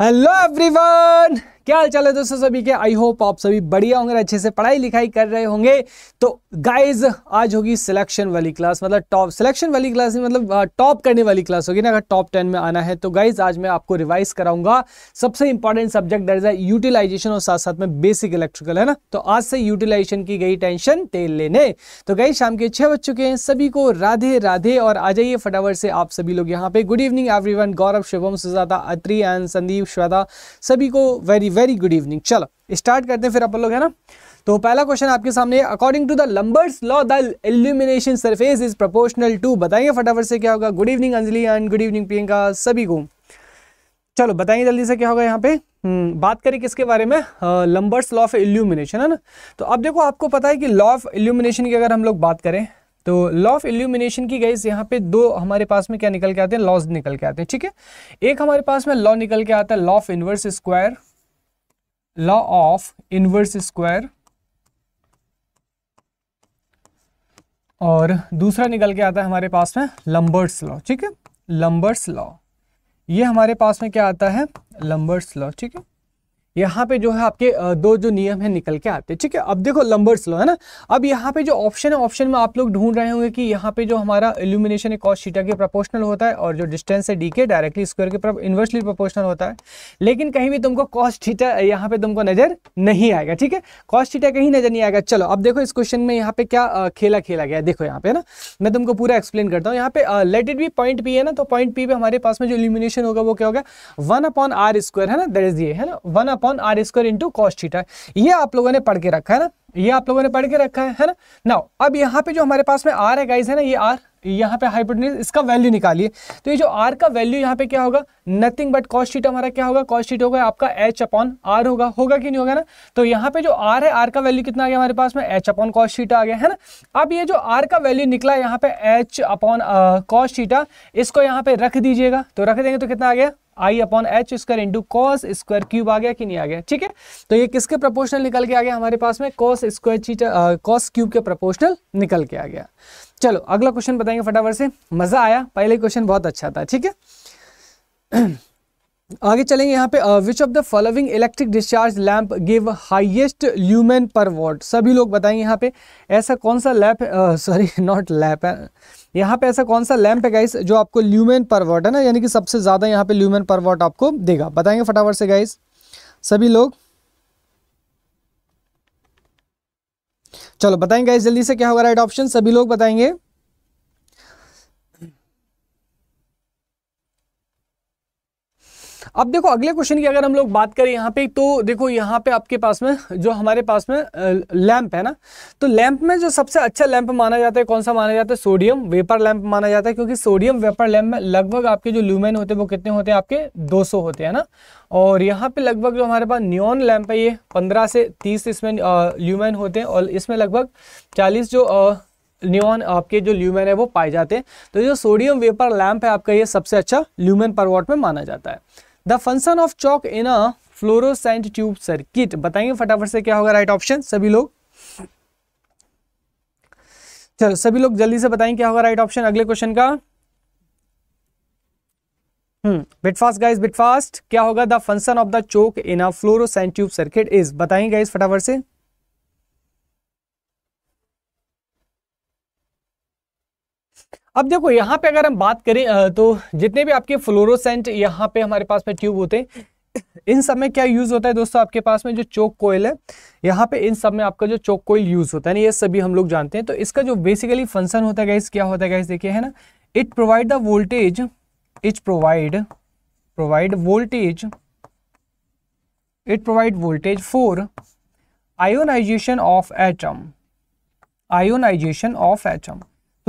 Hello everyone! क्या हाल चाल है दोस्तों सभी के आई होप आप सभी बढ़िया होंगे अच्छे से पढ़ाई लिखाई कर रहे होंगे तो गाइज आज होगी सिलेक्शन वाली क्लास मतलब टॉप सिलेक्शन वाली क्लास नहीं मतलब टॉप करने वाली क्लास होगी ना अगर टॉप टेन में आना है तो गाइज आज मैं आपको रिवाइज कराऊंगा सबसे इंपॉर्टेंट सब्जेक्ट दर्ज है यूटिलाइजेशन और साथ साथ में बेसिक इलेक्ट्रिकल है ना तो आज से यूटिलाइजेशन की गई टेंशन तेल लेने तो गाइज शाम के छह बज चुके हैं सभी को राधे राधे और आ जाइए फटाफट से आप सभी लोग यहाँ पे good evening every Gaurav Shubham Sujata Atri and Sandeep Shweta सभी को वेरी वेरी गुड इवनिंग चलो स्टार्ट करते हैं फिर अपन लोग है ना तो पहला क्वेश्चन आपके सामने according to the Lambert's law the illumination surface is proportional to बताइए फटाफट से क्या होगा good evening Anjali and good evening Priyanka सभी को चलो बताइए जल्दी से क्या होगा यहाँ पे हम्म, बात करें किसके बारे में लंबर्स लॉ ऑफ इल्यूमिनेशन है ना तो अब देखो आपको पता है कि लॉ ऑफ इल्यूमिनेशन की अगर हम लोग बात करें तो लॉ ऑफ इल्यूमिनेशन की गई यहाँ पे दो हमारे पास में क्या निकल के आते हैं लॉज निकल के आते हैं ठीक है एक हमारे पास में लॉ निकल के आता है law of inverse square law of inverse square और दूसरा निकल के आता है हमारे पास में लंबर्स लॉ ठीक है लंबर्स लॉ ये हमारे पास में क्या आता है लंबर्स लॉ ठीक है यहाँ पे जो है आपके दो जो नियम है निकल के आते हैं ठीक है अब देखो लंबर्स लो है ना अब यहाँ पे जो ऑप्शन है ऑप्शन में आप लोग ढूंढ रहे होंगे कि यहाँ पे जो हमारा इल्यूमिनेशन है कॉस्ट शीटा के प्रोपोर्शनल होता है और जो डिस्टेंस है डी के डायरेक्टली स्क्वायर के इन्वर्सली प्रोपोर्शनल होता है लेकिन कहीं भी तुमको कॉस्ट शीटा यहाँ पे तुमको नजर नहीं आएगा ठीक है कॉस्ट शीटा कहीं नजर नहीं आएगा चलो अब देखो इस क्वेश्चन में यहाँ पे क्या खेला खेला गया देखो यहाँ पे ना मैं तुमको पूरा एक्सप्लेन करता हूँ यहाँ पे लेट इट भी पॉइंट पी है ना तो पॉइंट पी पे हमारे पास में जो इल्यूमिनेशन होगा वो क्या होगा वन अपॉन आर स्क्वायर है ना दर इज ये है ना one upon R square into cos theta ये आप लोगों ने पढ़ के रखा है ना ये आप लोगों ने पढ़ के रखा है है ना नाउ अब यहाँ पे जो हमारे पास में आर है गाइज है ना ये आर यहाँ पे हाइपोटेन्यूज इसका वैल्यू निकालिए तो ये जो आर का वैल्यू यहाँ पे क्या होगा नथिंग बट कॉस्ट थीटा हमारा क्या होगा कॉस्ट थीटा होगा आपका एच अपॉन आर होगा होगा कि नहीं होगा ना तो यहाँ पे जो आर है आर का वैल्यू कितना आ गया हमारे पास में एच अपॉन कॉस्ट थीटा आ गया है ना अब ये जो आर का वैल्यू निकला यहाँ पे एच अपॉन कॉस्ट थीटा इसको यहाँ पे रख दीजिएगा तो रख देंगे तो कितना आ गया I upon H square into cos square cube आ गया कि नहीं आ गया ठीक है तो ये किसके प्रोपोर्शनल निकल के आ गया हमारे पास में cos square theta cos cube के प्रोपोर्शनल निकल के आ गया चलो अगला क्वेश्चन बताएंगे फटाफट से मजा आया पहले क्वेश्चन बहुत अच्छा था ठीक है आगे चलेंगे यहाँ पे which of the following electric discharge lamp give highest lumen per watt सभी लोग बताएंगे यहाँ पे ऐसा कौन सा लैप सॉरी नॉट लैप है यहाँ पे ऐसा कौन सा लैम्प है गाइस जो आपको ल्यूमेन पर वॉट है ना यानी कि सबसे ज़्यादा यहाँ पे ल्यूमेन पर वॉट आपको देगा बताएंगे फटाफट से गाइस सभी लोग चलो बताएंगे गाइस जल्दी से क्या होगा राइट ऑप्शन सभी लोग बताएंगे अब देखो अगले क्वेश्चन की अगर हम लोग बात करें यहाँ पे तो देखो यहाँ पे आपके पास में जो हमारे पास में लैंप है ना तो लैंप में जो सबसे अच्छा लैंप माना जाता है कौन सा माना जाता है सोडियम वेपर लैंप माना जाता है क्योंकि सोडियम वेपर लैंप में लगभग आपके जो ल्यूमेन होते हैं वो कितने होते हैं आपके दो होते हैं ना और यहाँ पे लगभग जो हमारे पास न्योन लैंप है ये पंद्रह से तीस इसमें ल्यूमेन होते हैं और इसमें लगभग चालीस जो आ, आपके जो ल्यूमेन है वो पाए जाते हैं तो जो सोडियम वेपर लैम्प है आपका ये सबसे अच्छा ल्यूमेन पर में माना जाता है the function of choke in a fluorescent tube circuit बताएंगे फटाफट से क्या होगा राइट ऑप्शन सभी लोग चलो सभी लोग जल्दी से बताएं क्या होगा राइट ऑप्शन अगले क्वेश्चन का hmm bit fast guys bit fast क्या होगा the function of the choke in a fluorescent tube circuit is बताएं गाइस फटाफट से अब देखो यहाँ पे अगर हम बात करें तो जितने भी आपके फ्लोरोसेंट यहाँ पे हमारे पास में ट्यूब होते हैं इन सब में क्या यूज होता है दोस्तों आपके पास में जो चोक कोयल है यहाँ पे इन सब में आपका जो चोक कोयल यूज होता है ये सभी हम लोग जानते हैं तो इसका जो बेसिकली फंक्शन होता है क्या होता है देखिए है ना it provide the voltage it provide provide voltage it provide voltage for ionization of atom ionization of atom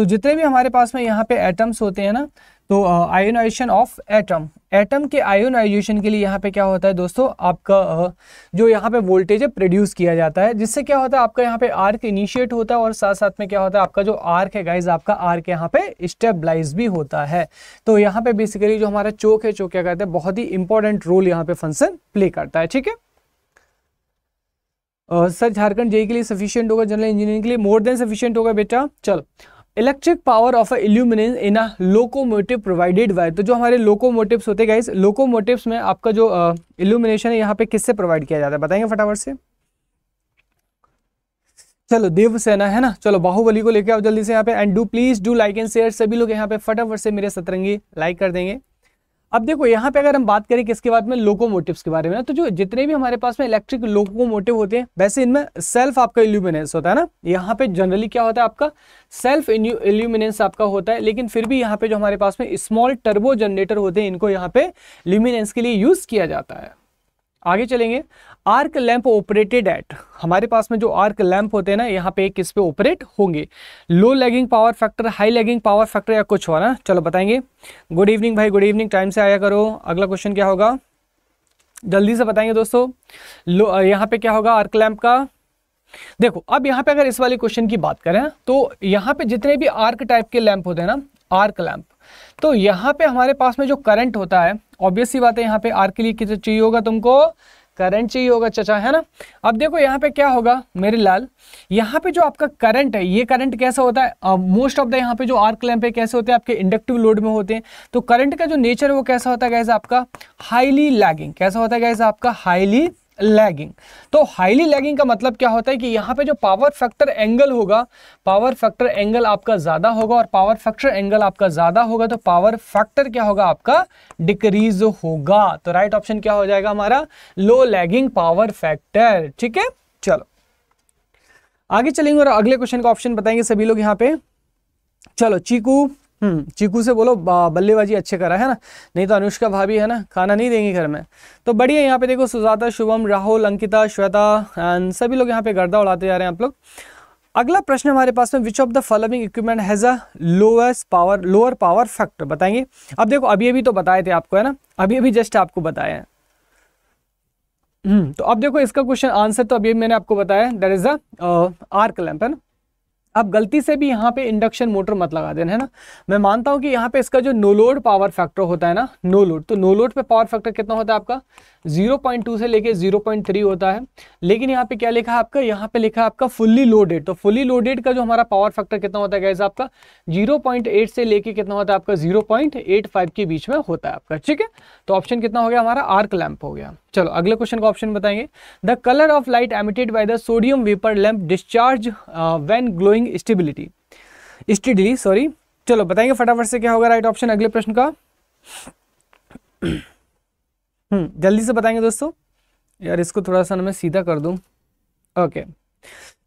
तो जितने भी हमारे पास में यहाँ पे एटम्स होते हैं ना तो आयोनाइजेशन ऑफ एटम एटम के आयोनाइजेशन के लिए यहाँ पे क्या होता है दोस्तों आपका uh, जो यहाँ पे वोल्टेज है प्रोड्यूस किया जाता है जिससे क्या होता है आपका यहाँ पे आर्क इनिशिएट होता है और साथ साथ में क्या होता है आपका जो आर्क है गाइज आपका आर्क यहाँ पे स्टेबलाइज भी होता है तो यहाँ पे बेसिकली जो हमारा चौक है चौक क्या कहते हैं बहुत ही इंपॉर्टेंट रोल यहाँ पे फंक्शन प्ले करता है ठीक है सर झारखंड जेई के लिए सफिशियंट होगा जनरल इंजीनियरिंग के लिए मोर देन सफिशियंट होगा बेटा चल electric power of a illuminance in a locomotive provided by तो जो हमारे लोकोमोटिव्स होते हैं इस लोकोमोटिव्स में आपका जो इल्यूमिनेशन uh, है यहाँ पे किससे प्रोवाइड किया जाता है बताएंगे फटाफट से चलो देवसेना है ना चलो बाहुबली को लेकर आओ जल्दी से यहाँ पे and do please do like and share सभी लोग यहाँ पे फटाफट से मेरे सतरंगी लाइक कर देंगे अब देखो यहाँ पे अगर हम बात करें किसके बारे में लोकोमोटिव्स के बारे में ना तो जो जितने भी हमारे पास में इलेक्ट्रिक लोकोमोटिव होते हैं वैसे इनमें सेल्फ आपका इल्यूमिनेंस होता है ना यहाँ पे जनरली क्या होता है आपका सेल्फ इल्यूमिनेंस आपका होता है लेकिन फिर भी यहाँ पे जो हमारे पास में स्मॉल टर्बो जनरेटर होते हैं इनको यहाँ पे ल्यूमिनेंस के लिए यूज किया जाता है आगे चलेंगे आर्क लैंप ऑपरेटेड एट हमारे पास में जो आर्क लैंप होते हैं ना यहाँ पे किस पे ऑपरेट होंगे low lagging power factor high lagging power factor या कुछ हो हाँ? ना चलो बताएंगे गुड इवनिंग भाई गुड इवनिंग टाइम से आया करो अगला क्वेश्चन क्या होगा जल्दी से बताएंगे दोस्तों लो यहाँ पे क्या होगा आर्क लैंप का देखो अब यहाँ पे अगर इस वाले क्वेश्चन की बात करें तो यहाँ पे जितने भी आर्क टाइप के लैंप होते हैं ना आर्क लैंप तो यहाँ पे हमारे पास में जो करंट होता है ऑब्वियसली बात है यहाँ पे आर के लिए कितना चाहिए होगा तुमको करंट चाहिए होगा चचा है ना अब देखो यहाँ पे क्या होगा मेरे लाल यहाँ पे जो आपका करंट है ये करंट कैसा होता है मोस्ट ऑफ द यहाँ पे जो आर्क लैंप है कैसे होते हैं आपके इंडक्टिव लोड में होते हैं तो करंट का जो नेचर है वो कैसा होता है गैस आपका हाईली लैगिंग कैसा होता है गैस आपका हाईली लैगिंग तो हाईली लैगिंग का मतलब क्या होता है कि यहाँ पे जो पावर फैक्टर एंगल होगा पावर फैक्टर एंगल आपका ज़्यादा होगा और पावर फैक्टर एंगल आपका ज़्यादा होगा तो पावर फैक्टर क्या होगा आपका डिक्रीज होगा तो राइट ऑप्शन क्या हो जाएगा हमारा लो लैगिंग पावर फैक्टर ठीक है चलो आगे चलेंगे और अगले क्वेश्चन का ऑप्शन बताएंगे सभी लोग यहाँ पे चलो चीकू हम्म, चीकू से बोलो बल्लेबाजी अच्छे करा है ना नहीं तो अनुष्का भाभी है ना खाना नहीं देंगी घर में तो बढ़िया यहाँ पे देखो सुजाता शुभम राहुल अंकिता श्वेता एंड सभी लोग यहाँ पे गर्दा उड़ाते जा रहे हैं आप लोग अगला प्रश्न हमारे पास में which of the following equipment has a lowest power lower power factor बताएंगे अब देखो अभी अभी तो बताए थे आपको है ना अभी अभी जस्ट आपको बताए हैं हम्म, तो अब देखो इसका क्वेश्चन आंसर तो अभी मैंने आपको बताया that is the arc lamp है ना आप गलती से भी यहाँ पे इंडक्शन मोटर मत लगा देना है ना मैं मानता हूँ कि यहाँ पे इसका जो नो लोड पावर फैक्टर होता है ना नो लोड तो नो लोड पे पावर फैक्टर कितना होता है आपका 0.2 से लेके 0.3 होता है लेकिन यहाँ पे क्या लिखा है आपका यहाँ पे लिखा है आपका फुल्ली लोडेड तो फुल्ली लोडेड का जो हमारा पावर फैक्टर कितना होता है गैस आपका 0.8 से लेके कितना होता है आपका 0.85 के बीच में होता है आपका ठीक है तो ऑप्शन कितना हो गया हमारा आर्क लैम्प हो गया चलो अगले क्वेश्चन का ऑप्शन बताएंगे the colour of light emitted by the sodium vapour lamp discharge when glowing stability steadily sorry चलो बताएंगे फटाफट से क्या होगा राइट ऑप्शन अगले प्रश्न का हम्म, जल्दी से बताएंगे दोस्तों यार इसको थोड़ा सा ना मैं सीधा कर दूं ओके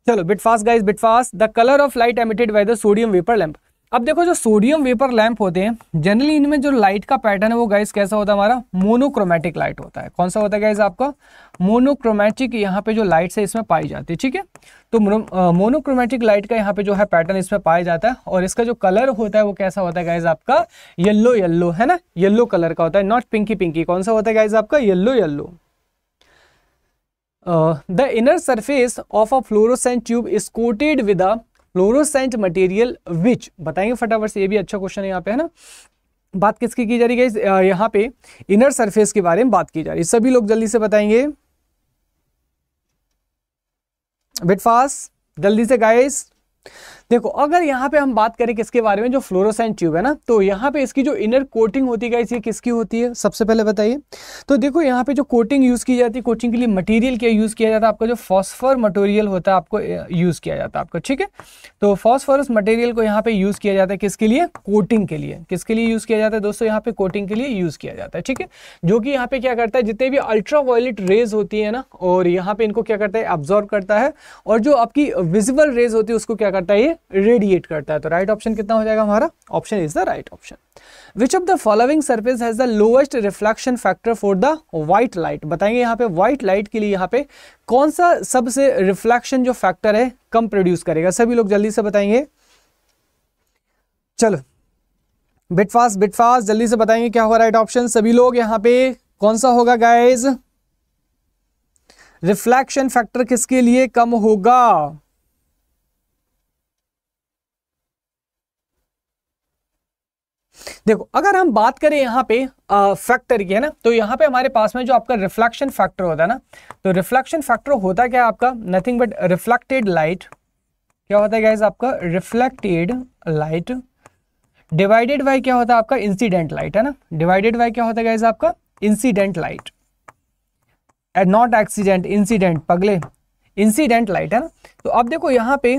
चलो bit fast guys bit fast the colour of light emitted by the sodium vapour lamp अब देखो जो सोडियम वेपर लैंप होते हैं जनरली इनमें जो लाइट का पैटर्न है वो गाइज कैसा होता है हमारा मोनोक्रोमेटिक लाइट होता है कौन सा होता है गाइस आपका मोनोक्रोमेटिक यहाँ पे जो लाइट्स है इसमें पाई जाती है ठीक है तो मोनोक्रोमेटिक लाइट का यहाँ पे जो है पैटर्न इसमें पाया जाता है और इसका जो कलर होता है वो कैसा होता है गाइज आपका येल्लो येल्लो है ना येल्लो कलर का होता है नॉट पिंकी पिंकी कौन सा होता है गाइज आपका yellow yellow the inner surface of a fluorescent tube is coated with a fluorescent material which बताएंगे फटाफट से ये भी अच्छा क्वेश्चन है यहाँ पे है ना बात किसकी की जा रही है यहाँ पे इनर सरफेस के बारे में बात की जा रही है सभी लोग जल्दी से बताएंगे बेटफास जल्दी से गाइस देखो अगर यहाँ पे हम बात करें किसके बारे में जो फ्लोरोसेंट ट्यूब है ना तो यहाँ पे इसकी जो इनर कोटिंग होती है ये किसकी होती है सबसे पहले बताइए तो देखो यहाँ पे जो कोटिंग यूज़ की जाती है कोटिंग के लिए मटीरियल क्या यूज़ किया जाता है आपका जो फॉस्फर मटेरियल होता है आपको यूज़ किया जाता है आपका ठीक है तो फॉस्फोरस मटेरियल को यहाँ पे यूज़ किया जाता है किसके लिए कोटिंग के लिए किसके लिए यूज़ किया जाता है दोस्तों यहाँ पे कोटिंग के लिए यूज़ किया जाता है ठीक है जो कि यहाँ पे क्या करता है जितने भी अल्ट्रा वायलेट रेज होती है ना और यहाँ पे इनको क्या करता है ऑब्जॉर्व करता है और जो आपकी विजिबल रेज होती है उसको क्या करता है ये रेडिएट करता है तो राइट ऑप्शन कितना हो जाएगा हमारा option is the right option which of the following surface has the lowest reflection factor for the white light बताएंगे यहाँ पे व्हाइट लाइट के लिए यहाँ पे कौन सा सबसे रिफ्लेक्शन जो फैक्टर है कम प्रोड्यूस करेगा सभी लोग जल्दी से बताएंगे चलो बिट फास्ट बिट फास्ट जल्दी से बताएंगे क्या होगा राइट ऑप्शन सभी लोग यहाँ पे कौन सा होगा गाइज रिफ्लेक्शन फैक्टर किसके लिए कम होगा देखो अगर हम बात करें यहाँ पे फैक्टर की है ना तो यहाँ पे हमारे पास में जो आपका रिफ्लेक्शन फैक्टर होता है ना तो रिफ्लेक्शन फैक्टर होता क्या है आपका नथिंग बट रिफ्लेक्टेड लाइट क्या होता है गाइज आपका रिफ्लेक्टेड लाइट डिवाइडेड बाई क्या होता है आपका इंसिडेंट लाइट है ना डिवाइडेड बाई क्या होता है गाइज आपका incident light not accident incident पगले इंसिडेंट लाइट है ना तो अब देखो यहाँ पे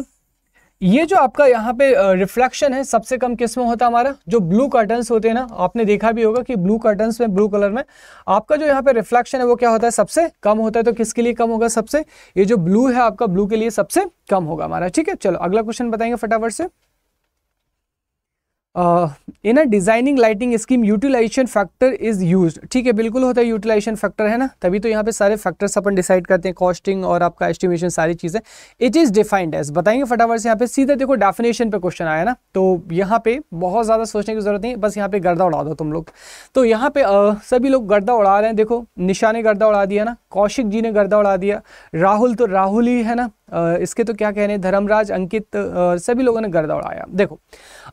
ये जो आपका यहाँ पे रिफ्लेक्शन है सबसे कम किस में होता है हमारा जो ब्लू कर्टन्स होते हैं ना आपने देखा भी होगा कि ब्लू कर्टन्स में ब्लू कलर में आपका जो यहाँ पे रिफ्लेक्शन है वो क्या होता है सबसे कम होता है तो किसके लिए कम होगा सबसे ये जो ब्लू है आपका ब्लू के लिए सबसे कम होगा हमारा ठीक है चलो अगला क्वेश्चन बताएंगे फटाफट से in a designing lighting scheme utilisation factor is use ठीक है बिल्कुल होता है यूटिलाइजेशन फैक्टर है ना तभी तो यहाँ पे सारे फैक्टर्स अपन डिसाइड करते हैं कॉस्टिंग और आपका एस्टिमेशन सारी चीज़ें इट इज़ डिफाइंड एज बताएंगे फटाफट से यहाँ पे सीधे देखो डेफिनेशन पे क्वेश्चन आया ना तो यहाँ पे बहुत ज़्यादा सोचने की जरूरत नहीं बस यहाँ पे गर्दा उड़ा दो तुम लोग तो यहाँ पे uh, सभी लोग गर्दा उड़ा रहे हैं देखो निशा ने गर्दा उड़ा दिया ना कौशिक जी ने गर्दा उड़ा दिया राहुल तो राहुल ही है ना इसके तो क्या कहने धर्मराज अंकित सभी लोगों ने गर्द उड़ाया देखो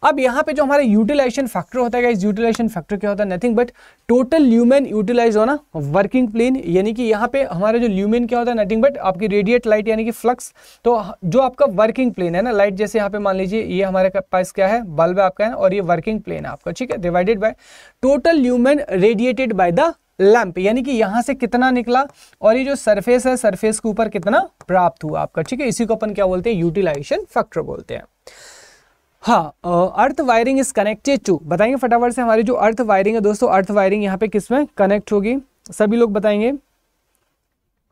अब यहाँ पे जो हमारे यूटिलाइजेशन फैक्टर होता है इस यूटिलाइजेशन फैक्टर क्या होता है nothing but total lumen utilise होना वर्किंग प्लेन यानी कि यहाँ पे हमारे जो ल्यूमेन क्या होता है नथिंग बट आपकी रेडिएट लाइट यानी कि फ्लक्स तो जो आपका वर्किंग प्लेन है ना लाइट जैसे यहाँ पे मान लीजिए ये हमारे पास क्या है बल्ब आपका है और ये वर्किंग प्लेन है आपका ठीक है divided by total lumen radiated by the lamp यानी कि यहां से कितना निकला और ये जो सरफेस है सरफेस के ऊपर कितना प्राप्त हुआ आपका ठीक है इसी को अपन क्या बोलते हैं यूटिलाइजेशन फैक्टर बोलते हैं हाँ earth wiring is connected to बताएंगे फटाफट से हमारी जो अर्थ वायरिंग है दोस्तों अर्थ वायरिंग यहाँ पे किस में कनेक्ट होगी सभी लोग बताएंगे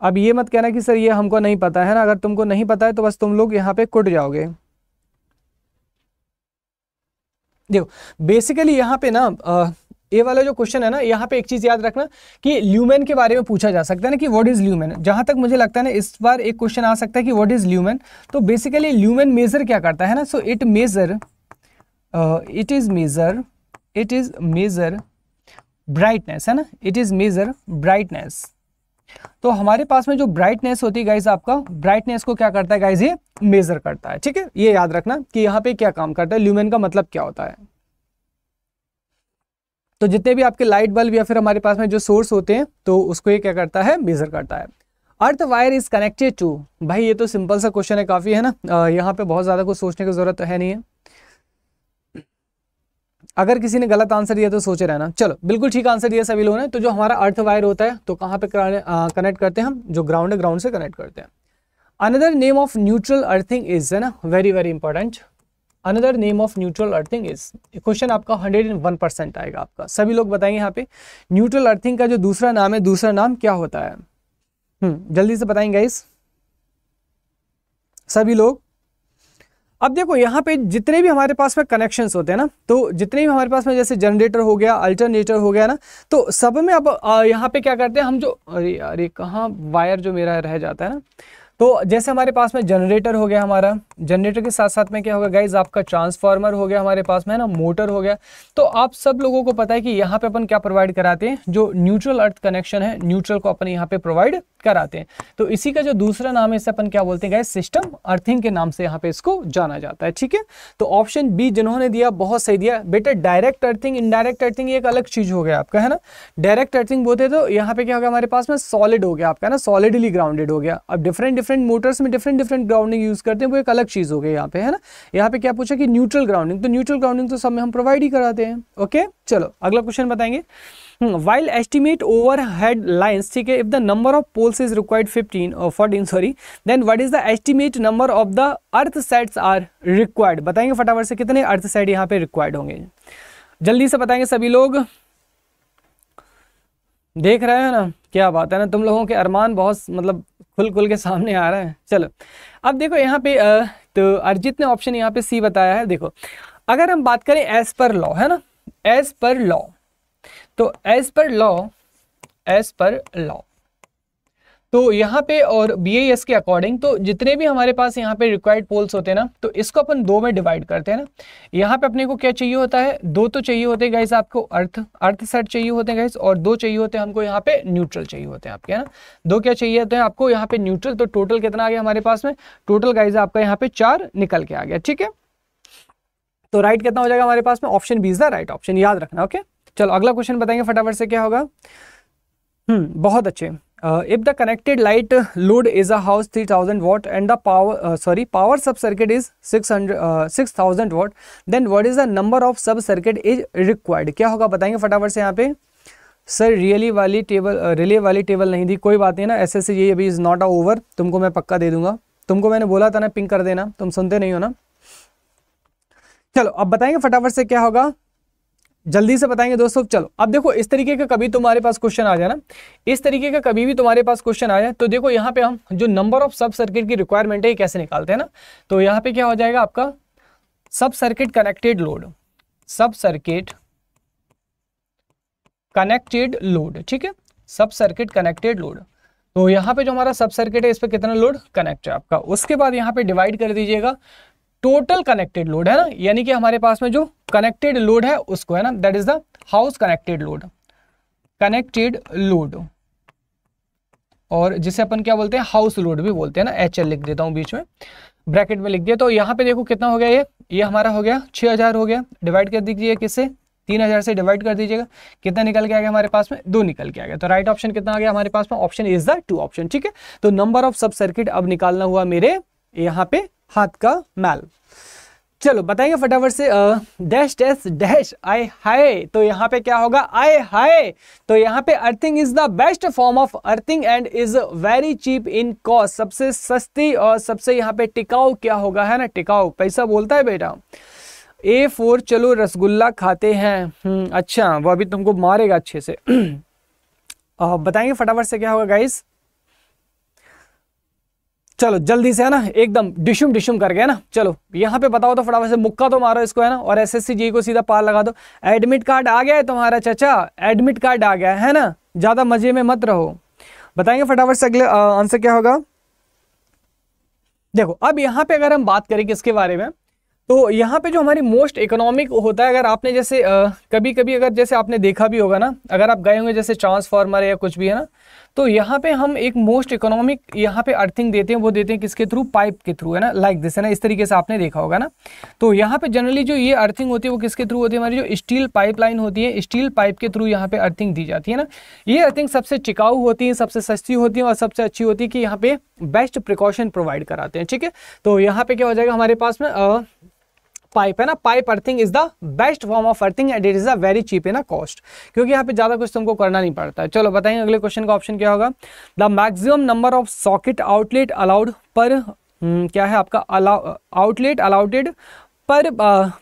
अब ये मत कहना कि सर ये हमको नहीं पता है ना अगर तुमको नहीं पता है तो बस तुम लोग यहाँ पे कुट जाओगे देखो बेसिकली यहाँ पे ना आ, ये वाला जो क्वेश्चन है ना यहाँ पे एक चीज याद रखना कि ल्यूमेन के बारे में पूछा जा सकता है ना कि व्हाट इज ल्यूमेन जहां तक मुझे लगता है ना इस बार एक क्वेश्चन आ सकता है कि व्हाट इज ल्यूमेन तो बेसिकली ल्यूमेन मेजर क्या करता है ना so it measure it is measure it is measure brightness है ना इट इज मेजर ब्राइटनेस तो हमारे पास में जो ब्राइटनेस होती है गाइज आपका ब्राइटनेस को क्या करता है गाइज ये मेजर करता है ठीक है ये याद रखना कि यहाँ पे क्या काम करता है ल्यूमेन का मतलब क्या होता है तो जितने भी आपके लाइट बल्ब या फिर हमारे पास में जो सोर्स होते हैं तो उसको ये क्या करता है मेजर करता है earth wire is connected to भाई ये तो सिंपल सा क्वेश्चन है काफी है ना यहाँ पे बहुत ज्यादा कुछ सोचने की जरूरत है नहीं है अगर किसी ने गलत आंसर दिया तो सोचे रहना चलो बिल्कुल ठीक आंसर दिया सभी लोगों ने तो जो हमारा अर्थ वायर होता है तो कहाँ पे कनेक्ट करते हैं हम जो ग्राउंड है ग्राउंड से कनेक्ट करते हैं another name of neutral earthing is है ना very very important another name of neutral earthing is question आपका 101 परसेंट आएगा आपका सभी लोग बताएंगे यहाँ पे न्यूट्रल अर्थिंग का जो दूसरा नाम है दूसरा नाम क्या होता है हम्म जल्दी से बताएंगे इस सभी लोग अब देखो यहाँ पे जितने भी हमारे पास में कनेक्शन होते हैं ना तो जितने भी हमारे पास में जैसे जनरेटर हो गया अल्टरनेटर हो गया ना तो सब में अब यहाँ पे क्या करते हैं हम जो अरे अरे कहाँ वायर जो मेरा रह जाता है ना तो जैसे हमारे पास में जनरेटर हो गया हमारा जनरेटर के साथ साथ में क्या होगा गाइज आपका ट्रांसफार्मर हो गया हमारे पास में है ना मोटर हो गया तो आप सब लोगों को पता है कि यहाँ पे अपन क्या प्रोवाइड कराते हैं जो न्यूट्रल अर्थ कनेक्शन है न्यूट्रल को अपन यहाँ पे प्रोवाइड कराते हैं तो इसी का जो दूसरा नाम है इसे अपन क्या बोलते हैं गाइज सिस्टम अर्थिंग के नाम से यहाँ पे इसको जाना जाता है ठीक है तो ऑप्शन बी जिन्होंने दिया बहुत सही दिया बेटा डायरेक्ट अर्थिंग इनडायरेक्ट अर्थिंग एक अलग चीज हो गया आपका है ना डायरेक्ट अर्थिंग बोलते तो यहाँ पे क्या हो गया हमारे पास में सॉलिड हो गया आपका है ना सॉलिडली ग्राउंडेड हो गया अब डिफरेंट डिफरेंट मोटर्स में डिफरेंट डिफरेंट ग्राउंडिंग यूज़ करते हैं वो एक अलग चीज़ हो गई यहाँ पे है ना यहाँ पे क्या पूछा कि न्यूट्रल ग्राउंडिंग तो न्यूट्रल ग्राउंडिंग तो सब में हम प्रोवाइड ही कराते हैं ओके चलो अगला क्वेश्चन बताएंगे while estimate overhead lines ठीक है if the number of poles is required fifteen fourteen sorry then what is the estimate number of the earth earth are required बताएंगे फटाफट से कितने अर्थ सेट यहाँ पे रिक्वायर्ड होंगे जल्दी से बताएंगे सभी लोग देख रहे हैं ना क्या बात है ना तुम लोगों के अरमान बहुत मतलब खुल खुल के सामने आ रहा है चलो अब देखो यहाँ पे तो अर्जित ने ऑप्शन यहाँ पे सी बताया है देखो अगर हम बात करें एज पर लॉ है ना एज पर लॉ तो as per law as per law तो यहाँ पे और बी के अकॉर्डिंग तो जितने भी हमारे पास यहाँ पे रिक्वायर्ड पोल्स होते हैं ना तो इसको अपन दो में डिवाइड करते हैं ना यहाँ पे अपने को क्या चाहिए होता है दो तो चाहिए होते हैं गाइज आपको अर्थ अर्थ सेट चाहिए होते हैं गाइज और दो चाहिए होते हैं हमको यहाँ पे न्यूट्रल चाहिए होते हैं आपके है ना दो क्या चाहिए होते हैं आपको यहाँ पे न्यूट्रल तो टोटल कितना आ गया हमारे पास में टोटल गाइज आपका यहाँ पे चार निकल के आ गया ठीक है तो राइट कितना हो जाएगा हमारे पास में option B is the right option याद रखना ओके चलो अगला क्वेश्चन बताएंगे फटाफट से क्या होगा हम्म बहुत अच्छे Uh, if the connected light load is a house 3000 watt and the power uh, sorry power sub circuit is 600 uh, 6000 watt then what is the number of sub circuit is required kya hoga batayenge fatafat se yahan pe sir relay वाली table relay वाली table नहीं दी कोई बात नहीं ना ऐसे ऐसे ये अभी इज़ नॉट अ ओवर तुमको मैं पक्का दे दूंगा तुमको मैंने बोला था ना पिंक कर देना तुम सुनते नहीं हो ना चलो अब बताएंगे फटाफट से क्या होगा जल्दी से बताएंगे दोस्तों चलो अब देखो इस तरीके का कभी तुम्हारे पास क्वेश्चन आ जाए ना इस तरीके का कभी भी तुम्हारे पास क्वेश्चन आ जाए तो देखो यहाँ पे हम जो नंबर ऑफ सब सर्किट की रिक्वायरमेंट है ये कैसे निकालते हैं ना तो यहाँ पे क्या हो जाएगा आपका sub circuit connected load sub circuit connected load ठीक है सब सर्किट कनेक्टेड लोड तो यहाँ पे जो हमारा सब सर्किट है इस पर कितना लोड कनेक्ट है आपका उसके बाद यहाँ पे डिवाइड कर दीजिएगा टोटल कनेक्टेड लोड है ना यानी कि हमारे पास में जो कनेक्टेड लोड है उसको है ना that is the house connected load connected load और जिसे अपन क्या बोलते हैं हाउस लोड भी बोलते हैं ना एच लिख देता हूं बीच में ब्रैकेट में लिख दिया तो यहां पे देखो कितना हो गया ये ये हमारा हो गया छः हज़ार हो गया डिवाइड कर दीजिए किससे तीन हज़ार से डिवाइड कर दीजिएगा कितना निकल के आ गया हमारे पास में दो निकल के आ गया तो राइट ऑप्शन कितना आ गया हमारे पास में option is the two option ठीक है तो नंबर ऑफ सब सर्किट अब निकालना हुआ मेरे यहाँ पे हाथ का मैल चलो बताइए फटाफट से डैश डैश डैश आई हाय तो यहाँ पे क्या होगा आई हाय तो यहाँ पे earthing is the best form of earthing and is very cheap in cost सबसे सस्ती और सबसे यहाँ पे टिकाऊ क्या होगा है ना टिकाऊ पैसा बोलता है बेटा ए फोर चलो रसगुल्ला खाते हैं हम्म, अच्छा वह अभी तुमको मारेगा अच्छे से बताएंगे फटाफट से क्या होगा गाइस चलो जल्दी से है ना एकदम डिशुम डिशुम करके है ना चलो यहाँ पे बताओ तो फटाफट से मुक्का तो मारो इसको है ना और एसएससी जी को सीधा पार लगा दो एडमिट कार्ड आ गया है तुम्हारा चाचा एडमिट कार्ड आ गया है ना ज़्यादा मज़े में मत रहो बताएंगे फटाफट से अगले आंसर क्या होगा देखो अब यहाँ पे अगर हम बात करें किसके बारे में तो यहाँ पे जो हमारी मोस्ट इकोनॉमिक होता है अगर आपने जैसे आ, कभी कभी अगर जैसे आपने देखा भी होगा ना अगर आप गए होंगे जैसे ट्रांसफार्मर या कुछ भी है ना तो यहाँ पे हम एक मोस्ट इकोनॉमिक यहाँ पे अर्थिंग देते हैं वो देते हैं किसके थ्रू पाइप के थ्रू है ना लाइक दिस है ना इस तरीके से आपने देखा होगा ना तो यहाँ पे जनरली जो ये अर्थिंग होती है वो किसके थ्रू होती है हमारी जो स्टील पाइपलाइन होती है स्टील पाइप के थ्रू यहाँ पे अर्थिंग दी जाती है ना ये अर्थिंग सबसे टिकाऊ होती है सबसे सस्ती होती है और सबसे अच्छी होती है कि यहाँ पे बेस्ट प्रिकॉशन प्रोवाइड कराते हैं ठीक है तो यहाँ पे क्या हो जाएगा हमारे पास में पाइप है ना pipe earthing is the best form of earthing and it is a very cheap in a cost क्योंकि यहाँ पे ज्यादा कुछ तुमको करना नहीं पड़ता है चलो बताएंगे अगले क्वेश्चन का ऑप्शन क्या होगा the maximum number of socket outlet allowed per क्या है आपका outlet allotted per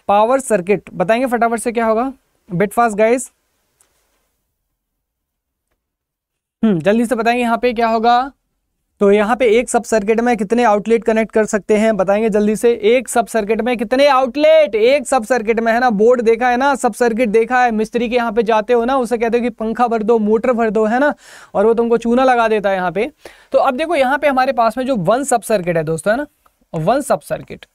power circuit बताएंगे फटाफट से क्या होगा बिट फास्ट गाइज जल्दी से बताएंगे यहाँ पे क्या होगा तो यहाँ पे एक सब सर्किट में कितने आउटलेट कनेक्ट कर सकते हैं बताएंगे जल्दी से एक सब सर्किट में कितने आउटलेट एक सब सर्किट में है ना बोर्ड देखा है ना सब सर्किट देखा है मिस्त्री के यहाँ पे जाते हो ना उसे कहते हो कि पंखा भर दो मोटर भर दो है ना और वो तुमको चूना लगा देता है यहाँ पे तो अब देखो यहाँ पे हमारे पास में जो वन सब सर्किट है दोस्तों है ना वन सब सर्किट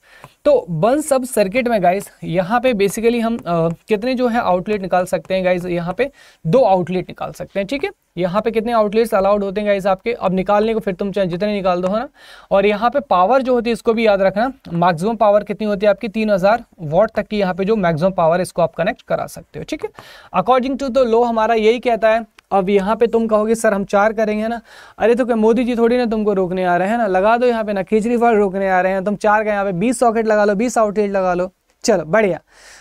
तो बन सब सर्किट में गाइस यहाँ पे बेसिकली हम आ, कितने जो है आउटलेट निकाल सकते हैं गाइस यहाँ पे दो आउटलेट निकाल सकते हैं ठीक है यहाँ पे कितने आउटलेट्स अलाउड होते हैं गाइस आपके अब निकालने को फिर तुम चाहे जितने निकाल दो ना और यहाँ पे पावर जो होती है इसको भी याद रखना मैक्सिमम पावर कितनी होती है आपकी तीन हज़ार वॉट तक की यहाँ पे जो मैक्सिमम पावर इसको आप कनेक्ट करा सकते हो ठीक है अकॉर्डिंग टू द लो हमारा यही कहता है अब यहाँ पे तुम कहोगे सर हम चार करेंगे ना अरे तो क्या मोदी जी थोड़ी ना तुमको रोकने आ रहे हैं ना लगा दो यहाँ पे ना खिचड़ी फल रोकने आ रहे हैं तुम चार का यहाँ पे बीस सॉकेट लगा लो बीस आउटलेट लगा लो चलो बढ़िया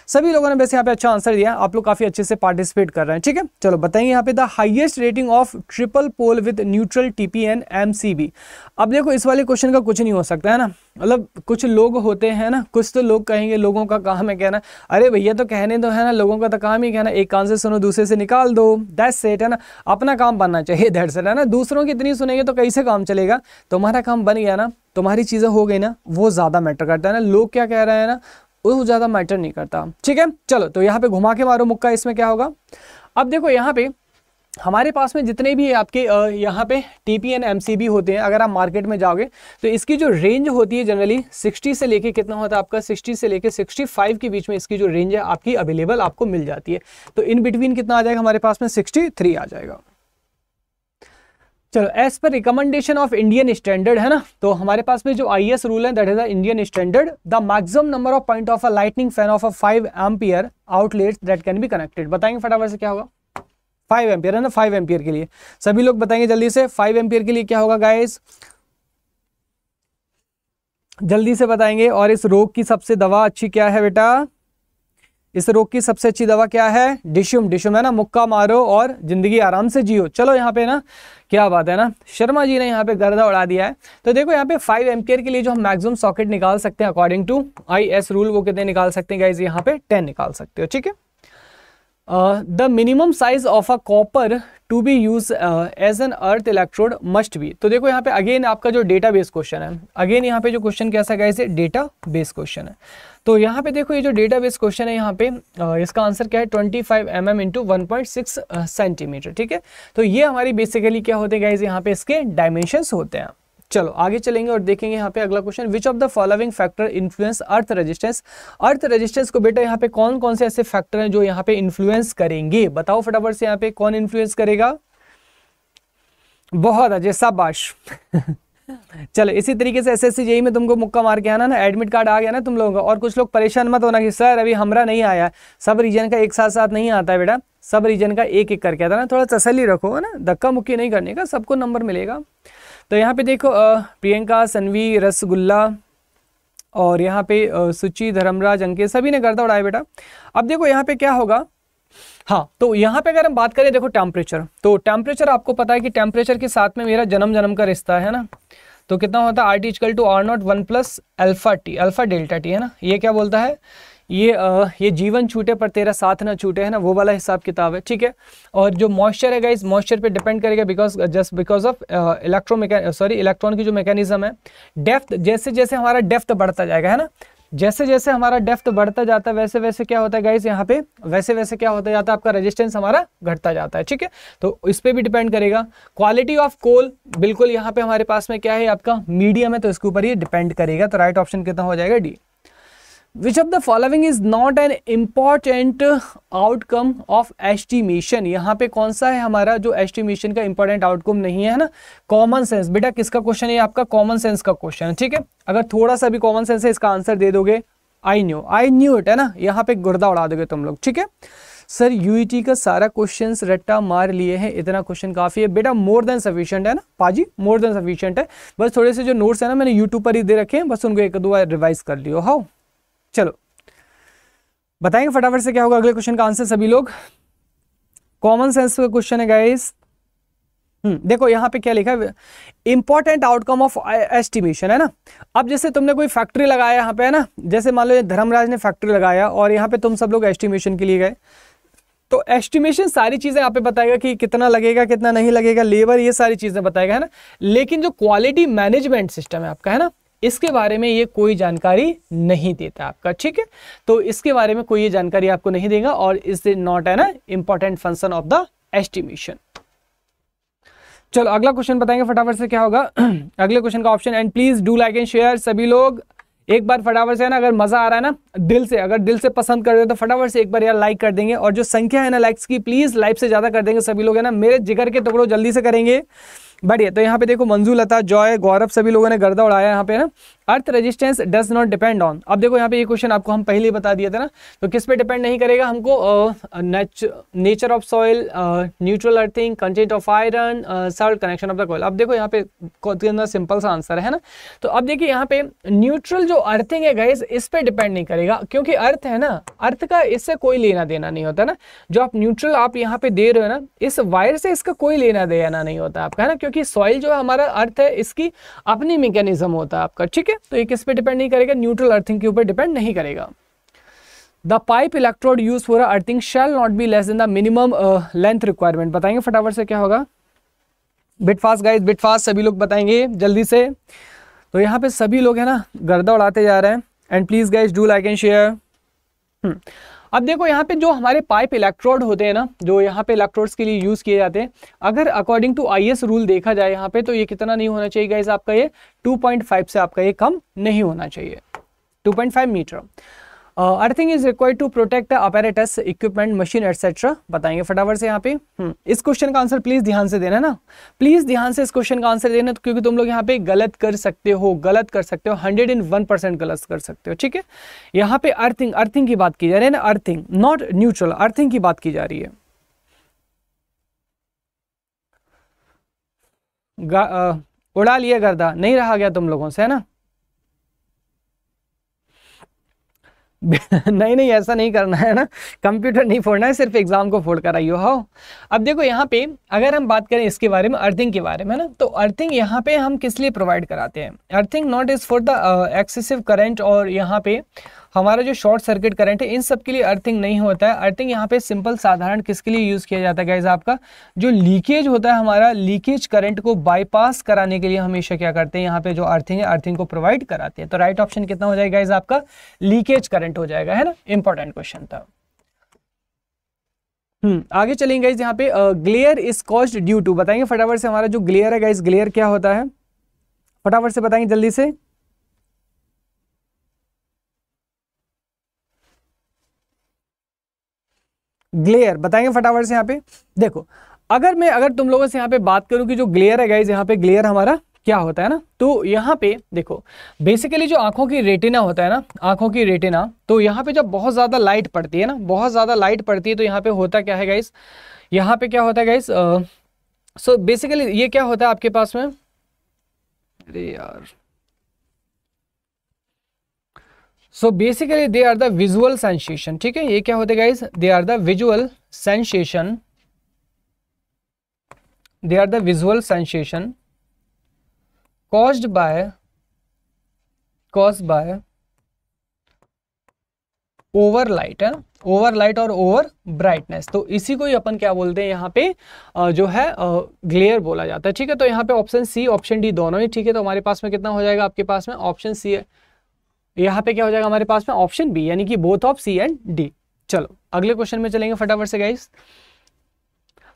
सभी लोगों ने वैसे यहाँ पे अच्छा आंसर दिया आप लोग काफी अच्छे से पार्टिसिपेट कर रहे हैं ठीक है चलो बताइए यहाँ पे the highest rating of triple pole with neutral TP and M अब देखो इस वाले क्वेश्चन का कुछ नहीं हो सकता है ना मतलब कुछ लोग होते हैं ना कुछ तो लोग कहेंगे लोगों का काम है कहना अरे भैया तो कहने तो है ना लोगों का तो काम ही कहना एक कान से सुनो दूसरे से निकाल दो दैट सेट है ना अपना काम बनना चाहिए दैट सेट है ना दूसरों की इतनी सुनेंगे तो कैसे काम चलेगा तुम्हारा काम बन गया ना तुम्हारी चीज़ें हो गई ना वो ज़्यादा मैटर करता है ना लोग क्या कह रहे हैं ना वो ज़्यादा मैटर नहीं करता ठीक है चलो तो यहाँ पे घुमा के मारो मुक्का इसमें क्या होगा अब देखो यहाँ पे हमारे पास में जितने भी आपके यहाँ पे T P and M C B होते हैं अगर आप मार्केट में जाओगे तो इसकी जो रेंज होती है जनरली 60 से लेके कितना होता है आपका 60 से लेके 65 के बीच में इसकी जो रेंज है आपकी अवेलेबल आपको मिल जाती है तो इन बिटवीन कितना आ जाएगा हमारे पास में 63 आ जाएगा चलो as per recommendation of Indian standard है ना तो हमारे पास में जो आई एस रूल है that is the Indian standard the maximum number of point of a lightning fan of a five ampere outlet that can be connected बताएंगे फटाफट से क्या होगा फाइव एम्पियर है ना फाइव एम्पियर के लिए सभी लोग बताएंगे जल्दी से फाइव एम्पियर के लिए क्या होगा गाइस जल्दी से बताएंगे और इस रोग की सबसे दवा अच्छी क्या है बेटा इस रोग की सबसे अच्छी दवा क्या है डिशुम डिशुम है ना मुक्का मारो और जिंदगी आराम से जियो चलो यहाँ पे ना क्या बात है ना शर्मा जी ने यहाँ पे गर्दा उड़ा दिया है तो देखो यहाँ पे फाइव एम के लिए जो हम मैक्सिमम सॉकेट निकाल सकते हैं according to I S rule वो कितने निकाल सकते हैं गाइज यहाँ पे टेन निकाल सकते हो ठीक है the minimum size of a copper to be use as an earth electrode must be तो देखो यहाँ पे अगेन आपका जो डेटा बेस क्वेश्चन है अगेन यहाँ पे जो क्वेश्चन कैसा गया इसे डेटा बेस क्वेश्चन है तो यहाँ पे देखो ये जो डेटा बेस क्वेश्चन है यहाँ पे uh, इसका आंसर क्या है 25 five M M into one centimetre ठीक है तो ये हमारी बेसिकली क्या होते हैं गाइज यहाँ पे इसके डायमेंशन होते हैं चलो आगे चलेंगे और देखेंगे यहाँ पे अगला question which of the following factor influence earth resistance earth resistance को बेटा यहाँ पे कौन कौन से ऐसे फैक्टर हैं जो यहाँ पे इन्फ्लुएंस करेंगे बताओ फटाफट से यहाँ पे कौन इन्फ्लुएंस करेगा बहुत अजय शाबाश चलो इसी तरीके से एस एस जेई में तुमको मुक्का मार के आना ना एडमिट कार्ड आ गया ना तुम लोगों का और कुछ लोग परेशान मत होना कि सर अभी हमारा नहीं आया सब रीजन का एक साथ साथ नहीं आता है बेटा सब रीजन का एक एक करके आता ना थोड़ा तसली रखो है ना धक्का मुक्की नहीं करने का सबको नंबर मिलेगा तो यहाँ पे देखो प्रियंका सनवी रसगुल्ला और यहाँ पे सुचि धर्मराज अंकित सभी ने गर्दा उड़ाया बेटा अब देखो यहाँ पे क्या होगा हाँ तो यहाँ पे अगर हम बात करें देखो टेम्परेचर तो टेम्परेचर आपको पता है कि टेम्परेचर के साथ में मेरा जन्म जन्म का रिश्ता है ना तो कितना होता है R T is equal to R naught one plus alpha T alpha delta T है ना ये क्या बोलता है ये आ, ये जीवन छूटे पर तेरा साथ ना छूटे है ना वो वाला हिसाब किताब है ठीक है और जो मॉइस्चर है इस मॉइस्चर पे डिपेंड करेगा because just because of electro sorry electron की जो मैकेनिज्म है डेफ्थ जैसे जैसे हमारा डेफ्थ बढ़ता जाएगा है ना जैसे जैसे हमारा डेफ्थ बढ़ता जाता है वैसे वैसे क्या होता है गाइस यहाँ पे वैसे वैसे क्या होता जाता है आपका रेजिस्टेंस हमारा घटता जाता है ठीक है तो इस पर भी डिपेंड करेगा क्वालिटी ऑफ कोल बिल्कुल यहाँ पे हमारे पास में क्या है आपका मीडियम है तो इसके ऊपर ये डिपेंड करेगा तो राइट ऑप्शन कितना हो जाएगा D which of the following is not an important outcome of estimation यहाँ पे कौन सा है हमारा जो एस्टिमेशन का इंपॉर्टेंट आउटकम नहीं है ना कॉमन सेंस बेटा किसका क्वेश्चन है आपका कॉमन सेंस का क्वेश्चन है ठीक है अगर थोड़ा सा भी कॉमन सेंस है इसका आंसर दे दोगे I knew I knew it है ना यहाँ पे गुर्दा उड़ा दोगे तुम लोग ठीक है सर यूईटी e का सारा क्वेश्चन रट्टा मार लिए हैं इतना क्वेश्चन काफी है बेटा मोर देन सफिशियंट है ना पाजी मोर देन सफिशियंट है बस थोड़े से जो नोट्स है ना मैंने यूट्यूब पर ही दे रखे हैं बस उनको एक दो बार रिवाइज कर लियो हाउ चलो बताएंगे फटाफट से क्या होगा अगले क्वेश्चन का आंसर सभी लोग कॉमन सेंस का क्वेश्चन है गाइस हम्म, देखो यहां पे क्या लिखा है इंपॉर्टेंट आउटकम ऑफ एस्टिमेशन है ना अब जैसे तुमने कोई फैक्ट्री लगाया यहां पे है ना जैसे मान लो धर्मराज ने फैक्ट्री लगाया और यहां पे तुम सब लोग एस्टिमेशन के लिए गए तो एस्टिमेशन सारी चीज़ें आप पे बताएगा कि कितना लगेगा कितना नहीं लगेगा लेबर ये सारी चीज़ें बताएगा है ना लेकिन जो क्वालिटी मैनेजमेंट सिस्टम है आपका है ना इसके बारे में ये कोई जानकारी नहीं देता आपका ठीक है तो इसके बारे में कोई ये जानकारी आपको नहीं देगा और इस not an important function of the estimation चलो अगला क्वेश्चन बताएंगे फटाफट से क्या होगा अगले क्वेश्चन का option and please do like and share सभी लोग एक बार फटाफट से है ना अगर मजा आ रहा है ना दिल से अगर दिल से पसंद कर रहे हो तो फटाफट से एक बार यार लाइक कर देंगे और जो संख्या है ना लाइक्स की प्लीज लाइक से ज्यादा कर देंगे सभी लोग है ना मेरे जिगर के टुकड़ों जल्दी से करेंगे बढ़िया तो यहाँ पे देखो मंजू लता जॉय गौरव सभी लोगों ने गर्दा उड़ाया यहाँ पे ना earth resistance does not depend on अब देखो यहाँ पे ये क्वेश्चन आपको हम पहले ही बता दिया था ना तो किस पे डिपेंड नहीं करेगा हमको nature of soil neutral earthing content of iron salt connection of the coal अब देखो यहाँ पे कितना सिंपल सा आंसर है ना तो अब देखिए यहाँ पे न्यूट्रल जो अर्थिंग है गैस इस पर डिपेंड नहीं करेगा क्योंकि अर्थ है ना अर्थ का इससे कोई लेना देना नहीं होता ना जो आप न्यूट्रल आप यहाँ पे दे रहे हो ना इस वायर से इसका कोई लेना देना नहीं होता आपका है ना क्योंकि क्योंकि सॉइल जो है हमारा अर्थ है इसकी अपनी मेकेनिज्म होता है आपका ठीक है तो ये किस पे डिपेंड नहीं करेगा न्यूट्रल अर्थिंग के ऊपर डिपेंड नहीं करेगा the pipe electrode use for earthing shall not be less than the minimum length requirement बताएंगे फटाफट से क्या होगा bit fast guys bit fast सभी लोग बताएंगे जल्दी से तो यहाँ पे सभी लोग है ना गर्दा उड़ाते जा रहे हैं and please guys do like and share अब देखो यहाँ पे जो हमारे पाइप इलेक्ट्रोड होते हैं ना जो यहाँ पे इलेक्ट्रोड्स के लिए यूज़ किए जाते हैं अगर अकॉर्डिंग टू आई रूल देखा जाए यहाँ पे तो ये कितना नहीं होना चाहिए गाइज आपका ये 2.5 से आपका ये कम नहीं होना चाहिए 2.5 metre earthing is required to protect apparatus equipment machine etcetera बताएंगे फटाफट से यहाँ पे हम्म। इस क्वेश्चन का आंसर प्लीज ध्यान से देना ना प्लीज ध्यान से इस क्वेश्चन का आंसर देना क्योंकि तुम लोग यहाँ पे गलत कर सकते हो गलत कर सकते हो हंड्रेड एंड वन परसेंट गलत कर सकते हो ठीक है यहाँ पे अर्थिंग अर्थिंग की बात की जा रही है ना अर्थिंग नॉट न्यूट्रल अर्थिंग की बात की जा रही है आ, उड़ा लिए गर्दा नहीं रहा गया तुम लोगों से है ना नहीं नहीं ऐसा नहीं करना है ना कंप्यूटर नहीं फोड़ना है सिर्फ एग्जाम को फोड़ कर आई हो अब देखो यहाँ पे अगर हम बात करें इसके बारे में अर्थिंग के बारे में ना तो अर्थिंग यहाँ पे हम किस लिए प्रोवाइड कराते हैं earthing not is for the excessive current और यहाँ पे हमारा जो शॉर्ट सर्किट करंट है इन सब के लिए अर्थिंग नहीं होता है अर्थिंग यहाँ पे सिंपल साधारण किसके लिए यूज़ किया जाता है गैस आपका जो लीकेज होता है हमारा लीकेज करंट को बाईपास कराने के लिए हमेशा क्या करते हैं यहाँ पे जो अर्थिंग है अर्थिंग को प्रोवाइड कराते हैं तो राइट ऑप्शन कितना हो जाएगा गैस आपका लीकेज करंट हो जाएगा है ना इंपॉर्टेंट क्वेश्चन था हम्म आगे चलेंगे गाइज यहाँ पे glare is cause due to बताएंगे फटाफट से हमारा जो ग्लेयर है गाइज ग्लेयर क्या होता है फटाफट से बताएंगे जल्दी से ग्लेयर बताएंगे फटाफट से यहाँ पे देखो अगर मैं अगर तुम लोगों से यहाँ पे बात करूँ कि जो ग्लेयर है गाइज यहाँ पे ग्लेयर हमारा क्या होता है ना तो यहाँ पे देखो बेसिकली जो आंखों की रेटिना होता है ना आंखों की रेटिना तो यहाँ पे जब बहुत ज़्यादा लाइट पड़ती है ना बहुत ज़्यादा लाइट पड़ती है तो यहाँ पे होता क्या है गाइस यहाँ पे क्या होता है गाइस सो बेसिकली ये क्या होता है आपके पास में अरे यार so basically they are the visual sensation ठीक है ये क्या होते guys they are the visual sensation they are the visual sensation caused by caused by over light है ओवर लाइट और ओवर ब्राइटनेस तो इसी को ही अपन क्या बोलते हैं यहाँ पे जो है ग्लेयर बोला जाता है ठीक है तो यहाँ पे ऑप्शन सी ऑप्शन डी दोनों ही ठीक है तो हमारे पास में कितना हो जाएगा आपके पास में ऑप्शन सी है यहाँ पे क्या हो जाएगा हमारे पास में ऑप्शन बी यानी कि both of C and D चलो अगले क्वेश्चन में चलेंगे फटाफट से गाइस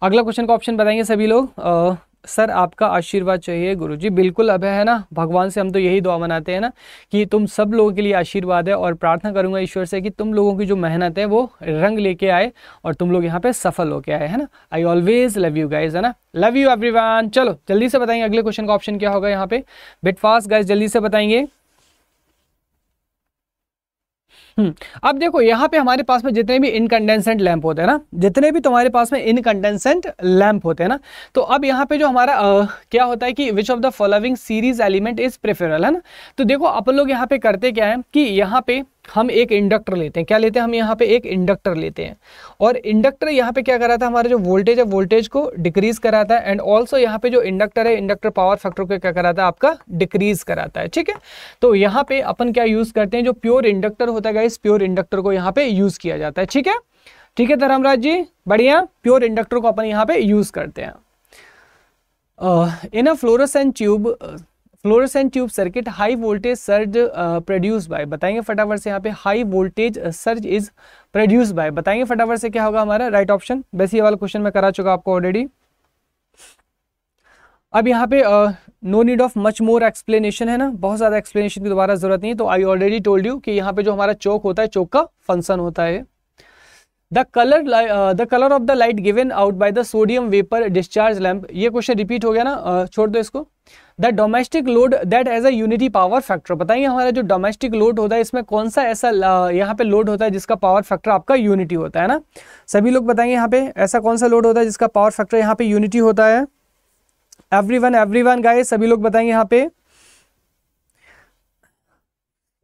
अगला क्वेश्चन का ऑप्शन बताएंगे सभी लोग आ, सर आपका आशीर्वाद चाहिए गुरु जी बिल्कुल अब है ना भगवान से हम तो यही दुआ मनाते हैं ना कि तुम सब लोगों के लिए आशीर्वाद है और प्रार्थना करूंगा ईश्वर से कि तुम लोगों की जो मेहनत है वो रंग लेके आए और तुम लोग यहाँ पे सफल होके आए है ना I always love you guys है ना लव यू एवरीवन चलो जल्दी से बताएंगे अगले क्वेश्चन का ऑप्शन क्या होगा यहाँ पे बिट गाइज जल्दी से बताएंगे हम्म, अब देखो यहाँ पे हमारे पास में जितने भी इनकंडेंसेंट लैंप होते हैं ना जितने भी तुम्हारे पास में इनकंडेंसेंट लैंप होते हैं ना तो अब यहाँ पे जो हमारा आ, क्या होता है कि which of the following series element is preferable है ना तो देखो अपन लोग यहाँ पे करते क्या है कि यहाँ पे हम एक इंडक्टर लेते हैं क्या लेते हैं हम यहाँ पे एक इंडक्टर लेते हैं और इंडक्टर यहाँ पे क्या कराता है हमारा जो वोल्टेज है वोल्टेज को डिक्रीज कराता है एंड ऑल्सो यहाँ पे जो इंडक्टर है इंडक्टर पावर फैक्टर को क्या कराता है आपका डिक्रीज कराता है ठीक है तो यहाँ पे अपन क्या यूज करते हैं जो प्योर इंडक्टर होता है इस प्योर इंडक्टर को यहाँ पे यूज किया जाता है ठीक है ठीक है धर्मराज जी बढ़िया प्योर इंडक्टर को अपन यहाँ पे यूज करते हैं in a fluorescent tube fluorescent tube circuit high voltage surge produce by बताएंगे फटाफट से यहाँ पे high voltage surge is produce by बताएंगे फटाफट से क्या होगा हमारा राइट ऑप्शन वैसे ये वाला क्वेश्चन मैं करा चुका आपको ऑलरेडी अब यहाँ पे no need of much more explanation है ना बहुत ज़्यादा एक्सप्लेनेशन की दोबारा जरूरत नहीं है तो आई ऑलरेडी टोल्ड यू कि यहाँ पे जो हमारा चौक होता है चौक का फंक्शन होता है the colour the colour of the light given out by the sodium vapour discharge lamp ये क्वेश्चन रिपीट हो गया ना uh, छोड़ दो इसको the domestic load that as a unity power factor बताइए हमारा जो डोमेस्टिक लोड होता है इसमें कौन सा ऐसा uh, यहाँ पे लोड होता है जिसका पावर फैक्टर आपका यूनिटी होता है ना सभी लोग बताएंगे यहाँ पे ऐसा कौन सा लोड होता है जिसका पावर फैक्टर यहाँ पे यूनिटी होता है everyone everyone guys सभी लोग बताएंगे यहाँ पे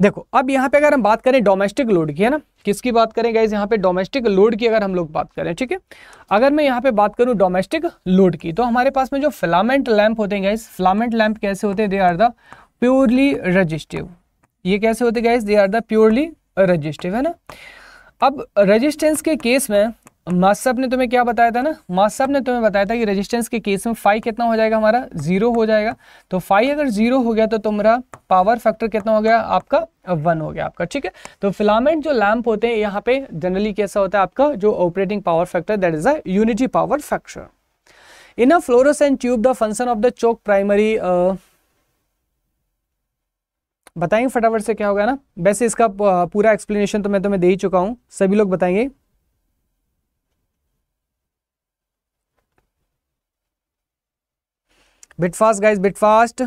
देखो अब यहाँ पे अगर हम बात करें डोमेस्टिक लोड की है ना किसकी बात करें गाइज यहाँ पे डोमेस्टिक लोड की अगर हम लोग बात करें ठीक है अगर मैं यहाँ पे बात करूँ डोमेस्टिक लोड की तो हमारे पास में जो फिलामेंट लैंप होते हैं गाइज फिलामेंट लैंप कैसे होते हैं they are the purely resistive ये कैसे होते guys they are the purely resistive है ना अब रजिस्टेंस के केस में मास्ब ने तुम्हें क्या बताया था ना साहब ने तुम्हें बताया था कि रेजिस्टेंस के केस में फाइव कितना हो जाएगा हमारा जीरो हो जाएगा तो फाइव अगर जीरो हो गया तो तुम्हारा पावर फैक्टर कितना हो गया आपका वन हो गया आपका ठीक है तो फिलामेंट जो लैम्प होते हैं यहाँ पे जनरली कैसा होता है आपका जो operating power factor that is a unity power factor in a fluorescent tube the function of the choke primary बताएंगे फटाफट से क्या होगा ना वैसे इसका uh, पूरा एक्सप्लेनेशन तो मैं तुम्हें दे ही चुका हूँ सभी लोग बताएंगे bit fast guys bit fast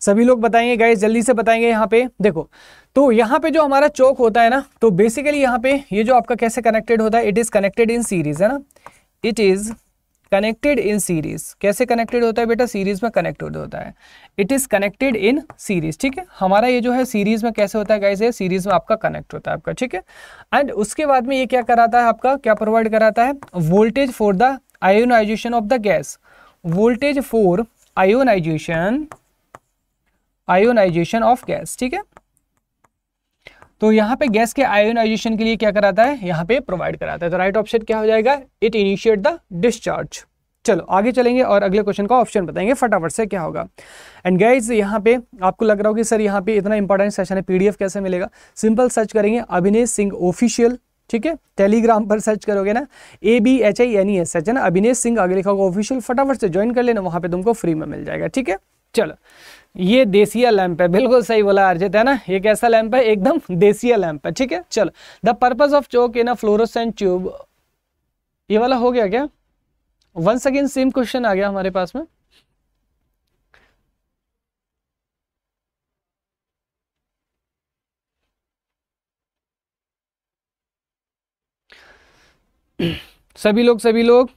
सभी लोग बताएंगे गाइज जल्दी से बताएंगे यहाँ पे देखो तो यहाँ पे जो हमारा चौक होता है ना तो बेसिकली यहाँ पे ये यह जो आपका कैसे कनेक्टेड होता है it is connected in series है ना it is connected in series कैसे कनेक्टेड होता है बेटा सीरीज में कनेक्टेड होता है it is connected in series ठीक है हमारा ये जो है सीरीज में कैसे होता है गाइज ये सीरीज में आपका कनेक्ट होता है आपका ठीक है एंड उसके बाद में ये क्या कराता है आपका क्या प्रोवाइड कराता है voltage for the ionisation of the gas voltage for ionisation ionisation of gas ठीक है तो यहां पे गैस के आयोनाइजेशन के लिए क्या कराता है यहां पे प्रोवाइड कराता है तो राइट ऑप्शन क्या हो जाएगा इट इनिशिएट द डिस्चार्ज चलो आगे चलेंगे और अगले क्वेश्चन का ऑप्शन बताएंगे फटाफट से क्या होगा एंड गाइज यहाँ पे आपको लग रहा होगा कि सर यहाँ पे इतना इंपॉर्टेंट सेशन है पीडीएफ कैसे मिलेगा सिंपल सर्च करेंगे अभिनेश सिंह ऑफिशियल ठीक है टेलीग्राम पर सर्च करोगे ना A B H I N E S H है ना अभिनेश सिंह लिखा होगा ऑफिशियल फटाफट से ज्वाइन कर लेना वहां पे तुमको फ्री में मिल जाएगा ठीक है चलो ये देसिया लैंप है बिल्कुल सही बोला अर्जित है ना ये कैसा लैंप है एकदम देसिया लैंप है ठीक है चलो the purpose of choke in a fluorescent tube ये वाला हो गया क्या वंस अगेन सेम क्वेश्चन आ गया हमारे पास में सभी लोग सभी लोग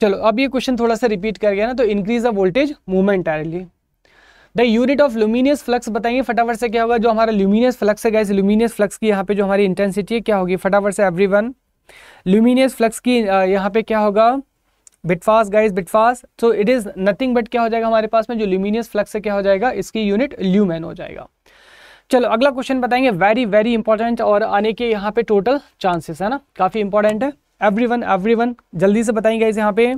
चलो अब ये क्वेश्चन थोड़ा सा रिपीट कर गया ना तो increase the voltage movement momentarily the unit of luminous flux बताइए फटाफट से क्या होगा जो हमारा ल्यूमिनियस फ्लक्स है गैस फ्लक्स की यहाँ पे जो हमारी इंटेंसिटी है क्या होगी फटाफट से एवरी वन ल्यूमिनियस फ्लक्स की यहाँ पे क्या होगा bit fast guys bit fast so it is nothing but क्या हो जाएगा हमारे पास में जो ल्यूमिनियस फ्लक्स है क्या हो जाएगा इसकी यूनिट ल्यूमेन हो जाएगा चलो अगला क्वेश्चन बताएंगे वेरी वेरी इंपॉर्टेंट और आने के यहाँ पे टोटल चांसेस है ना काफ़ी इंपॉर्टेंट है एवरी वन एवरी वन जल्दी से बताएंगे इस यहाँ पे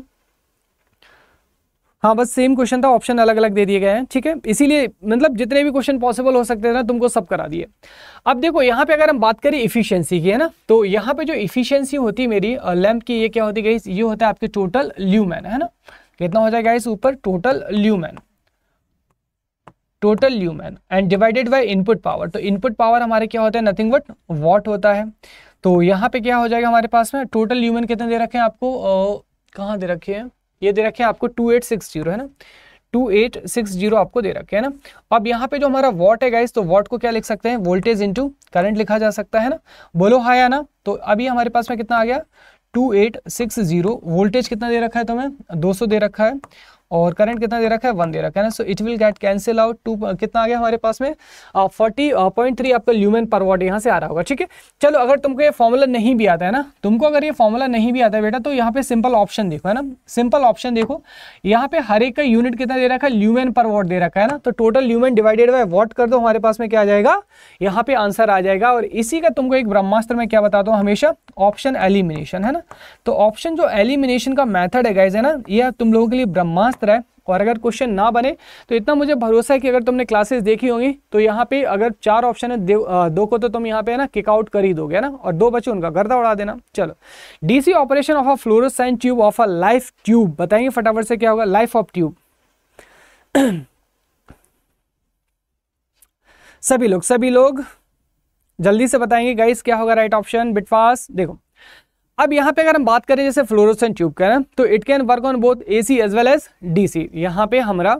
हाँ बस सेम क्वेश्चन था ऑप्शन अलग अलग दे दिए गए हैं ठीक है इसीलिए मतलब जितने भी क्वेश्चन पॉसिबल हो सकते थे ना तुमको सब करा दिए अब देखो यहाँ पे अगर हम बात करें इफिशियंसी की है ना तो यहाँ पे जो इफिशियंसी होती है मेरी लैम्प की ये क्या होती गई ये होता है आपके टोटल ल्यूमैन है ना कितना हो जाएगा इस ऊपर total lumen total lumen and divided by input power तो इनपुट पावर हमारे क्या होता है नथिंग बट वॉट होता है तो यहाँ पे क्या हो जाएगा हमारे पास में टोटल ल्यूमेन कितने दे रखे हैं आपको कहाँ दे रखे हैं ये दे रखे हैं आपको टू एट सिक्स जीरो है ना टू एट सिक्स जीरो आपको दे रखे है ना अब यहाँ पे जो हमारा वॉट है गाइस तो वॉट को क्या लिख सकते हैं वोल्टेज इंटू करंट लिखा जा सकता है ना बोलो हाँ या ना तो अभी हमारे पास में कितना आ गया two eight six zero voltage कितना दे रखा है तुम्हें दो सौ दे रखा है और करंट कितना दे रखा है वन दे रखा है ना so it will get cancel out to कितना आ गया हमारे पास में फोर्टी पॉइंट थ्री आपका ल्यूमेन पर वॉट यहाँ से आ रहा होगा ठीक है चलो अगर तुमको ये फॉर्मूला नहीं भी आता है ना तुमको अगर ये फॉर्मूला नहीं भी आता है बेटा तो यहाँ पे सिंपल ऑप्शन देखो है ना सिंपल ऑप्शन देखो यहाँ पे हर एक का यूनिट कितना दे रखा है ल्यूमेन पर वॉट दे रखा है ना तो total lumen divided by watt कर दो हमारे पास में क्या आ जाएगा यहाँ पे आंसर आ जाएगा और इसी का तुमको एक ब्रह्मास्त्र में क्या बताता हूँ हमेशा ऑप्शन एलिमिनेशन है ना तो ऑप्शन जो एलिमिनेशन का मैथड है गाइज है ना यह तुम लोगों के लिए ब्रह्मास्त्र मस्त तरह है और अगर क्वेश्चन ना बने तो इतना मुझे भरोसा है कि अगर तुमने क्लासेस देखी होंगी तो यहाँ पे अगर चार ऑप्शन है दो को तो तुम यहाँ पे है ना किक आउट कर ही दोगे ना और दो बच्चे उनका गर्दा उड़ा देना चलो DC operation of a fluorescent tube of a life tube बताएंगे फटाफट से क्या होगा लाइफ ऑफ ट्यूब सभी लोग सभी लोग जल्दी से बताएंगे गाइस क्या होगा राइट ऑप्शन बिटफास देखो अब यहाँ पे अगर हम बात करें जैसे फ्लोरोसेंट ट्यूब का ना तो it can work on both A C as well as D C यहाँ पे हमारा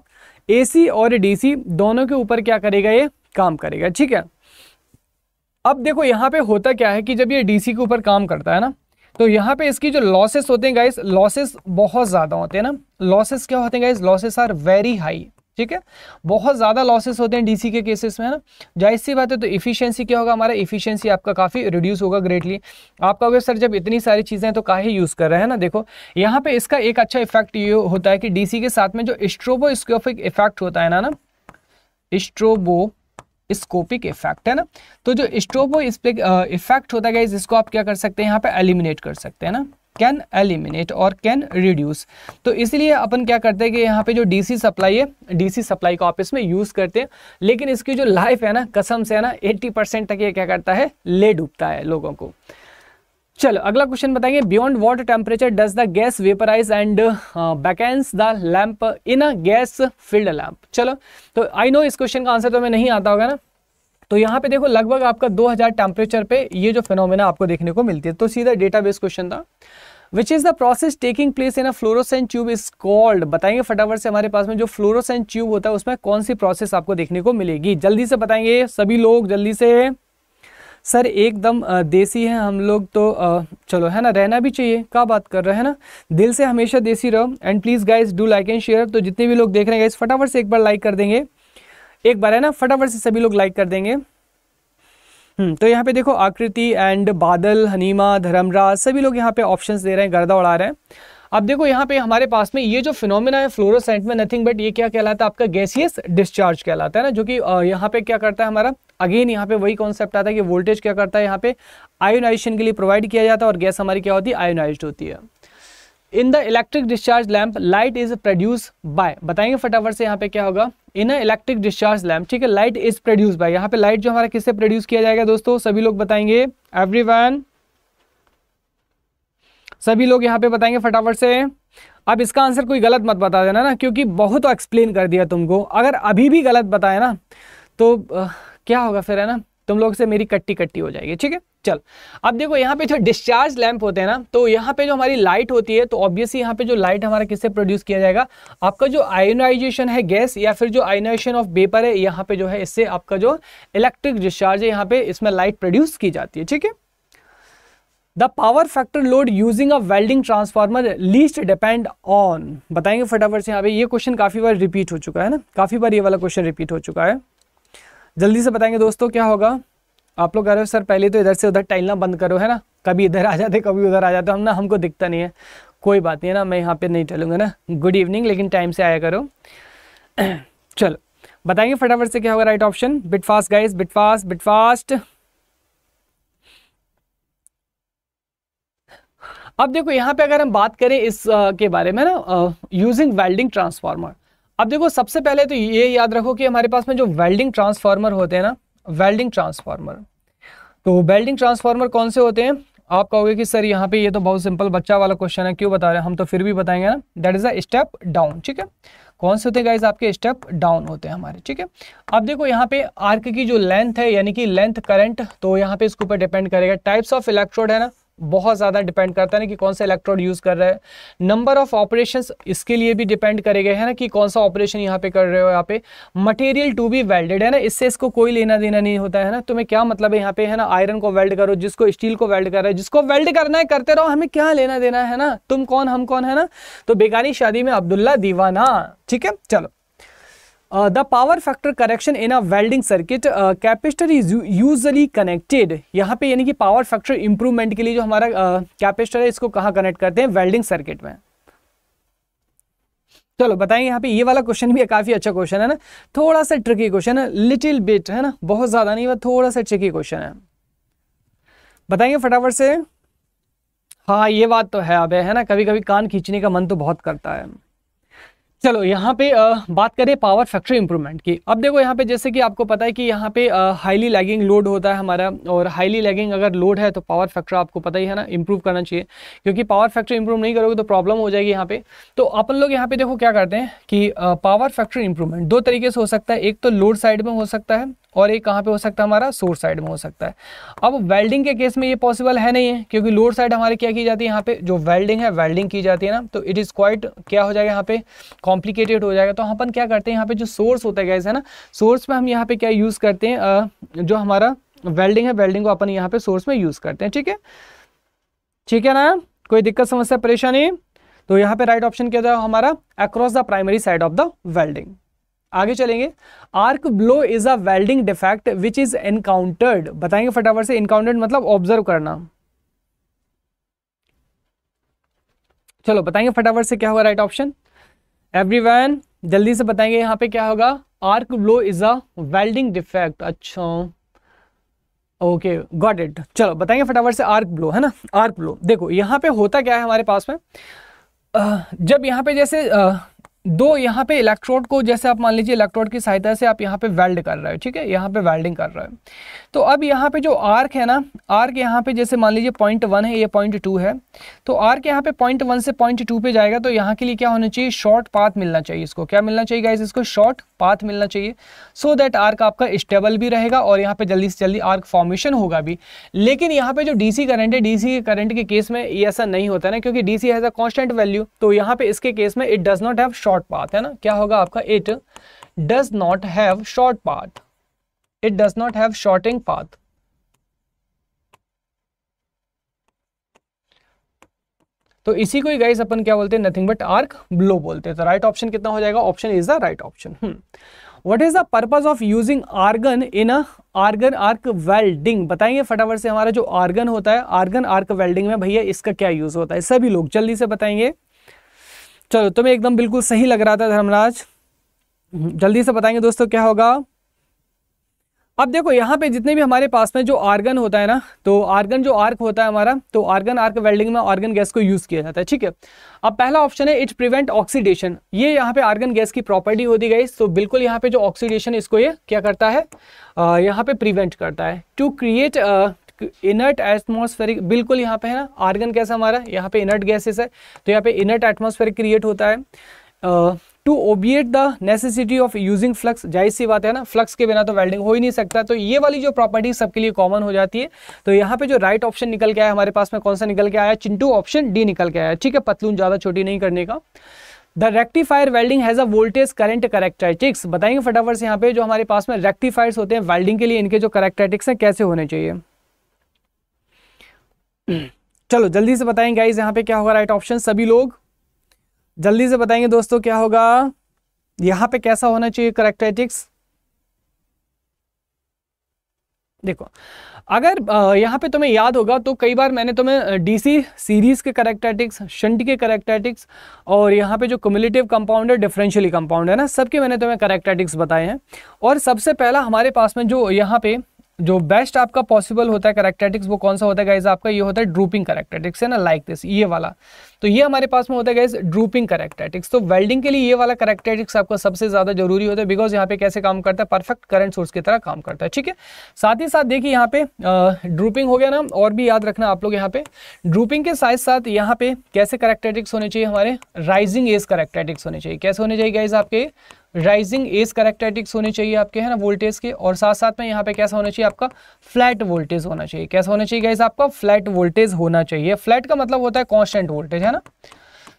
ए सी और डी सी दोनों के ऊपर क्या करेगा ये काम करेगा ठीक है अब देखो यहाँ पे होता क्या है कि जब ये डीसी के ऊपर काम करता है ना तो यहाँ पे इसकी जो लॉसेस होते हैं गाइस लॉसेस बहुत ज़्यादा होते हैं ना लॉसेस क्या होते हैं guys losses are very high ठीक है बहुत ज़्यादा लॉसेस होते हैं डीसी के केसेस में है ना जाहिर सी बात है तो इफिशियंसी क्या होगा हमारा इफिशियंसी आपका काफ़ी रिड्यूस होगा ग्रेटली आप कहोगे सर जब इतनी सारी चीज़ें तो का ही यूज़ कर रहे हैं ना देखो यहाँ पे इसका एक अच्छा इफेक्ट ये होता है कि डीसी के साथ में जो स्ट्रोबोस्कोपिक इफेक्ट होता है ना ना स्ट्रोबो स्कोपिक इफेक्ट है ना तो जो स्ट्रोबो इफेक्ट uh, होता है इसको आप क्या कर सकते हैं यहाँ पे एलिमिनेट कर सकते हैं ना कैन एलिमिनेट और कैन रिड्यूस तो इसलिए अपन क्या करते हैं कि यहाँ पे जो डीसी सप्लाई है डीसी सप्लाई का आप इसमें यूज़ करते हैं लेकिन इसकी जो लाइफ है ना कसम से है ना 80 परसेंट तक ये क्या करता है ले डूबता है लोगों को चलो अगला क्वेश्चन बताएंगे beyond what temperature does the gas vaporise and blackens the lamp in a gas filled lamp चलो तो आई नो इस क्वेश्चन का आंसर तो हमें नहीं आता होगा ना तो यहाँ पे देखो लगभग आपका 2000 हजार टेम्परेचर पे ये जो फिनोमेना आपको देखने को मिलती है तो सीधा डेटाबेस क्वेश्चन था which is the process taking place in a fluorescent tube is called बताएंगे फटाफट से हमारे पास में जो फ्लोरोसेंट ट्यूब होता है उसमें कौन सी प्रोसेस आपको देखने को मिलेगी जल्दी से बताएंगे सभी लोग जल्दी से सर एकदम देसी हैं हम लोग तो चलो है ना रहना भी चाहिए क्या बात कर रहे हैं ना दिल से हमेशा देसी रहो and please guys do like and share तो जितने भी लोग देख रहे हैं गाइज फटाफट से एक बार लाइक कर देंगे एक बार है ना फटाफट से सभी लोग लाइक कर देंगे हम्म, तो यहाँ पे देखो आकृति एंड बादल हनीमा धर्मराज सभी लोग यहाँ पे ऑप्शंस दे रहे हैं गर्दा उड़ा रहे हैं अब देखो यहाँ पे हमारे पास में ये जो फिनोमिना है फ्लोरोसेंट में नथिंग बट ये क्या कहलाता है आपका गैसियस डिस्चार्ज कहलाता है ना जो कि यहाँ पे क्या करता है हमारा अगेन यहाँ पे वही कॉन्सेप्ट आता है कि वोल्टेज क्या करता है यहाँ पे आयोनाइजेशन के लिए प्रोवाइड किया जाता है और गैस हमारी क्या होती है आयोनाइज होती है in the electric discharge lamp light is produce by बताएंगे फटाफट से यहाँ पे क्या होगा in a electric discharge lamp ठीक है लाइट इज प्रोड्यूस बाय यहाँ पे लाइट जो हमारा किससे प्रोड्यूस किया जाएगा दोस्तों सभी लोग बताएंगे एवरीवन सभी लोग यहाँ पे बताएंगे फटाफट से अब इसका आंसर कोई गलत मत बता देना ना क्योंकि बहुत एक्सप्लेन तो कर दिया तुमको अगर अभी भी गलत बताया ना तो आ, क्या होगा फिर है ना तुम लोग से मेरी कट्टी कट्टी हो जाएगी ठीक है चल अब देखो यहाँ पे जो डिस्चार्ज लैंप होते हैं ना तो यहाँ पे जो हमारी लाइट होती है तो ऑब्वियसली यहाँ पे जो लाइट हमारा किससे प्रोड्यूस किया जाएगा आपका जो आयोनाइजेशन है गैस या फिर जो आयोनाइजेशन ऑफ पेपर है यहाँ पे जो है इससे आपका जो इलेक्ट्रिक डिस्चार्ज है यहाँ पे इसमें लाइट प्रोड्यूस की जाती है ठीक है the power factor load using a welding transformer least depend on बताएंगे फटाफट से यहाँ पे ये क्वेश्चन काफी बार रिपीट हो चुका है ना काफी बार ये वाला क्वेश्चन रिपीट हो चुका है जल्दी से बताएंगे दोस्तों क्या होगा आप लोग कह रहे हो सर पहले तो इधर से उधर टहलना बंद करो है ना कभी इधर आ जाते कभी उधर आ जाते हम ना हमको दिखता नहीं है कोई बात नहीं है ना मैं यहाँ पे नहीं टहलूंगा ना गुड इवनिंग लेकिन टाइम से आया करो चलो बताएंगे फटाफट से क्या होगा right option bit fast guys bit fast bit fast अब देखो यहाँ पे अगर हम बात करें इस आ, के बारे में ना यूजिंग वेल्डिंग ट्रांसफार्मर अब देखो सबसे पहले तो ये याद रखो कि हमारे पास में जो वेल्डिंग ट्रांसफार्मर होते हैं ना वेल्डिंग ट्रांसफार्मर तो वेल्डिंग ट्रांसफार्मर कौन से होते हैं आप कहोगे कि सर यहाँ पे ये तो बहुत सिंपल बच्चा वाला क्वेश्चन है क्यों बता रहे हैं हम तो फिर भी बताएंगे ना that is a step down ठीक है कौन से होते हैं गाइज आपके स्टेप डाउन होते हैं हमारे ठीक है अब देखो यहाँ पे आर्क की जो लेंथ है यानी कि लेंथ करंट तो यहाँ पे इसके ऊपर डिपेंड करेगा टाइप्स ऑफ इलेक्ट्रोड है ना बहुत ज़्यादा डिपेंड करता है ना कि कौन सा इलेक्ट्रोड यूज़ कर रहा है नंबर ऑफ ऑपरेशन इसके लिए भी डिपेंड करेगा है ना कि कौन सा ऑपरेशन यहाँ पे कर रहे हो यहाँ पे मटेरियल टू बी वेल्डेड है ना इससे इसको कोई लेना देना नहीं होता है ना तुम्हें तो क्या मतलब है यहाँ पे है ना आयरन को वेल्ड करो जिसको स्टील को वेल्ड कर रहा है जिसको वेल्ड करना है करते रहो हमें क्या लेना देना है ना तुम कौन हम कौन है ना तो बेगानी शादी में अब्दुल्ला दीवाना ठीक है चलो the power factor correction in a welding circuit capacitor is usually connected यहाँ पे यानी कि पावर फैक्टर इंप्रूवमेंट के लिए जो हमारा कैपेस्टर uh, है इसको कहाँ कनेक्ट करते हैं वेल्डिंग सर्किट में चलो बताएंगे यहाँ पे ये वाला क्वेश्चन भी काफ़ी अच्छा क्वेश्चन है ना थोड़ा सा ट्रिकी क्वेश्चन है लिटिल बिट है ना बहुत ज़्यादा नहीं हुआ थोड़ा सा ट्रिकी क्वेश्चन है बताएंगे फटाफट से हाँ ये बात तो है अब है ना कभी कभी कान खींचने का मन तो बहुत करता है चलो यहाँ पे आ, बात करें पावर फैक्टर इंप्रूवमेंट की अब देखो यहाँ पे जैसे कि आपको पता है कि यहाँ पे हाईली लैगिंग लोड होता है हमारा और हाईली लैगिंग अगर लोड है तो पावर फैक्टर आपको पता ही है ना इंप्रूव करना चाहिए क्योंकि पावर फैक्टर इंप्रूव नहीं करोगे तो प्रॉब्लम हो जाएगी यहाँ पे तो अपन लोग यहाँ पे देखो क्या करते हैं कि आ, पावर फैक्टर इंप्रूवमेंट दो तरीके से हो सकता है एक तो लोड साइड में हो सकता है और एक कहाँ पे हो सकता है हमारा सोर्स साइड में हो सकता है अब वेल्डिंग के केस में ये पॉसिबल है नहीं है क्योंकि लोड साइड हमारे क्या की जाती है यहाँ पे जो वेल्डिंग है वेल्डिंग की जाती है ना तो इट इज़ क्वाइट क्या हो जाएगा यहाँ पे कॉम्प्लिकेटेड हो जाएगा तो हम अपन क्या करते हैं यहाँ पे जो सोर्स होता है गैस है ना सोर्स में हम यहाँ पे क्या यूज़ करते हैं जो हमारा वेल्डिंग है वेल्डिंग को अपन यहाँ पे सोर्स में यूज़ करते हैं ठीक है ठीक है ना कोई दिक्कत समस्या परेशानी तो यहाँ पे राइट ऑप्शन क्या था हमारा across the primary side of the welding आगे चलेंगे arc blow is a welding defect which is encountered बताएंगे फटाफट से इनकाउंटर्ड मतलब ऑब्जर्व करना चलो बताएंगे फटाफट से क्या हुआ राइट ऑप्शन एवरीवन जल्दी से बताएंगे यहाँ पे क्या होगा arc blow is a welding defect अच्छा ओके गॉट इट चलो बताएंगे फटाफट से आर्क ब्लो है ना आर्क ब्लो देखो यहाँ पे होता क्या है हमारे पास में जब यहाँ पे जैसे दो यहाँ पे इलेक्ट्रोड को जैसे आप मान लीजिए इलेक्ट्रोड की सहायता से आप यहाँ पे वेल्ड कर रहे हो ठीक है यहाँ पे वेल्डिंग कर रहे हो तो अब यहाँ पे जो आर्क है ना आर्क यहाँ पे जैसे मान लीजिए पॉइंट वन है ये पॉइंट टू है तो आर्क यहाँ पे पॉइंट वन से पॉइंट टू पे जाएगा तो यहाँ के लिए क्या होना चाहिए शॉर्ट पाथ मिलना चाहिए इसको क्या मिलना चाहिए गाइज इसको शॉर्ट पाथ मिलना चाहिए सो दैट आर्क आपका स्टेबल भी रहेगा और यहाँ पे जल्दी से जल्दी आर्क फॉर्मेशन होगा भी लेकिन यहाँ पे जो डीसी करंट है डी के करंट के केस में ऐसा नहीं होता ना क्योंकि D C has a constant value तो यहाँ पे इसके केस में it does not have short short path है ना क्या होगा आपका it does not have short path it does not have shorting path तो इसी को ही गाइस अपन क्या बोलते हैं नथिंग बट आर्क ब्लो बोलते हैं तो राइट ऑप्शन कितना हो जाएगा option is the right option what is the purpose of using argon in a argon arc welding बताएंगे फटाफट से हमारा जो आर्गन होता है आर्गन आर्क वेल्डिंग में भैया इसका क्या यूज होता है सभी लोग जल्दी से बताएंगे चलो तुम्हें एकदम बिल्कुल सही लग रहा था धर्मराज जल्दी से बताएंगे दोस्तों क्या होगा अब देखो यहाँ पे जितने भी हमारे पास में जो आर्गन होता है ना तो आर्गन जो आर्क होता है हमारा तो आर्गन आर्क वेल्डिंग में आर्गन गैस को यूज़ किया जाता है ठीक है अब पहला ऑप्शन है इट प्रिवेंट ऑक्सीडेशन ये यहाँ पे आर्गन गैस की प्रॉपर्टी होती गई तो बिल्कुल यहाँ पे जो ऑक्सीडेशन इसको ये क्या करता है यहाँ पे प्रिवेंट करता है टू क्रिएट इनर्ट एटमोस्फेरिक बिल्कुल यहाँ पे है ना आर्गन गैस हमारा यहाँ पे इनर्ट गैसेस है तो यहाँ पे इनर्ट एटमोस्फेरिक क्रिएट होता है to obviate the necessity of using flux जाहिर सी बात है ना फ्लक्स के बिना तो वेल्डिंग हो ही नहीं सकता तो ये वाली जो प्रॉपर्टी सबके लिए कॉमन हो जाती है तो यहाँ पे जो राइट right ऑप्शन निकल के आया हमारे पास में कौन सा निकल के आया चिंटू ऑप्शन डी निकल के आया ठीक है पतलून ज़्यादा छोटी नहीं करने का the rectifier welding has a voltage current characteristics बताएंगे फटाफट से यहाँ पे जो हमारे पास में रेक्टिफायर्स होते हैं वेल्डिंग के लिए इनके जो करेक्टराइटिक्स हैं कैसे होने चाहिए चलो जल्दी से बताएंगे गाइज यहाँ पे क्या होगा राइट ऑप्शन सभी लोग जल्दी से बताएंगे दोस्तों क्या होगा यहाँ पे कैसा होना चाहिए करेक्टरेटिक्स देखो अगर यहाँ पे तुम्हें याद होगा तो कई बार मैंने तुम्हें डीसी सीरीज के करेक्टरेटिक्स शंट के करेक्टरेटिक्स और यहाँ पे जो कम्युलेटिव कंपाउंड है डिफरेंशियली कंपाउंड है ना सबके मैंने तुम्हें करेक्टरेटिक्स बताए हैं और सबसे पहला हमारे पास में जो यहाँ पे जो बेस्ट आपका पॉसिबल होता है करेक्टेटिक्स वो कौन सा होता है गाइज आपका ये होता है ड्रूपिंग करेक्टेटिक्स है ना लाइक दिस ये वाला तो ये हमारे पास में होता है गाइज ड्रूपिंग करेक्टेटिक्स तो वेल्डिंग के लिए ये वाला करेक्टेटिक्स आपका सबसे ज्यादा जरूरी होता है बिकॉज यहाँ पे कैसे काम करता है परफेक्ट करंट सोर्स की तरह काम करता है ठीक है साथ ही साथ देखिए यहाँ पे ड्रूपिंग हो गया ना और भी याद रखना आप लोग यहाँ पे ड्रूपिंग के साथ साथ यहाँ पे कैसे करेक्टेटिक्स होने चाहिए हमारे राइजिंग एज करेक्टेटिक्स होने चाहिए कैसे होने चाहिए गाइज आपके राइजिंग एज करेक्टरिटिक्स होने चाहिए आपके है ना वोल्टेज के और साथ साथ में यहाँ पे कैसा होना चाहिए आपका फ्लैट वोल्टेज होना चाहिए कैसा होना चाहिए गाइज आपका फ्लैट वोल्टेज होना चाहिए फ्लैट का मतलब होता है कॉन्स्टेंट वोल्टेज है ना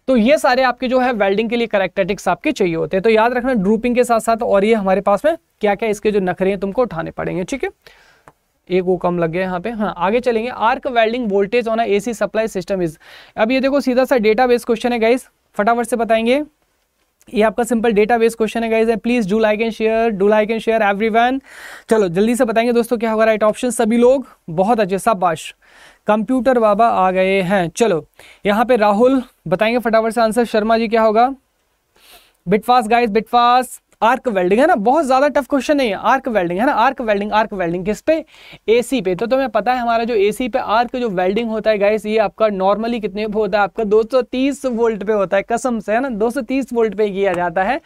तो ये सारे आपके जो है वेल्डिंग के लिए करेक्टरिटिक्स आपके चाहिए होते हैं तो याद रखना ड्रूपिंग के साथ साथ और ये हमारे पास में क्या क्या इसके जो नखरे हैं तुमको उठाने पड़ेंगे ठीक है एक वो कम लग गया यहाँ पे हाँ आगे चलेंगे arc welding voltage on C supply system is अब ये देखो सीधा सा डेटा बेस क्वेश्चन है गाइस फटाफट से बताएंगे ये आपका सिंपल डेटा बेस क्वेश्चन है guys please do like and share do like and share everyone चलो जल्दी से बताएंगे दोस्तों क्या होगा राइट ऑप्शन सभी लोग बहुत अच्छे सब शाबाश कंप्यूटर बाबा आ गए हैं चलो यहाँ पे राहुल बताएंगे फटाफट से आंसर शर्मा जी क्या होगा bit fast guys bit fast arc welding है ना बहुत ज़्यादा टफ क्वेश्चन नहीं है आर्क वेल्डिंग है ना आर्क वेल्डिंग आर्क वेल्डिंग किस पे एसी पे तो तुम्हें पता है हमारा जो एसी पे आर्क जो वेल्डिंग होता है गाइस ये आपका नॉर्मली कितने पे होता है आपका 230 वोल्ट पे होता है कसम से है ना 230 वोल्ट पे किया जाता है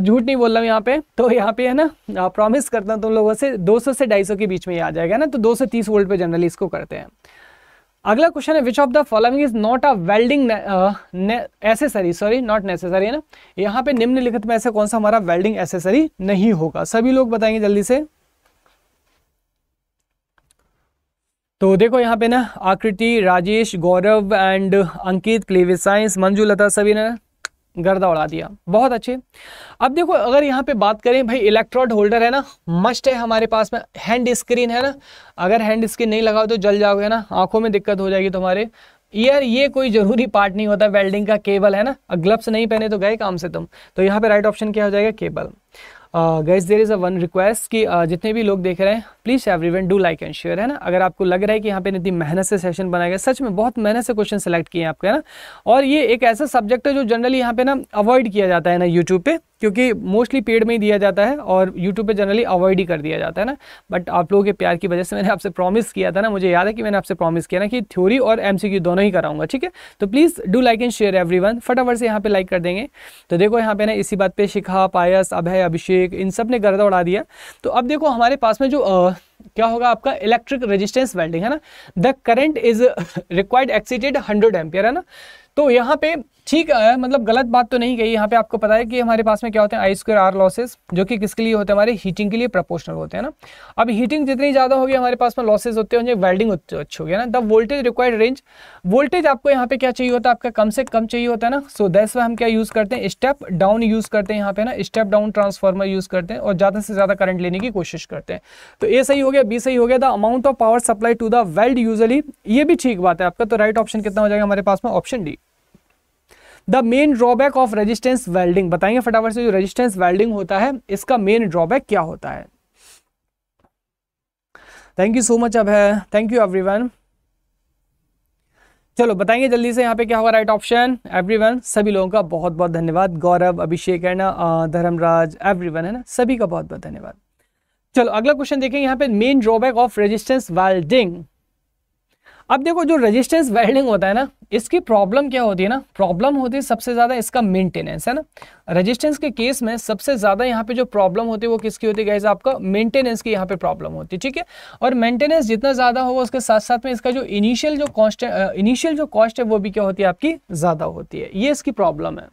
झूठ नहीं बोल रहा हूँ यहाँ पे तो यहाँ पे है ना प्रॉमिस करता हूँ तुम लोगों से दो से ढाई के बीच में आ जाएगा ना तो दो वोल्ट पे जनरली इसको करते हैं अगला क्वेश्चन है which of the following is not a welding accessory sorry not necessary है ना यहाँ पे निम्नलिखित में ऐसे कौन सा हमारा वेल्डिंग एसेसरी नहीं होगा सभी लोग बताएंगे जल्दी से तो देखो यहाँ पे ना आकृति राजेश गौरव एंड अंकित क्लेवे साइंस मंजू लता सभी ने गर्दा उड़ा दिया बहुत अच्छे अब देखो अगर यहाँ पे बात करें भाई इलेक्ट्रोड होल्डर है ना मस्ट है हमारे पास में हैंड स्क्रीन है ना अगर हैंड स्क्रीन नहीं लगाओ तो जल जाओगे ना आंखों में दिक्कत हो जाएगी तुम्हारे यार ये कोई जरूरी पार्ट नहीं होता वेल्डिंग का केबल है ना ग्लव्स नहीं पहने तो गए काम से तुम तो यहाँ पे राइट ऑप्शन क्या हो जाएगा cable gas there is a one request कि uh, जितने भी लोग देख रहे हैं please one do like and share है ना अगर आपको लग रहा है कि यहाँ पे इतनी मेहनत से सेशन बनाया गया सच में बहुत मेहनत से क्वेश्चन सेलेक्ट किए हैं आपके है ना और ये एक ऐसा सब्जेक्ट है जो जनरली यहाँ पे ना अवॉइड किया जाता है ना यूट्यूब पर क्योंकि मोस्टली पेड में ही दिया जाता है और यूट्यूब पे जनरली अवॉइड ही कर दिया जाता है ना बट आप लोगों के प्यार की वजह से मैंने आपसे प्रॉमिस किया था ना मुझे याद है कि मैंने आपसे प्रॉमिस किया ना कि थ्योरी और एम दोनों ही कराऊंगा ठीक है तो please do like and share every फटाफट से यहाँ पर लाइक कर देंगे तो देखो यहाँ पे ना इसी बात पर शिखा पायस अभय अभिषेक इन सब ने गर्दा उड़ा दिया तो अब देखो हमारे पास में जो क्या होगा आपका इलेक्ट्रिक रेजिस्टेंस वेल्डिंग है ना the current is required exceeded hundred ampere है ना तो यहाँ पे ठीक है मतलब गलत बात तो नहीं कही यहाँ पे आपको पता है कि हमारे पास में क्या होते हैं आई स्क्वायर आर लॉसेज जो कि किसके लिए होते हैं हमारे हीटिंग के लिए प्रोपोर्शनल होते हैं ना अब हीटिंग जितनी ज़्यादा होगी हमारे पास में लॉसेज होते हैं वेल्डिंग अच्छी होगी ना the voltage required range voltage आपको यहाँ पे क्या चाहिए होता है आपका कम से कम चाहिए होता है ना सो दस में हम क्या यूज़ करते हैं स्टेप डाउन यूज़ करते हैं यहाँ पे ना स्टेप डाउन ट्रांसफार्मर यूज़ करते हैं और ज़्यादा से ज़्यादा करंट लेने की कोशिश करते हैं तो ए सही हो गया बी सही हो गया the amount of power supply to the weld usually ये भी ठीक बात है आपका तो राइट ऑप्शन कितना हो जाएगा हमारे पास में option D the main drawback of resistance welding बताएंगे फटाफट से जो रेजिस्टेंस वेल्डिंग होता है इसका मेन ड्रॉबैक क्या होता है थैंक यू सो मच अब है थैंक यू एवरीवन चलो बताएंगे जल्दी से यहाँ पे क्या होगा राइट ऑप्शन एवरीवन सभी लोगों का बहुत बहुत धन्यवाद गौरव अभिषेक है ना धर्मराज एवरीवन है ना सभी का बहुत बहुत धन्यवाद चलो अगला क्वेश्चन देखें यहाँ पे main drawback of resistance welding अब देखो जो रेजिस्टेंस वेल्डिंग होता है ना इसकी प्रॉब्लम क्या होती है ना प्रॉब्लम होती है सबसे ज़्यादा इसका मेंटेनेंस है ना रेजिस्टेंस के केस में सबसे ज़्यादा यहाँ पे जो प्रॉब्लम होती है वो किसकी होती है गाइज आपका मेंटेनेंस की यहाँ पे प्रॉब्लम होती है ठीक है और मेंटेनेंस जितना ज़्यादा होगा उसके साथ साथ में इसका जो इनिशियल जो कॉस्ट इनिशियल जो कॉस्ट है वो भी क्या होती है आपकी ज़्यादा होती है ये इसकी प्रॉब्लम है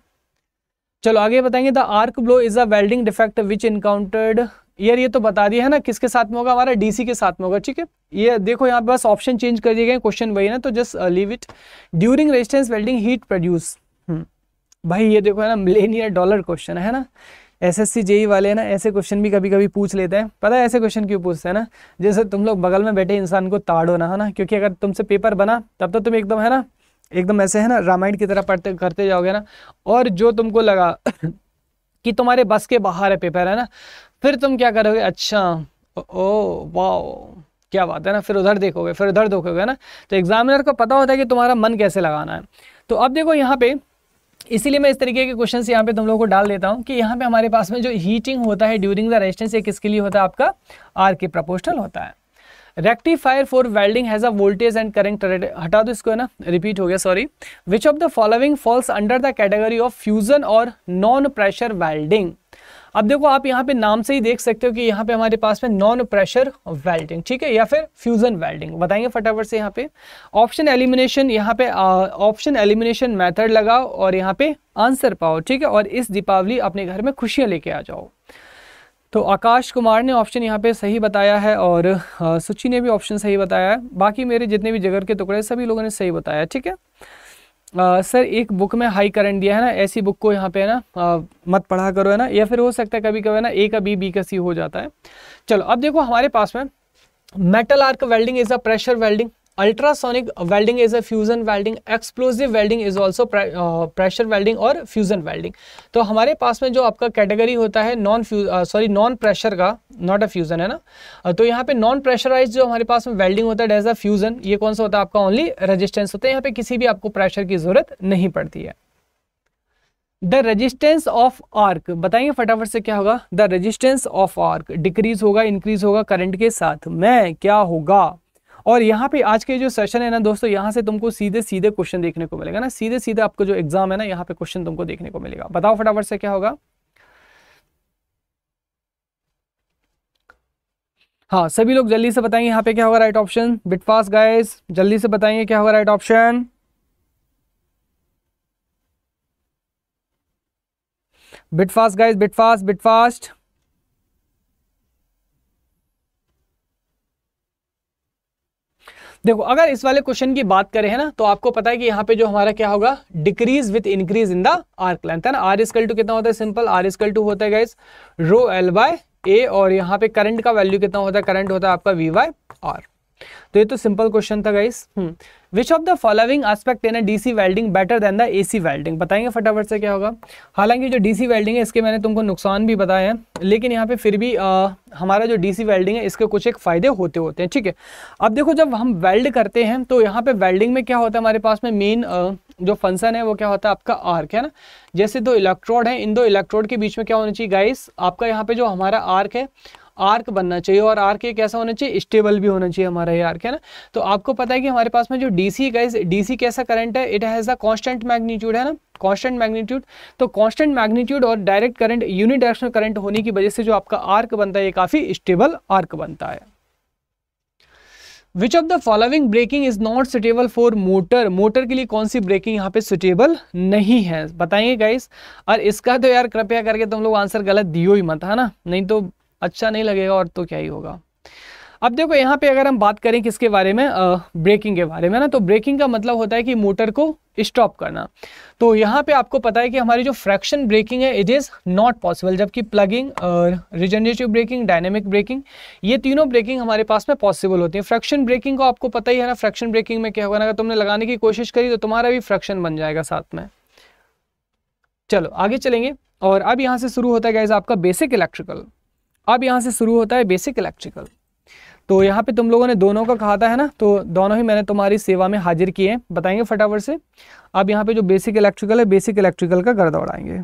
चलो आगे बताएंगे the arc blow is a welding defect which encountered यार ये तो बता दिया है ना किसके साथ में होगा हमारा डीसी के साथ में होगा ठीक है ये देखो यहाँ पे बस ऑप्शन चेंज कर दिए गए क्वेश्चन वही ना तो just leave it during resistance welding heat produce भाई ये देखो है ना मिलेनियर डॉलर क्वेश्चन है ना एस एस जेई वाले ना ऐसे क्वेश्चन भी कभी कभी पूछ लेते हैं पता है ऐसे क्वेश्चन क्यों पूछते हैं ना जैसे तुम लोग बगल में बैठे इंसान को ताड़ो ना है ना क्योंकि अगर तुमसे पेपर बना तब तो तुम एकदम है ना एकदम ऐसे है ना रामायण की तरह पढ़ते करते जाओगे ना और जो तुमको लगा कि तुम्हारे बस के बाहर है पेपर है ना फिर तुम क्या करोगे अच्छा ओ वाह क्या बात है ना फिर उधर देखोगे फिर उधर देखोगे ना तो एग्जामिनर को पता होता है कि तुम्हारा मन कैसे लगाना है तो अब देखो यहाँ पे इसीलिए मैं इस तरीके के क्वेश्चन यहाँ पे तुम लोगों को डाल देता हूँ कि यहाँ पे हमारे पास में जो हीटिंग होता है ड्यूरिंग द रेजिस्टेंस ये किसके लिए होता है आपका आर के प्रपोस्टल होता है rectifier for welding has a voltage and current हटा दो इसको है ना रिपीट हो गया sorry which of the following falls under the category of fusion और नॉन प्रेशर वेल्डिंग अब देखो आप यहाँ पे नाम से ही देख सकते हो कि यहाँ पे हमारे पास में नॉन प्रेशर वेल्डिंग ठीक है या फिर फ्यूजन वेल्डिंग बताएंगे फटाफट से यहाँ पे ऑप्शन एलिमिनेशन यहाँ पे ऑप्शन एलिमिनेशन मेथड लगाओ और यहाँ पे आंसर पाओ ठीक है और इस दीपावली अपने घर में खुशियाँ लेके आ जाओ तो आकाश कुमार ने ऑप्शन यहाँ पे सही बताया है और सुचि ने भी ऑप्शन सही बताया है बाकी मेरे जितने भी जगह के टुकड़े सभी लोगों ने सही बताया ठीक है आ, सर एक बुक में हाई करंट दिया है ना ऐसी बुक को यहाँ पे है ना आ, मत पढ़ा करो है ना या फिर हो सकता है कभी कभी ना ए का बी बी का सी हो जाता है चलो अब देखो हमारे पास में metal arc welding is a pressure welding ultrasonic welding is a fusion welding explosive welding is also pressure welding और फ्यूजन वेल्डिंग तो हमारे पास में जो आपका कैटेगरी होता है नॉन सॉरी नॉन प्रेशर का नॉट अ फ्यूजन है ना uh, तो यहाँ पे नॉन प्रेशराइज जो हमारे पास में वेल्डिंग होता है डेज अ फ्यूजन ये कौन सा होता है आपका ओनली रजिस्टेंस होता है यहाँ पे किसी भी आपको प्रेशर की जरूरत नहीं पड़ती है द रजिस्टेंस ऑफ आर्क बताइए फटाफट से क्या होगा the resistance of arc decrease होगा इंक्रीज होगा करंट के साथ में क्या होगा और यहाँ पे आज के जो सेशन है ना दोस्तों यहाँ से तुमको सीधे सीधे क्वेश्चन देखने को मिलेगा ना सीधे सीधे आपको जो एग्जाम है ना यहाँ पे क्वेश्चन तुमको देखने को मिलेगा बताओ फटाफट से क्या होगा हाँ सभी लोग जल्दी से बताएंगे यहाँ पे क्या होगा राइट ऑप्शन बिटफास्ट गाइस जल्दी से बताएंगे क्या होगा right option bit fast guys bit fast bit fast देखो अगर इस वाले क्वेश्चन की बात करें है ना तो आपको पता है कि यहाँ पे जो हमारा क्या होगा decrease with increase in the arc length है ना आर इजकल टू कितना होता है सिंपल आर इजकल टू होता है guys rho L by A और यहाँ पे करंट का वैल्यू कितना होता है करंट होता है आपका वी बाय आर तो ये तो सिंपल क्वेश्चन था guys which of the following aspect in DC welding better than the AC welding बताएंगे फटाफट से क्या होगा हालांकि जो डीसी वेल्डिंग है इसके मैंने तुमको नुकसान भी बताए हैं लेकिन यहाँ पे फिर भी आ, हमारा जो डीसी वेल्डिंग है इसके कुछ एक फ़ायदे होते होते हैं ठीक है अब देखो जब हम वेल्ड करते हैं तो यहाँ पे वेल्डिंग में क्या होता है हमारे पास में मेन जो फंक्शन है वो क्या होता है आपका आर्क है ना जैसे दो इलेक्ट्रोड है इन दो इलेक्ट्रोड के बीच में क्या होना चाहिए गाइस आपका यहाँ पे जो हमारा आर्क है आर्क बनना चाहिए और आर्क एक कैसा होना चाहिए स्टेबल भी होना चाहिए हमारा ये आर्क है ना तो आपको पता है कि हमारे पास में जो D C guys D C कैसा करंट है it has a constant magnitude है ना कॉन्स्टेंट मैग्नीट्यूड तो कॉन्स्टेंट मैग्नीट्यूड और डायरेक्ट करंट यूनिडायरेक्शनल करंट होने की वजह से जो आपका आर्क बनता है ये काफ़ी स्टेबल आर्क बनता है Which of the following braking is not suitable for motor? Motor के लिए कौन सी ब्रेकिंग यहाँ पे suitable नहीं है बताएंगे guys? और इसका तो यार कृपया करके तुम लोग आंसर गलत दियो ही मत है ना नहीं तो अच्छा नहीं लगेगा और तो क्या ही होगा अब देखो यहाँ पे अगर हम बात करें किसके बारे में ब्रेकिंग के बारे में ना तो ब्रेकिंग का मतलब होता है कि मोटर को स्टॉप करना तो यहाँ पे आपको पता है कि हमारी जो फ्रैक्शन ब्रेकिंग है इट इज़ नॉट पॉसिबल जबकि plugging regenerative braking dynamic braking ये तीनों ब्रेकिंग हमारे पास में पॉसिबल होती है फ्रैक्शन ब्रेकिंग को आपको पता ही है ना फ्रैक्शन ब्रेकिंग में क्या होगा ना अगर तुमने लगाने की कोशिश करी तो तुम्हारा भी फ्रैक्शन बन जाएगा साथ में चलो आगे चलेंगे और अब यहाँ से शुरू होता है गाइज आपका बेसिक इलेक्ट्रिकल अब यहाँ से शुरू होता है बेसिक इलेक्ट्रिकल तो यहाँ पे तुम लोगों ने दोनों का कहा था है ना तो दोनों ही मैंने तुम्हारी सेवा में हाजिर किए हैं बताएंगे फटाफट से अब यहाँ पे जो बेसिक इलेक्ट्रिकल है बेसिक इलेक्ट्रिकल का घर दौड़ाएंगे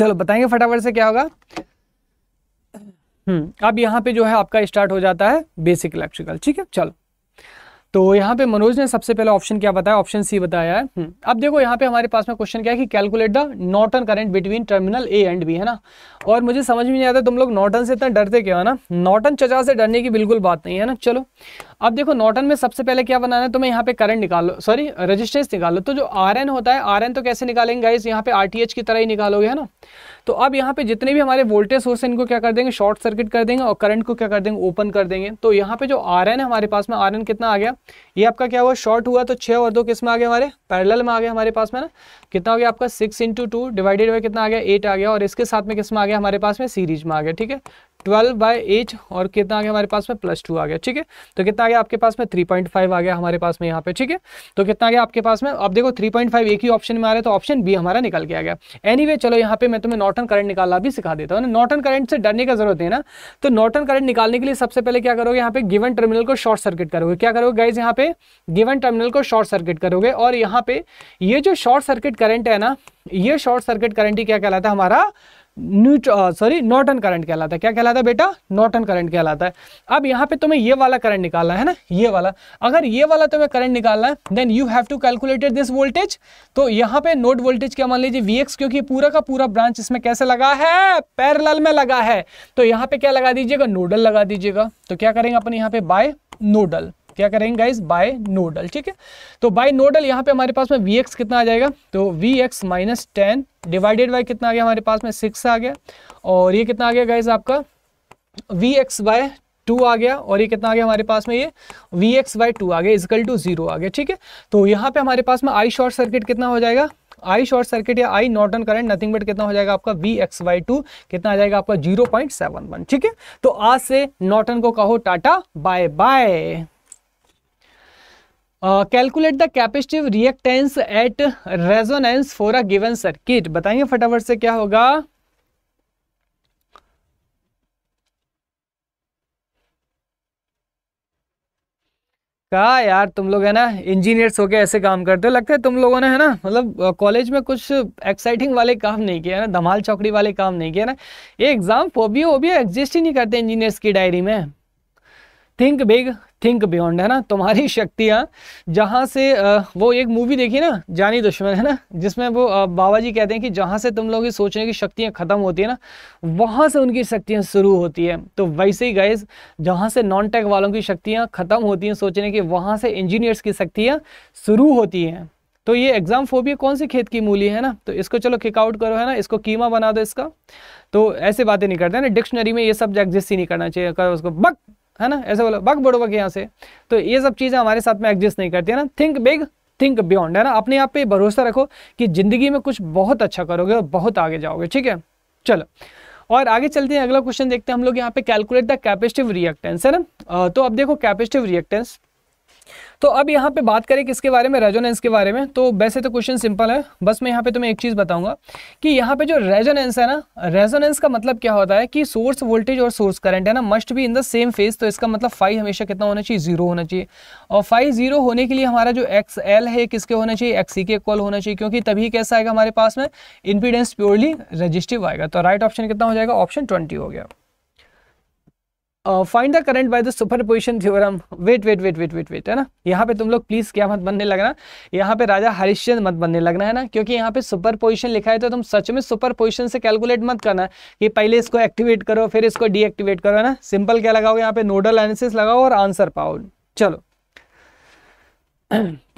चलो बताएंगे फटाफट से क्या होगा हम्म अब यहाँ पे जो है आपका स्टार्ट हो जाता है बेसिक इलेक्ट्रिकल ठीक है चलो तो यहाँ पे मनोज ने सबसे पहला ऑप्शन क्या बताया ऑप्शन सी बताया है हम्म। अब देखो यहाँ पे हमारे पास में क्वेश्चन क्या है कि calculate the Norton current between terminal A and B है ना और मुझे समझ में नहीं आता तुम लोग नॉर्टन से इतना डरते क्या है ना नॉर्टन चचा से डरने की बिल्कुल बात नहीं है ना चलो अब देखो नॉर्टन में सबसे पहले क्या बनाना है तुम्हें यहाँ पे करंट निकालो सॉरी रजिस्टेंस निकालो तो जो आर एन होता है आर एन तो कैसे निकालेंगे इस यहाँ पे आर टी एच की तरह ही निकालोगे है ना तो अब यहाँ पे जितने भी हमारे वोल्टेज सोर्स इनको क्या कर देंगे शॉर्ट सर्किट कर देंगे और करंट को क्या कर देंगे ओपन कर देंगे तो यहाँ पे जो आर एन है हमारे पास में आर एन कितना आ गया ये आपका क्या हुआ शॉर्ट हुआ तो छः और दो किस में आ गए हमारे पैरेलल में आ गए हमारे पास में ना कितना हो गया आपका six into two divided by कितना आ गया एट आ गया और इसके साथ में किस में आ गया हमारे पास में सीरीज में आ गया ठीक है ट्वेल्व बाई एट और कितना आ गया हमारे पास में प्लस टू आ गया ठीक है तो कितना आ गया आपके पास में थ्री पॉइंट फाइव आ गया हमारे पास में यहाँ पे ठीक है तो कितना आ गया आपके पास में अब देखो थ्री पॉइंट फाइव एक ही ऑप्शन में आ रहा है तो ऑप्शन बी हमारा निकल के आ गया एनी anyway, चलो यहाँ पे मैं तुम्हें नॉटन करंट निकालना भी सिखा देता हूँ नॉटन करंट से डरने का जरूरत है ना तो नॉटन करंट निकालने के लिए सबसे पहले क्या करोगे यहाँ पे गिवन टर्मिनल को शॉर्ट सर्किट करोगे क्या करोगे गाइज यहाँ पे गिवन टर्मिनल को शॉर्ट सर्किट करोगे और यहाँ पे ये जो शॉर्ट सर्किट करंट है ना ये शॉर्ट सर्किट करंट ही क्या कहलाता है हमारा सॉरी नॉटन करंट कहलाता है क्या कहलाता है बेटा नॉटन करंट कहलाता है अब यहाँ पे तुम्हें ये वाला करंट निकालना है ना ये वाला अगर ये वाला तुम्हें करंट निकालना है then you have to calculated this voltage तो यहाँ पे नोट वोल्टेज क्या मान लीजिए वीएक्स क्योंकि पूरा का पूरा ब्रांच इसमें कैसे लगा है पैरल में लगा है तो यहाँ पे क्या लगा दीजिएगा नोडल लगा दीजिएगा तो क्या करेंगे अपन यहाँ पे बाय नोडल क्या करेंगे गाइज बाय नोडल ठीक है तो बाय नोडल यहाँ पे हमारे पास में वी एक्स कितना आ जाएगा तो V X minus ten divided by कितना आ गया हमारे पास में सिक्स आ गया और ये कितना आ गया गाइज आपका वी एक्स बाय टू आ गया और ये कितना आ गया हमारे पास में ये वी एक्स बाय टू आ गया इजकल टू जीरो आ गया ठीक है तो यहाँ पे हमारे पास में आई शॉर्ट सर्किट कितना हो जाएगा आई शॉर्ट सर्किट या I Norton current nothing but कितना हो जाएगा आपका वी एक्स बाई टू कितना आ जाएगा आपका जीरो पॉइंट सेवन वन ठीक है तो आज से नॉर्टन को कहो tata bye bye calculate the capacitive reactance at resonance for a given circuit बताइए फटाफट से क्या होगा कहा यार तुम लोग है ना इंजीनियर्स होके ऐसे काम करते हो लगता है तुम लोगों ने है ना मतलब कॉलेज uh, में कुछ एक्साइटिंग वाले काम नहीं किया है ना धमाल चौकड़ी वाले काम नहीं किया ना ये एग्जाम फोबियो वोबियो एग्जिस्ट ही नहीं करते इंजीनियर्स की डायरी में थिंक बिग थिंक बियॉन्ड है ना तुम्हारी शक्तियाँ जहाँ से वो एक मूवी देखी ना जानी दुश्मन है ना जिसमें वो बाबा जी कहते हैं कि जहाँ से तुम लोग की सोचने की शक्तियाँ ख़त्म होती है ना वहाँ से उनकी शक्तियाँ शुरू होती है तो वैसे ही गैस जहाँ से नॉन टेक वालों की शक्तियाँ ख़त्म होती हैं सोचने की वहाँ से इंजीनियर्स की शक्तियाँ शुरू होती हैं तो ये एग्जाम फोबिया कौन सी खेत की मूली है ना तो इसको चलो किकआउट करो है ना इसको कीमा बना दो इसका तो ऐसे बातें नहीं करते ना डिक्शनरी में ये सब्जेक्ट एग्जिस्ट ही नहीं करना चाहिए करो उसको बक है ना ऐसे बोलो बग बड़ो बग यहाँ से तो ये सब चीज़ें हमारे साथ में एग्जिस्ट नहीं करती है ना थिंक बिग थिंक बियॉन्ड है ना अपने आप पे भरोसा रखो कि ज़िंदगी में कुछ बहुत अच्छा करोगे और बहुत आगे जाओगे ठीक है चलो और आगे चलते हैं अगला क्वेश्चन देखते हैं हम लोग यहाँ पे कैलकुलेट द कैपेसिटिव रिएक्टेंस है ना तो अब देखो कैपेसिटिव रिएक्टेंस तो अब यहाँ पे बात करें किसके बारे में रेजोनेंस के बारे में तो वैसे तो क्वेश्चन सिंपल है बस मैं यहाँ पे तुम्हें एक चीज़ बताऊंगा कि यहाँ पे जो रेजोनेंस है ना रेजोनेंस का मतलब क्या होता है कि सोर्स वोल्टेज और सोर्स करंट है ना मस्ट भी इन द सेम फेज तो इसका मतलब फाइव हमेशा कितना होना चाहिए जीरो होना चाहिए और फाइव जीरो होने के लिए हमारा जो एक्स एल है किसके होना चाहिए एक्स सी के इक्वल होना चाहिए क्योंकि तभी कैसा आएगा हमारे पास में इम्पीडेंस प्योरली रजिस्टिव आएगा तो राइट ऑप्शन कितना हो जाएगा ऑप्शन ट्वेंटी हो गया find the current by the superposition theorem wait wait wait wait wait wait है ना यहाँ पे तुम लोग प्लीज क्या मत बनने लगना यहाँ पे राजा हरिश्चंद मत बनने लगना है ना क्योंकि यहाँ पे सुपरपोजिशन लिखा है तो तुम सच में सुपरपोजिशन से कैलकुलेट मत करना कि पहले इसको एक्टिवेट करो फिर इसको डीएक्टिवेट करो है ना सिंपल क्या लगाओ यहाँ पे नोडल एनालिसिस लगाओ और आंसर पाओ चलो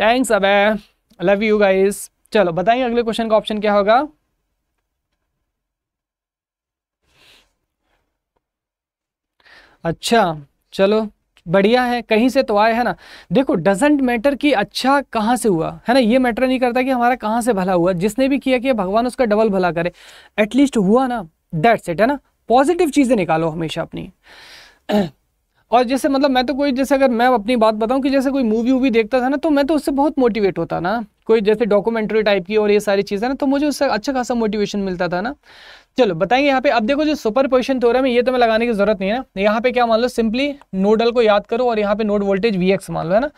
थैंक्स अब लव यू गाइस चलो बताएंगे अगले क्वेश्चन का ऑप्शन क्या होगा अच्छा चलो बढ़िया है कहीं से तो आए है ना देखो डजेंट मैटर कि अच्छा कहाँ से हुआ है ना ये मैटर नहीं करता कि हमारा कहाँ से भला हुआ जिसने भी किया कि भगवान उसका डबल भला करे एटलीस्ट हुआ ना दैट्स इट है ना पॉजिटिव चीज़ें निकालो हमेशा अपनी और जैसे मतलब मैं तो कोई जैसे अगर मैं अपनी बात बताऊं कि जैसे कोई मूवी वूवी देखता था ना तो मैं तो उससे बहुत मोटिवेट होता ना कोई जैसे डॉक्यूमेंट्री टाइप की और ये सारी चीज़ें ना तो मुझे उससे अच्छा खासा मोटिवेशन मिलता था ना चलो बताइए यहाँ पे अब देखो जो सुपर पोजिशन थ्योरम है ये तो मैं लगाने की जरूरत नहीं है ना यहाँ पे क्या मान लो सिंपली नोडल को याद करो और यहाँ पे नोड वोल्टेज वी मान लो है ना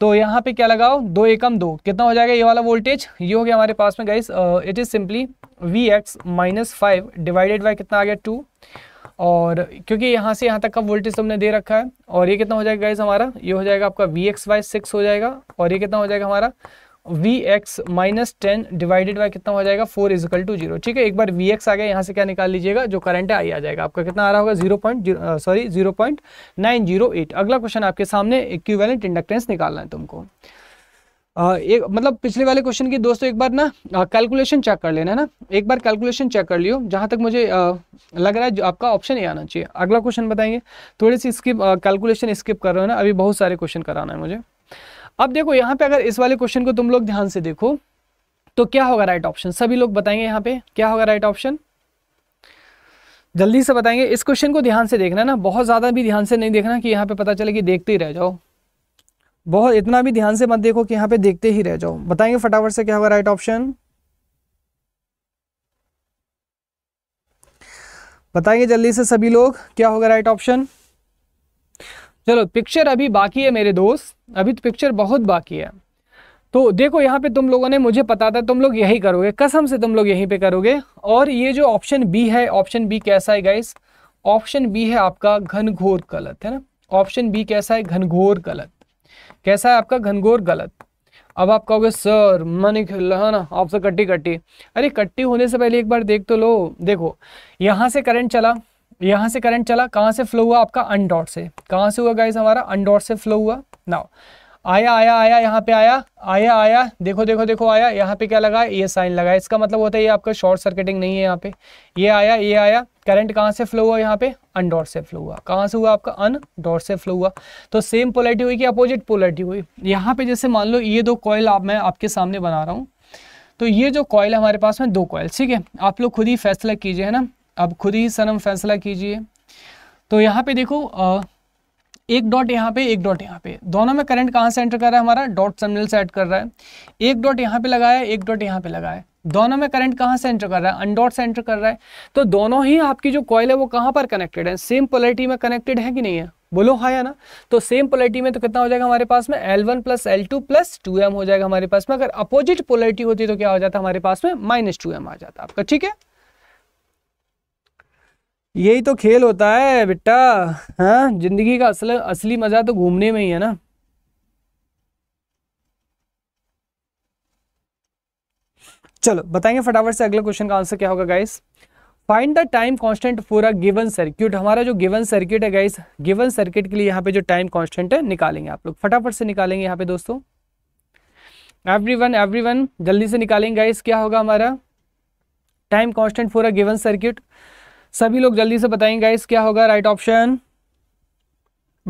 तो यहाँ पे क्या लगाओ दो एकम दो कितना हो जाएगा ये वाला वोल्टेज ये हो गया हमारे पास में guys it is simply V X minus five divided by कितना आ गया टू और क्योंकि यहाँ से यहाँ तक का वोल्टेज हमने दे रखा है और ये कितना हो जाएगा गाइस हमारा ये हो जाएगा आपका वी एक्स बाई सिक्स हो जाएगा और ये कितना हो जाएगा हमारा V X minus ten divided by कितना हो जाएगा फोर इजिकल टू जीरो ठीक है एक बार वी एक्स आ गया यहाँ से क्या निकाल लीजिएगा जो करंट है आई आ जाएगा आपका कितना आ रहा होगा zero point sorry zero point nine zero eight अगला क्वेश्चन आपके सामने इक्विवेलेंट इंडक्टेंस निकालना है तुमको आ, uh, एक मतलब पिछले वाले क्वेश्चन की दोस्तों एक बार ना कैलकुलेशन uh, चेक कर लेना है ना एक बार कैलकुलेशन चेक कर लियो जहाँ तक मुझे आ, uh, लग रहा है जो आपका ऑप्शन ही आना चाहिए अगला क्वेश्चन बताएंगे थोड़ी सी स्किप कैलकुलेशन स्किप कर रहे हो ना अभी बहुत सारे क्वेश्चन कराना है मुझे अब देखो यहाँ पे अगर इस वाले क्वेश्चन को तुम लोग ध्यान से देखो तो क्या होगा राइट ऑप्शन सभी लोग बताएंगे यहाँ पे क्या होगा राइट ऑप्शन जल्दी से बताएंगे इस क्वेश्चन को ध्यान से देखना ना बहुत ज़्यादा भी ध्यान से नहीं देखना कि यहाँ पे पता चले कि देखते ही रह जाओ बहुत इतना भी ध्यान से मत देखो कि यहाँ पे देखते ही रह जाओ बताएंगे फटाफट से क्या होगा राइट ऑप्शन बताएंगे जल्दी से सभी लोग क्या होगा राइट ऑप्शन चलो पिक्चर अभी बाकी है मेरे दोस्त अभी तो पिक्चर बहुत बाकी है तो देखो यहाँ पे तुम लोगों ने मुझे पता था तुम लोग यही करोगे कसम से तुम लोग यहीं पे करोगे और ये जो ऑप्शन बी है ऑप्शन बी कैसा है गाइस ऑप्शन बी है आपका घनघोर गलत है ना ऑप्शन बी कैसा है घनघोर गलत कैसा है आपका घनघोर गलत अब आप कहोगे सर मन खेल है ना आपसे कट्टी कट्टी अरे कट्टी होने से पहले एक बार देख तो लो देखो यहाँ से करंट चला यहाँ से करंट चला कहाँ से फ्लो हुआ आपका अनडॉट से कहाँ से हुआ गाइस हमारा अनडॉट से फ्लो हुआ नाउ आया आया आया यहाँ पे आया आया आया देखो देखो देखो आया यहाँ पे क्या लगा ये साइन लगा इसका मतलब होता है ये आपका शॉर्ट सर्किटिंग नहीं है यहाँ पे ये आया ये आया करंट कहाँ से फ्लो हुआ यहाँ पे अनडॉट से फ्लो हुआ कहाँ से हुआ आपका अन से फ्लो हुआ तो सेम पोलिटी हुई कि अपोजिट पोलिटी हुई यहाँ पे जैसे मान लो ये दो कॉयल आप मैं आपके सामने बना रहा हूँ तो ये जो कॉयल हमारे पास में दो कॉयल ठीक है आप लोग खुद ही फैसला कीजिए है ना अब खुद ही सनम फैसला कीजिए तो यहाँ पे देखो आ, एक डॉट यहाँ पे एक डॉट यहाँ पे दोनों में करंट कहाँ से एंटर कर रहा है हमारा डॉट सम्मिल से एड कर रहा है एक डॉट यहाँ पे लगाया एक डॉट यहाँ पे लगाया दोनों में करंट कहाँ से एंटर कर रहा है अनडॉट से एंटर कर रहा है तो दोनों ही आपकी जो कॉयल है वो कहाँ पर कनेक्टेड है सेम पोलिटी में कनेक्टेड है कि नहीं है बोलो हाँ या ना तो सेम पोलिटी में तो कितना हो जाएगा हमारे पास में L1 one plus L two plus two M हो जाएगा हमारे पास में अगर अपोजिट पोलिटी होती तो क्या हो जाता हमारे पास में माइनस टू एम आ जाता आपका ठीक है यही तो खेल होता है बेटा हाँ जिंदगी का असल असली मज़ा तो घूमने में ही है ना चलो बताएंगे फटाफट से अगले क्वेश्चन का आंसर क्या होगा guys find the time constant for a given circuit हमारा जो गिवन सर्किट है गाइस गिवन सर्किट के लिए यहाँ पे जो टाइम कांस्टेंट है निकालेंगे आप लोग फटाफट से निकालेंगे यहाँ पे दोस्तों एवरी वन एवरी वन जल्दी से निकालेंगे गाइस क्या होगा हमारा time constant for a given circuit सभी लोग जल्दी से बताएंगे गाइस क्या होगा right option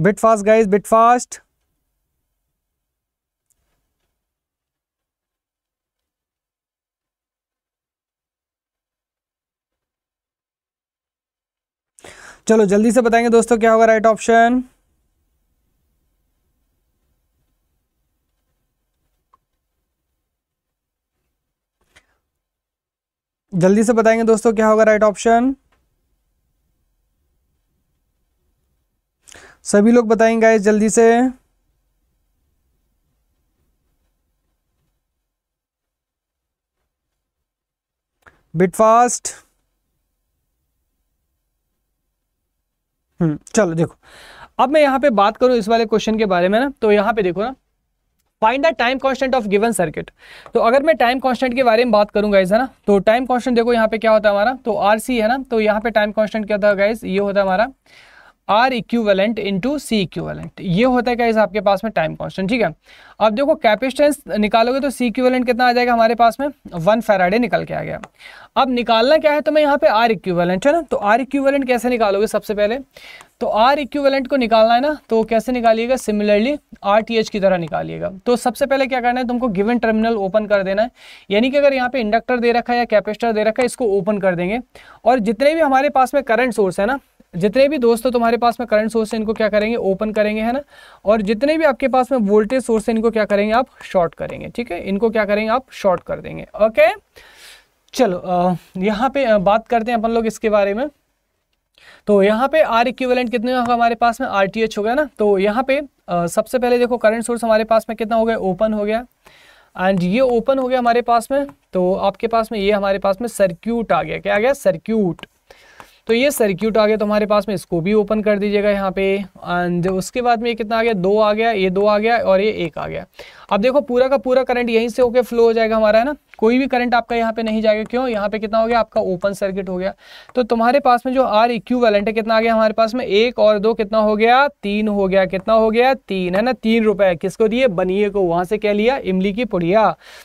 bit fast guys bit fast चलो जल्दी से बताएंगे दोस्तों क्या होगा राइट ऑप्शन जल्दी से बताएंगे दोस्तों क्या होगा राइट ऑप्शन सभी लोग बताएंगे गाइस जल्दी से बिट फास्ट हम्म चलो देखो अब मैं यहां पे बात करूं इस वाले क्वेश्चन के बारे में ना तो यहां पे देखो ना find the time constant of given circuit तो अगर मैं टाइम कांस्टेंट के बारे में बात करूं गाइज है ना तो टाइम कांस्टेंट देखो यहाँ पे क्या होता है हमारा तो आरसी है ना तो यहाँ पे टाइम कांस्टेंट क्या होता है गाइज ये होता है हमारा R equivalent into C equivalent ये होता है क्या इस आपके पास में टाइम कॉन्स्टेंट ठीक है अब देखो कैपेसिटेंस निकालोगे तो सी इक्वलेंट कितना आ जाएगा हमारे पास में वन फेराडे निकल के आ गया अब निकालना क्या है तो मैं यहाँ पे आर इक्वलेंट है ना तो आर इक्वलेंट कैसे निकालोगे सबसे पहले तो आर इक्वलेंट को निकालना है ना तो कैसे निकालिएगा सिमिलरली आर टी एच की तरह निकालिएगा तो सबसे पहले क्या करना है तुमको गिवन टर्मिनल ओपन कर देना है यानी कि अगर यहाँ पे इंडक्टर दे रखा है या कैपेसिटर दे रखा है इसको ओपन कर देंगे और जितने भी हमारे पास में करंट सोर्स है ना जितने भी दोस्तों तो तुम्हारे पास में करंट सोर्स है इनको क्या करेंगे ओपन करेंगे है ना और जितने भी आपके पास में वोल्टेज सोर्स है इनको क्या करेंगे आप शॉर्ट करेंगे ठीक है इनको क्या करेंगे आप शॉर्ट कर देंगे ओके चलो यहाँ पे बात करते हैं अपन लोग इसके बारे में तो यहाँ पे आर इक्विवेलेंट कितने होगा हमारे पास में आर टी एच हो गया ना तो यहाँ पे सबसे पहले देखो करंट सोर्स हमारे पास में कितना हो गया ओपन हो गया एंड ये ओपन हो गया हमारे पास में तो आपके पास में ये हमारे पास में सर्क्यूट आ गया क्या आ गया सर्क्यूट तो ये सर्क्यूट आ गया तो हमारे पास में इसको भी ओपन कर दीजिएगा यहाँ पे एंड उसके बाद में ये कितना आ गया दो आ गया ये दो आ गया और ये एक आ गया अब देखो पूरा का पूरा करंट यहीं से होकर फ्लो हो जाएगा हमारा है ना कोई भी करंट आपका यहाँ पे नहीं जाएगा क्यों यहाँ पे कितना हो गया आपका ओपन सर्किट हो गया तो तुम्हारे पास में जो आर इक्यूवेलेंट e है कितना आ गया हमारे पास में एक और दो कितना हो गया तीन हो गया कितना हो गया तीन है ना तीन रुपए किसको दिए बनिए को वहां से क्या लिया इमली की पुड़िया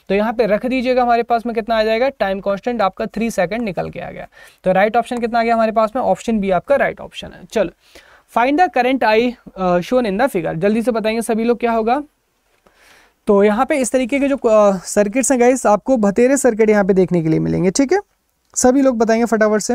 तो यहाँ पे रख दीजिएगा हमारे पास में कितना आ जाएगा टाइम कॉन्स्टेंट आपका थ्री सेकंड निकल के आ गया तो राइट ऑप्शन कितना आ गया हमारे पास में ऑप्शन बी आपका राइट ऑप्शन है चलो find the current I shown in the figure जल्दी से बताएंगे सभी लोग क्या होगा तो यहाँ पे इस तरीके के जो सर्किट्स हैं गाइस आपको बतेरे सर्किट यहाँ पे देखने के लिए मिलेंगे ठीक है सभी लोग बताएंगे फटाफट से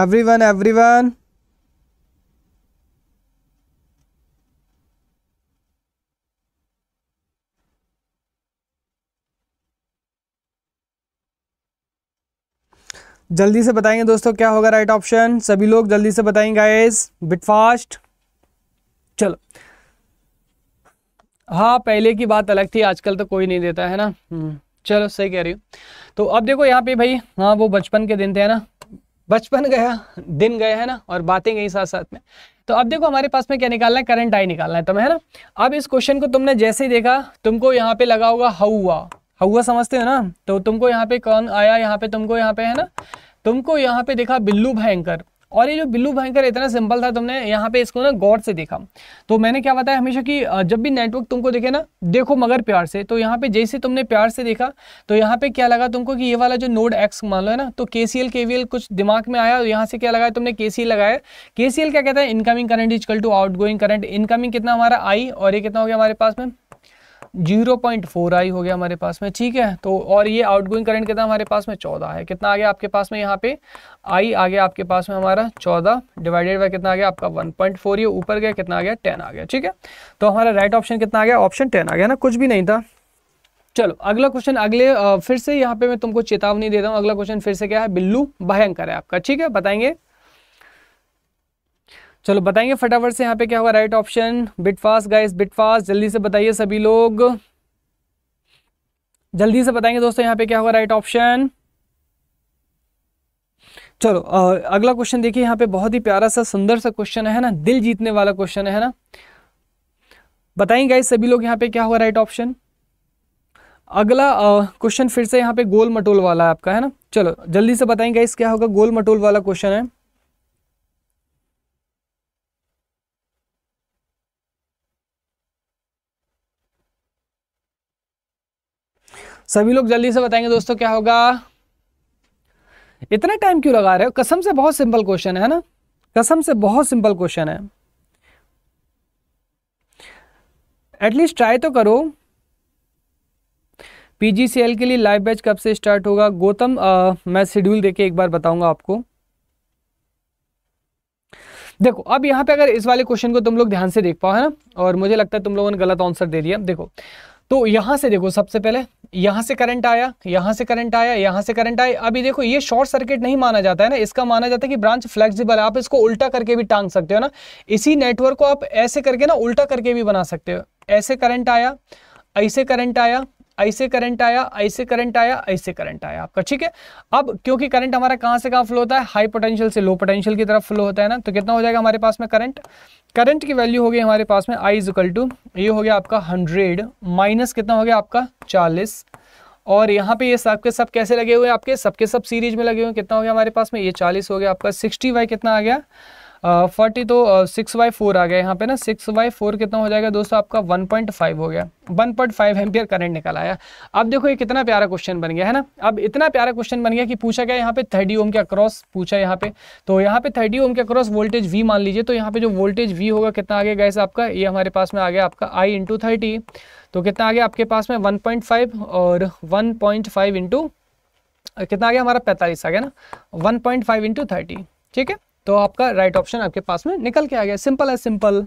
एवरीवन एवरीवन जल्दी से बताएंगे दोस्तों क्या होगा राइट ऑप्शन सभी लोग जल्दी से बताएंगे गाइस बिट फास्ट चलो हाँ पहले की बात अलग थी आजकल तो कोई नहीं देता है ना हम्म, चलो सही कह रही हूँ तो अब देखो यहाँ पे भाई हाँ वो बचपन के दिन थे ना बचपन गया दिन गए है ना और बातें गई साथ साथ में तो अब देखो हमारे पास में क्या निकालना है करंट आई निकालना है तुम्हें तो है ना अब इस क्वेश्चन को तुमने जैसे ही देखा तुमको यहाँ पे लगा होगा हुआ हुआ समझते हो ना तो तुमको यहाँ पे कौन आया यहाँ पे तुमको यहाँ पे है ना तुमको यहाँ पे देखा बिल्लू भयंकर और ये जो बिल्लू भयंकर इतना सिंपल था तुमने यहाँ पे इसको ना गौर से देखा तो मैंने क्या बताया हमेशा कि जब भी नेटवर्क तुमको देखे ना देखो मगर प्यार से तो यहाँ पे जैसे तुमने प्यार से देखा तो यहाँ पे क्या लगा तुमको कि ये वाला जो नोड एक्स मान लो है ना तो के सी एल कुछ दिमाग में आया यहाँ से क्या लगाया तुमने के सी लगाया के क्या कहता है incoming current is equal to outgoing current incoming कितना हमारा आई और ये कितना हो गया हमारे पास में जीरो पॉइंट फोर आई हो गया हमारे पास में ठीक है तो और ये आउटगोइंग करंट कितना हमारे पास में चौदह है कितना आ गया आपके पास में यहाँ पे आई आ गया आपके पास में हमारा चौदह डिवाइडेड बाय कितना आ गया आपका वन पॉइंट फोर ये ऊपर गया कितना आ गया टेन आ गया ठीक है तो हमारा राइट ऑप्शन कितना आ गया ऑप्शन टेन आ गया ना कुछ भी नहीं था चलो अगला क्वेश्चन अगले फिर से यहाँ पे मैं तुमको चेतावनी दे रहा हूँ अगला क्वेश्चन फिर से क्या है बिल्लू भयंकर है आपका ठीक है बताएंगे चलो बताएंगे फटाफट से यहाँ पे क्या होगा right option bit fast guys bit fast जल्दी से बताइए सभी लोग जल्दी से बताएंगे दोस्तों यहाँ पे क्या होगा राइट ऑप्शन चलो अगला क्वेश्चन देखिए यहाँ पे बहुत ही प्यारा सा सुंदर सा क्वेश्चन है ना दिल जीतने वाला क्वेश्चन है ना बताएंगे गाइस सभी लोग यहाँ पे क्या होगा राइट ऑप्शन अगला क्वेश्चन फिर से यहाँ पे गोल मटोल वाला है आपका है ना चलो जल्दी से बताएंगे गाइस क्या होगा गोल मटोल वाला क्वेश्चन है सभी लोग जल्दी से बताएंगे दोस्तों क्या होगा इतना टाइम क्यों लगा रहे हो कसम से बहुत सिंपल क्वेश्चन है ना कसम से बहुत सिंपल क्वेश्चन है एटलीस्ट ट्राई तो करो पीजीसीएल के लिए लाइव बैच कब से स्टार्ट होगा गौतम मैं शेड्यूल देके एक बार बताऊंगा आपको देखो अब यहां पे अगर इस वाले क्वेश्चन को तुम लोग ध्यान से देख पाओ है ना और मुझे लगता है तुम लोगों ने गलत आंसर दे दिया देखो तो यहां से देखो सबसे पहले यहां से करंट आया यहां से करंट आया यहां से करंट आया अभी देखो ये शॉर्ट सर्किट नहीं माना जाता है ना इसका माना जाता है कि ब्रांच फ्लेक्सिबल है आप इसको उल्टा करके भी टांग सकते हो ना इसी नेटवर्क को आप ऐसे करके ना उल्टा करके भी बना सकते हो ऐसे करंट आया ऐसे करंट आया ऐसे करंट आया ऐसे करंट आया ऐसे करंट आया आपका ठीक है अब क्योंकि करंट हमारा कहां से कहां फ्लो होता है हाई पोटेंशियल से लो पोटेंशियल की तरफ फ्लो होता है ना तो कितना हो जाएगा हमारे पास में करंट करंट की वैल्यू हो गई हमारे पास में आई इजल टू ये हो गया आपका हंड्रेड माइनस कितना हो गया आपका चालीस और यहाँ पे ये सबके सब कैसे लगे हुए आपके सबके सब सीरीज में लगे हुए कितना हो गया हमारे पास में ये चालीस हो गया आपका सिक्सटी वाई कितना आ गया फोर्टी तो सिक्स बाई फोर आ गया यहाँ पे ना सिक्स बाई फोर कितना हो जाएगा दोस्तों आपका वन पॉइंट फाइव हो गया one point five ampere current निकल आया अब देखो ये कितना प्यारा क्वेश्चन बन गया है ना अब इतना प्यारा क्वेश्चन बन गया कि पूछा गया यहाँ पे थर्टी ओम के अक्रॉस पूछा यहाँ पे तो यहाँ पे थर्टी ओम के अक्रॉस वोल्टेज वी मान लीजिए तो यहाँ पे जो वोल्टेज वी होगा कितना आ गया आपका ये हमारे पास में आ गया आपका आई इंटू थर्टी तो कितना आ गया आपके पास में वन पॉइंट फाइव और वन पॉइंट फाइव इंटू कितना आ गया हमारा पैंतालीस आ गया ना one point five into thirty ठीक है तो आपका राइट ऑप्शन आपके पास में निकल के आ गया सिंपल है सिंपल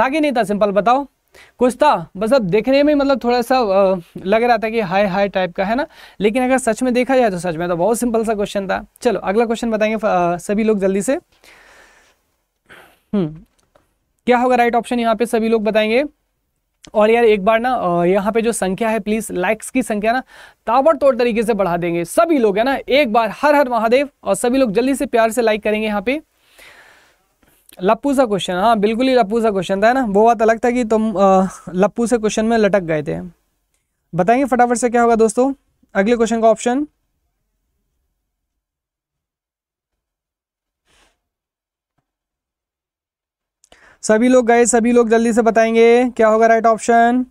था कि नहीं था सिंपल बताओ कुछ था बस अब देखने में मतलब थोड़ा सा लग रहा था कि हाई हाई टाइप का है ना लेकिन अगर सच में देखा जाए तो सच में तो बहुत सिंपल सा क्वेश्चन था चलो अगला क्वेश्चन बताएंगे सभी लोग जल्दी से हम्म क्या होगा राइट ऑप्शन यहाँ पे सभी लोग बताएंगे और यार एक बार ना यहाँ पे जो संख्या है प्लीज लाइक्स की संख्या ना ताबड़तोड़ तरीके से बढ़ा देंगे सभी लोग है ना एक बार हर हर महादेव और सभी लोग जल्दी से प्यार से लाइक करेंगे यहाँ पे लप्पू सा क्वेश्चन हाँ बिल्कुल ही लप्पू सा क्वेश्चन था ना वो बात अलग था कि तुम लप्पू से क्वेश्चन में लटक गए थे बताएंगे फटाफट से क्या होगा दोस्तों अगले क्वेश्चन का ऑप्शन सभी लोग गए सभी लोग जल्दी से बताएंगे क्या होगा right option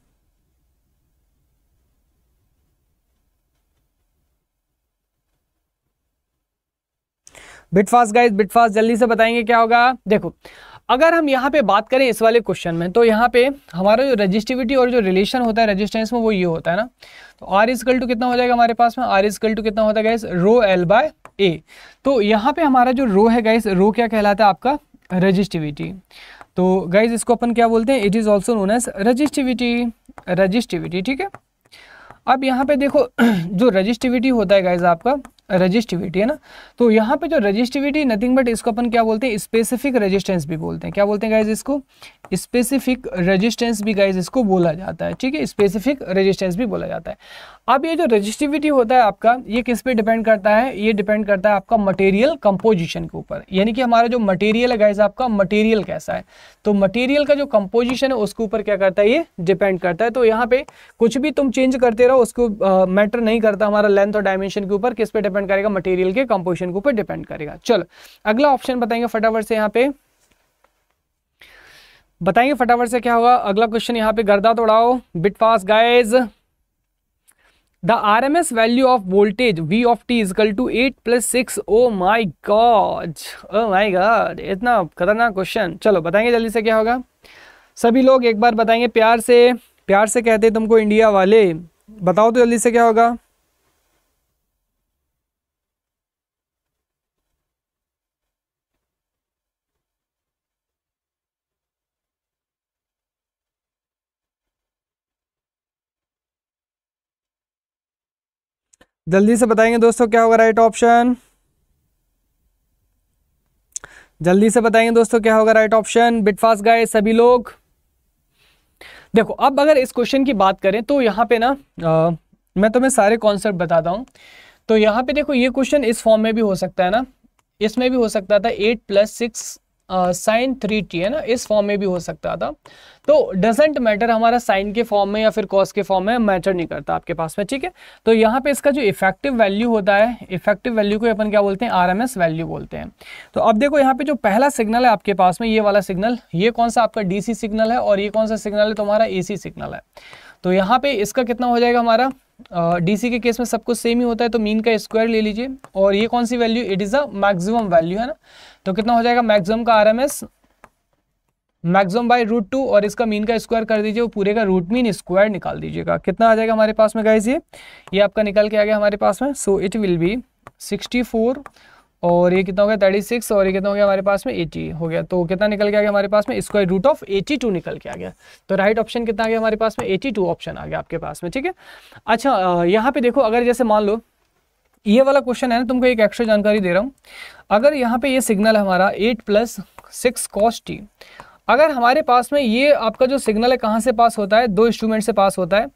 bit fast guys bit fast जल्दी से बताएंगे क्या होगा देखो अगर हम यहाँ पे बात करें इस वाले क्वेश्चन में तो यहाँ पे हमारा जो रजिस्टिविटी और जो रिलेशन होता है रजिस्टेंस में वो ये होता है ना तो आर इजकल टू कितना हो जाएगा हमारे पास में आर इजकल टू कितना होता है guys rho L by A तो यहाँ पे हमारा जो रो है गैस रो क्या कहलाता है आपका रजिस्टिविटी तो गाइज इसको अपन क्या बोलते हैं it is also known as resistivity resistivity ठीक है अब यहाँ पे देखो जो रजिस्टिविटी होता है गाइज आपका रजिस्टिविटी है ना तो यहाँ पे जो रजिस्टिविटी नथिंग बट इसको अपन क्या बोलते हैं स्पेसिफिक रजिस्टेंस भी बोलते हैं क्या बोलते हैं गाइज इसको स्पेसिफिक रजिस्टेंस भी गाइज इसको बोला जाता है ठीक है स्पेसिफिक रजिस्टेंस भी बोला जाता है अब ये जो रजिस्टिविटी होता है आपका ये किस पे डिपेंड करता है ये डिपेंड करता है आपका मटेरियल कंपोजिशन के ऊपर यानी कि हमारा जो मटेरियल है आपका मटेरियल कैसा है तो मटेरियल का जो कंपोजिशन है उसके ऊपर क्या करता है ये डिपेंड करता है तो यहाँ पे कुछ भी तुम चेंज करते रहो उसको मैटर नहीं करता हमारा लेंथ और डायमेंशन के ऊपर किस पे डिपेंड करेगा मटेरियल के कंपोजिशन के ऊपर डिपेंड करेगा चलो अगला ऑप्शन बताएंगे फटाफट से यहाँ पे बताएंगे फटाफट से क्या होगा अगला क्वेश्चन यहाँ पे गर्दा तोड़ाओ bit fast guys the R M S value of voltage V of T is equal to eight plus six oh my gosh oh my god इतना खतरनाक क्वेश्चन चलो बताएंगे जल्दी से क्या होगा सभी लोग एक बार बताएंगे प्यार से प्यार से कहते तुमको इंडिया वाले बताओ तो जल्दी से क्या होगा जल्दी से बताएंगे दोस्तों क्या होगा राइट ऑप्शन जल्दी से बताएंगे दोस्तों क्या होगा राइट ऑप्शन बिटफास्ट गए सभी लोग देखो अब अगर इस क्वेश्चन की बात करें तो यहाँ पे ना आ, मैं तुम्हें सारे कॉन्सेप्ट बताता हूं तो यहाँ पे देखो ये क्वेश्चन इस फॉर्म में भी हो सकता है ना इसमें भी हो सकता था eight plus six sine three T है ना इस फॉर्म में भी हो सकता था तो डजेंट मैटर हमारा साइन के फॉर्म में या फिर कॉस के फॉर्म में मैटर नहीं करता आपके पास में ठीक है तो यहाँ पे इसका जो इफेक्टिव वैल्यू होता है इफेक्टिव वैल्यू को अपन क्या बोलते हैं आरएमएस वैल्यू बोलते हैं तो अब देखो यहाँ पे जो पहला सिग्नल है आपके पास में ये वाला सिग्नल ये कौन सा आपका डीसी सिग्नल है और ये कौन सा सिग्नल है तुम्हारा ए सिग्नल है तो यहाँ पे इसका कितना हो जाएगा हमारा डीसी के केस में सब कुछ सेम ही होता है तो मीन का स्क्वायर ले लीजिए और ये कौन सी value it is a maximum value है ना तो कितना हो जाएगा मैक्सिमम का RMS maximum by root two और इसका मीन का स्क्वायर कर दीजिए वो पूरे का रूट मीन स्क्वायर निकाल दीजिएगा कितना आ जाएगा हमारे पास में गाइज ये ये आपका निकल के आ गया हमारे पास में so it will be sixty और ये कितना हो गया थर्टी सिक्स और ये कितना हो गया हमारे पास में एटी हो गया तो कितना निकल के आ गया हमारे पास में square root of eighty two निकल के आ गया तो राइट ऑप्शन कितना आ गया हमारे पास में एटी टू ऑप्शन आ गया आपके पास में ठीक है अच्छा यहाँ पे देखो अगर जैसे मान लो ये वाला क्वेश्चन है ना तुमको एक एक्स्ट्रा जानकारी दे रहा हूँ अगर यहाँ पे ये सिग्नल है हमारा eight plus six cos T अगर हमारे पास में ये आपका जो सिग्नल है कहाँ से पास होता है दो इंस्ट्रूमेंट से पास होता है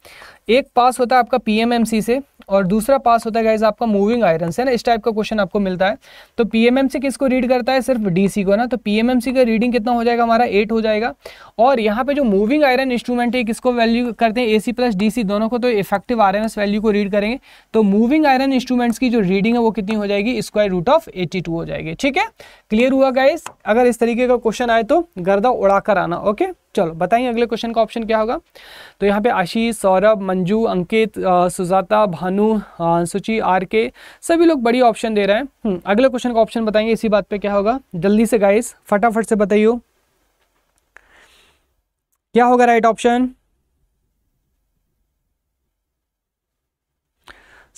एक पास होता है आपका सी से और दूसरा पास होता है गाइज आपका मूविंग आयरन से ना इस टाइप का क्वेश्चन आपको मिलता है तो पीएमएमसी किसको रीड करता है सिर्फ डीसी को ना तो पीएमएमसी का रीडिंग कितना हो जाएगा हमारा एट हो जाएगा और यहाँ पे जो मूविंग आयरन इंस्ट्रूमेंट है किसको वैल्यू करते हैं एसी प्लस डीसी दोनों को तो इफेक्टिव आर वैल्यू को रीड करेंगे तो मूविंग आयरन इंस्ट्रूमेंट्स की जो रीडिंग है वो कितनी हो जाएगी स्क्वायर रूट ऑफ एटी हो जाएगी ठीक है क्लियर हुआ गाइज अगर इस तरीके का क्वेश्चन आए तो गर्दा उड़ाकर आना ओके चलो बताइए अगले क्वेश्चन का ऑप्शन क्या होगा तो यहाँ पे आशीष सौरभ मंजू अंकित सुजाता भानु सुचि आर के सभी लोग बड़ी ऑप्शन दे रहे हैं हम्म, अगले क्वेश्चन का ऑप्शन बताएंगे इसी बात पे क्या होगा जल्दी से गाइस फटाफट से बताइयो क्या होगा राइट ऑप्शन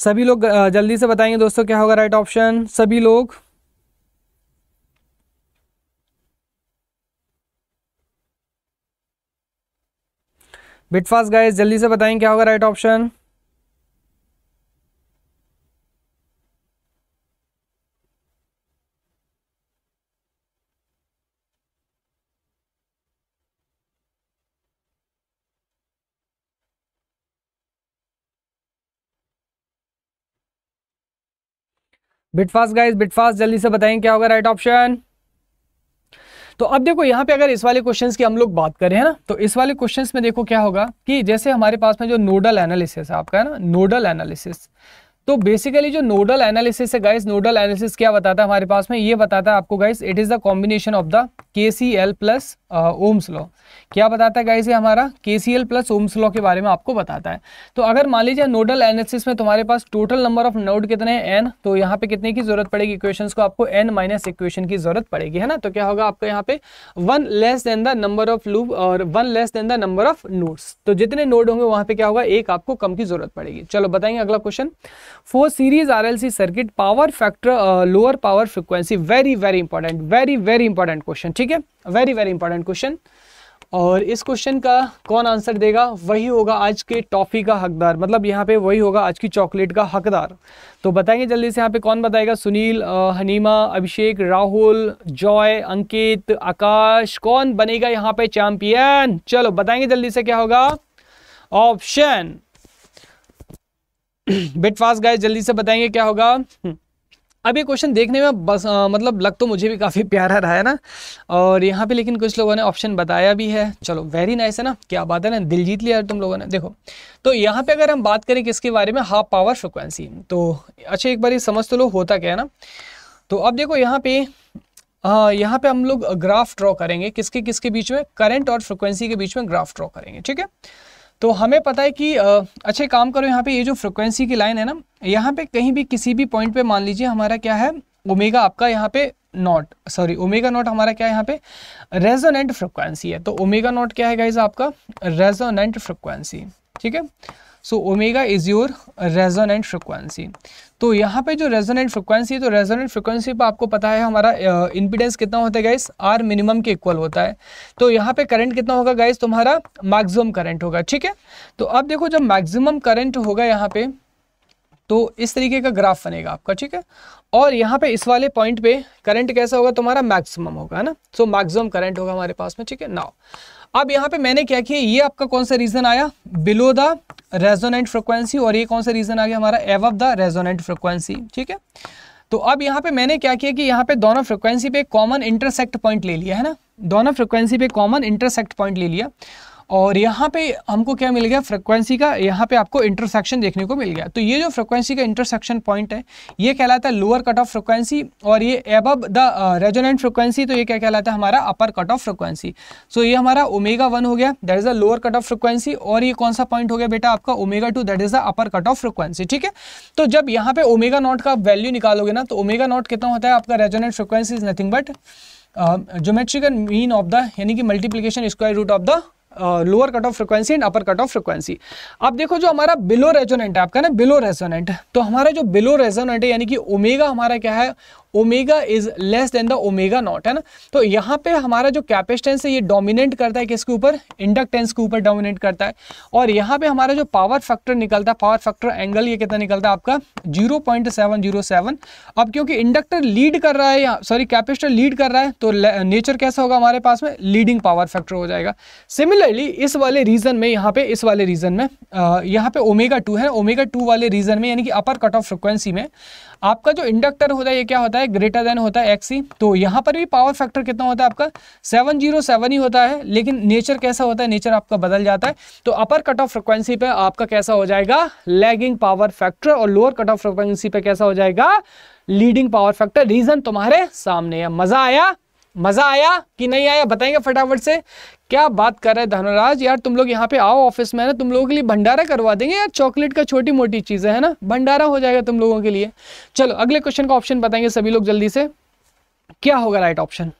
सभी लोग जल्दी से बताएंगे दोस्तों क्या होगा राइट ऑप्शन सभी लोग बिटफास्ट गाइस जल्दी से बताएं क्या होगा right option bit fast guys bit fast जल्दी से बताएं क्या होगा राइट ऑप्शन तो अब देखो यहाँ पे अगर इस वाले क्वेश्चन की हम लोग बात करें ना तो इस वाले क्वेश्चन में देखो क्या होगा कि जैसे हमारे पास में जो नोडल एनालिसिस है आपका है ना नोडल एनालिसिस तो बेसिकली जो नोडल एनालिसिस है गाइस नोडल एनालिसिस क्या बताता है हमारे पास में ये बताता है आपको guys it is the combination of the K C L plus Ohm's law क्या बताता है गाइस ये हमारा K C L plus Ohm's law के बारे में आपको बताता है तो अगर मान लीजिए नोडल एनालिसिस में तुम्हारे पास टोटल नंबर ऑफ नोड कितने हैं एन तो यहाँ पे कितने की जरूरत पड़ेगी इक्वेशन को आपको एन माइनस इक्वेशन की जरूरत पड़ेगी है ना तो क्या होगा आपको यहाँ पे one less than the number of loop और one less than the number of nodes तो जितने नोड होंगे वहां पे क्या होगा एक आपको कम की जरूरत पड़ेगी चलो बताएंगे अगला question series R L C circuit power factor lower power frequency very very important very very important question ठीक है वेरी वेरी इंपॉर्टेंट क्वेश्चन और इस क्वेश्चन का कौन आंसर देगा वही होगा आज के टॉफ़ी का हकदार मतलब यहाँ पे वही होगा आज की चॉकलेट का हकदार तो बताएंगे जल्दी से यहाँ पे कौन बताएगा सुनील हनीमा अभिषेक राहुल जॉय अंकित आकाश कौन बनेगा यहाँ पे चैंपियन चलो बताएंगे जल्दी से क्या होगा ऑप्शन बिट फास्ट गाइस जल्दी से बताएंगे क्या होगा अब ये क्वेश्चन देखने में बस आ, मतलब लग तो मुझे भी काफ़ी प्यारा रहा है ना और यहाँ पे लेकिन कुछ लोगों ने ऑप्शन बताया भी है चलो वेरी नाइस है ना क्या बात है ना दिल जीत लिया तुम लोगों ने देखो तो यहाँ पे अगर हम बात करें किसके बारे में हाफ पावर फ्रिक्वेंसी तो अच्छा एक बार ये समझ तो लो होता क्या है ना तो अब देखो यहाँ पे यहाँ पे हम लोग ग्राफ ड्रॉ करेंगे किसके किसके बीच में करेंट और फ्रिक्वेंसी के बीच में ग्राफ ड्रॉ करेंगे ठीक है तो हमें पता है कि अच्छे काम करो यहाँ पे ये जो फ्रिक्वेंसी की लाइन है ना यहाँ पे कहीं भी किसी भी पॉइंट पे मान लीजिए हमारा क्या है ओमेगा आपका यहाँ पे नॉट सॉरी ओमेगा नॉट हमारा क्या है यहाँ पे रेजोनेंट फ्रिक्वेंसी है तो ओमेगा नॉट क्या है गाइज आपका रेजोनेंट फ्रिक्वेंसी ठीक है so omega is your resonant frequency तो यहाँ पे जो रेजोनेंट फ्रिक्वेंसी है तो रेजोनेंट फ्रिक्वेंसी पर आपको पता है हमारा इंपीडेंस uh, कितना होता है गाइस आर मिनिमम के इक्वल होता है तो यहाँ पे करंट कितना होगा गाइस तुम्हारा मैक्सिमम करंट होगा ठीक है तो अब देखो जब मैक्सिमम करंट होगा यहाँ पे तो इस तरीके का ग्राफ बनेगा आपका ठीक है और यहाँ पे इस वाले पॉइंट पे करंट कैसा होगा तुम्हारा मैक्सिमम होगा है ना सो मैक्सिमम करंट होगा हमारे पास में ठीक है नाउ अब यहाँ पे मैंने क्या किया ये आपका कौन सा रीजन आया बिलो द रेजोनेंट फ्रिक्वेंसी और ये कौन सा रीज़न आ गया हमारा एव ऑफ द रेजोनेंट फ्रिक्वेंसी ठीक है तो अब यहाँ पे मैंने क्या किया कि यहाँ पे दोनों फ्रिक्वेंसी पे कॉमन इंटरसेक्ट पॉइंट ले लिया है ना दोनों फ्रिक्वेंसी पे कॉमन इंटरसेक्ट पॉइंट ले लिया और यहाँ पे हमको क्या मिल गया फ्रिक्वेंसी का यहाँ पे आपको इंटरसेक्शन देखने को मिल गया तो ये जो फ्रिक्वेंसी का इंटरसेक्शन पॉइंट है ये कहलाता है लोअर कट ऑफ फ्रिक्वेंसी और ये एबब द रेजोनेंट फ्रिक्वेंसी तो ये क्या कहलाता है हमारा upper cut off frequency so ये हमारा ओमेगा वन हो गया that is the lower cut off frequency और ये कौन सा पॉइंट हो गया बेटा आपका omega two that is the upper cut off frequency ठीक है तो जब यहाँ पे ओमेगा नॉट का वैल्यू निकालोगे ना तो ओमेगा नॉट कितना होता है आपका resonant frequency is nothing but geometrical mean of the यानी कि multiplication square root of the lower cut off frequency and upper cut off frequency अब देखो जो हमारा बिलो रेजोनेंट है आपका ना बिलो रेजोनेंट तो हमारा जो बिलो रेजोनेंट है यानी कि ओमेगा हमारा क्या है omega is less than the omega naught है ना तो यहाँ पे हमारा जो कैपेसिटेंस है ये डोमिनेट करता है किसके ऊपर इंडक्टेंस के ऊपर डोमिनेट करता है और यहाँ पे हमारा जो पावर फैक्टर निकलता है पावर फैक्टर एंगल ये कितना निकलता है आपका 0.707 अब क्योंकि इंडक्टर लीड कर रहा है सॉरी कैपेसिटर लीड कर रहा है तो नेचर कैसा होगा हमारे पास में लीडिंग पावर फैक्टर हो जाएगा सिमिलरली इस वाले रीजन में यहाँ पे इस वाले रीजन में यहाँ पे ओमेगा टू है ओमेगा टू वाले रीजन में यानी कि अपर कट ऑफ फ्रिक्वेंसी में आपका जो इंडक्टर होता है ये क्या होता है ग्रेटर देन होता है एक्सी तो यहाँ पर भी पावर फैक्टर कितना होता है आपका सेवन जीरो सेवन ही होता है लेकिन नेचर कैसा होता है नेचर आपका बदल जाता है तो अपर कट ऑफ फ्रिक्वेंसी पे आपका कैसा हो जाएगा लैगिंग पावर फैक्टर और लोअर कट ऑफ फ्रिक्वेंसी पे कैसा हो जाएगा लीडिंग पावर फैक्टर रीजन तुम्हारे सामने है मजा आया मज़ा आया कि नहीं आया बताएंगे फटाफट से क्या बात कर रहे हैं धनराज यार तुम लोग यहाँ पे आओ ऑफिस में है ना तुम लोगों के लिए भंडारा करवा देंगे यार चॉकलेट का छोटी मोटी चीज़ें है ना भंडारा हो जाएगा तुम लोगों के लिए चलो अगले क्वेश्चन का ऑप्शन बताएंगे सभी लोग जल्दी से क्या होगा राइट ऑप्शन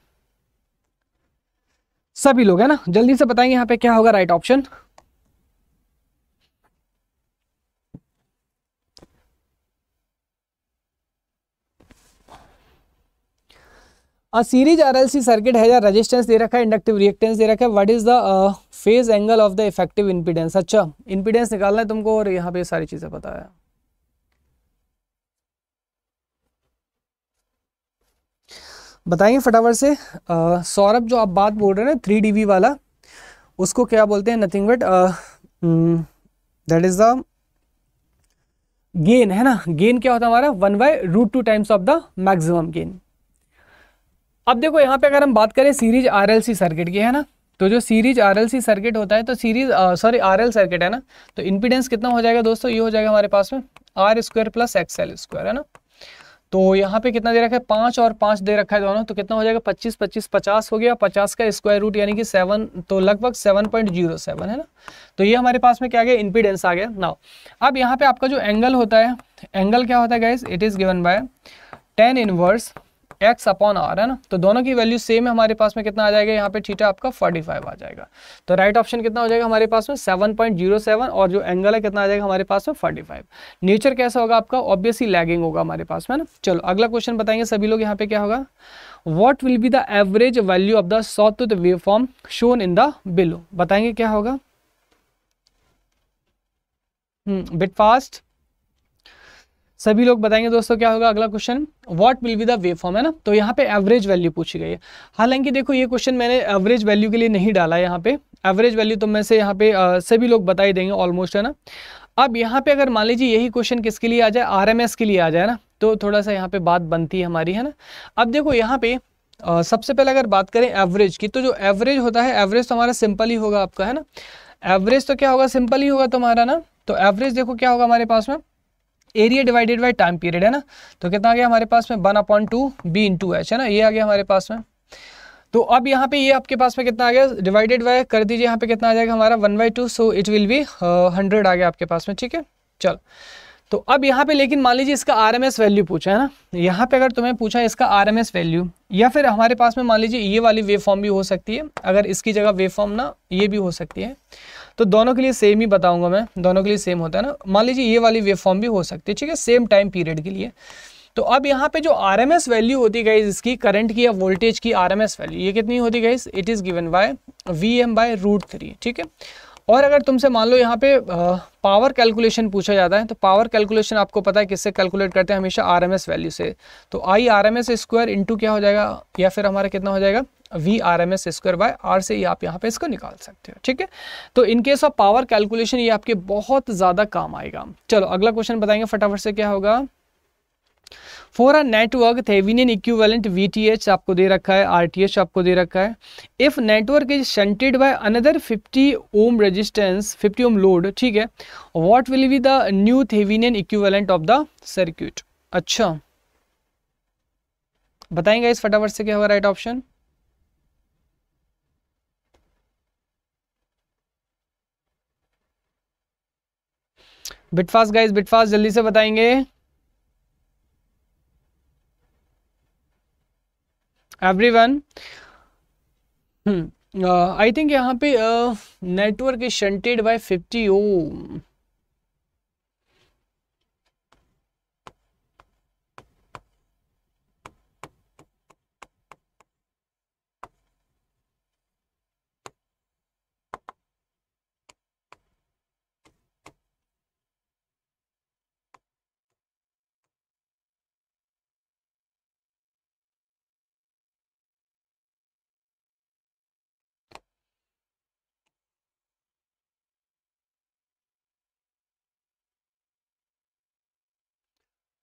सभी लोग है ना जल्दी से बताएंगे यहाँ पे क्या होगा right option a series RLC circuit है या रेजिस्टेंस दे रखा है इंडक्टिव रिएक्टेंस दे रखा है what is the phase angle of the effective impedance अच्छा इंपीडेंस निकालना है तुमको और यहाँ पे सारी चीजें पता है बताएंगे फटाफट से uh, सौरभ जो आप बात बोल रहे हैं ना थ्री डी वाला उसको क्या बोलते हैं nothing but that is the gain है ना गेन क्या होता है हमारा one by root two times of the maximum gain अब देखो यहाँ पे अगर हम बात करें सीरीज आरएलसी सर्किट की है ना तो जो सीरीज आरएलसी सर्किट होता है तो सीरीज सॉरी आरएल सर्किट है ना तो इम्पीडेंस कितना हो जाएगा दोस्तों ये हो जाएगा हमारे पास में R square plus X L square है ना तो यहाँ पे कितना दे रखा है पाँच और पाँच दे रखा है दोनों तो कितना हो जाएगा पच्चीस पच्चीस पचास हो गया पचास का स्क्वायर रूट यानी कि सेवन तो लगभग सेवन पॉइंट जीरो सेवन है ना तो ये हमारे पास में क्या गया इंपीडेंस आ गया ना अब यहाँ पे आपका जो एंगल होता है एंगल क्या होता है guys it is given by tan inverse X upon R है ना तो दोनों की वैल्यू सेम है हमारे पास में कितना आ जाएगा यहाँ पे थीटा आपका 45 आ जाएगा तो राइट ऑप्शन कितना हो जाएगा हमारे पास में 7.07 और जो एंगल है कितना आ जाएगा हमारे पास में 45 नेचर कैसा होगा आपका ऑब्वियसली लैगिंग होगा हमारे पास में ना चलो अगला क्वेश्चन बताएंगे सभी लोग यहाँ पे क्या होगा what will be the average value of the sawtooth wave form shown in the below बताएंगे क्या होगा बिट hmm, फास्ट सभी लोग बताएंगे दोस्तों क्या होगा अगला question what will be the wave form है ना तो यहाँ पे एवरेज वैल्यू पूछी गई है हालांकि देखो ये क्वेश्चन मैंने एवरेज वैल्यू के लिए नहीं डाला यहाँ पे एवरेज वैल्यू तो मैं से यहाँ पे आ, सभी लोग बता ही देंगे ऑलमोस्ट है ना अब यहाँ पे अगर मान लीजिए यही क्वेश्चन किसके लिए आ जाए आर के लिए आ जाए ना तो थोड़ा सा यहाँ पे बात बनती है हमारी है ना अब देखो यहाँ पे आ, सबसे पहले अगर बात करें एवरेज की तो जो एवरेज होता है एवरेज तो हमारा सिंपल ही होगा आपका है ना एवरेज तो क्या होगा सिंपल ही होगा तुम्हारा ना तो एवरेज देखो क्या होगा हमारे पास में area divided by time period है ना तो कितना आ गया हमारे पास में one upon two B into H है ना ये आ गया हमारे पास में तो अब यहाँ पे ये आपके पास में कितना आ गया डिवाइडेड बाय कर दीजिए यहाँ पे कितना आ जाएगा हमारा one by two so it will be hundred आ गया आपके पास में ठीक है चल तो अब यहाँ पे लेकिन मान लीजिए इसका आर वैल्यू पूछा है ना यहाँ पे अगर तुम्हें पूछा इसका आर वैल्यू या फिर हमारे पास में मान लीजिए ये वाली वेव भी हो सकती है अगर इसकी जगह वेव ना ये भी हो सकती है तो दोनों के लिए सेम ही बताऊंगा मैं दोनों के लिए सेम होता है ना मान लीजिए ये वाली वेब फॉर्म भी हो सकती है ठीक है सेम टाइम पीरियड के लिए तो अब यहाँ पे जो आर एम एस वैल्यू होती है इसकी करंट की या वोल्टेज की आर एम एस वैल्यू ये कितनी होती गई it is given by V M by root three ठीक है और अगर तुमसे मान लो यहाँ पे पावर कैलकुलेशन पूछा जाता है तो पावर कैलकुलेशन आपको पता है किससे कैलकुलेट करते हैं हमेशा आर वैल्यू से तो I R M S square into क्या हो जाएगा या फिर हमारा कितना हो जाएगा V R M S square by R से ही आप यहाँ पे इसको निकाल सकते हो ठीक है तो in case of power calculation ये आपके बहुत ज़्यादा काम आएगा चलो अगला क्वेश्चन बताएंगे फटाफट से क्या होगा for a network Thevenin equivalent VTH आपको दे रखा है आरटीएच आपको दे रखा है if network is shunted by another 50 ohm resistance 50 ohm load ठीक है what will be the new Thevenin equivalent of the circuit अच्छा बताएंगे इस फटाफट से क्या होगा right option bit fast guys bit fast जल्दी से बताएंगे एवरी वन आई थिंक यहाँ पे network is shunted by fifty ओम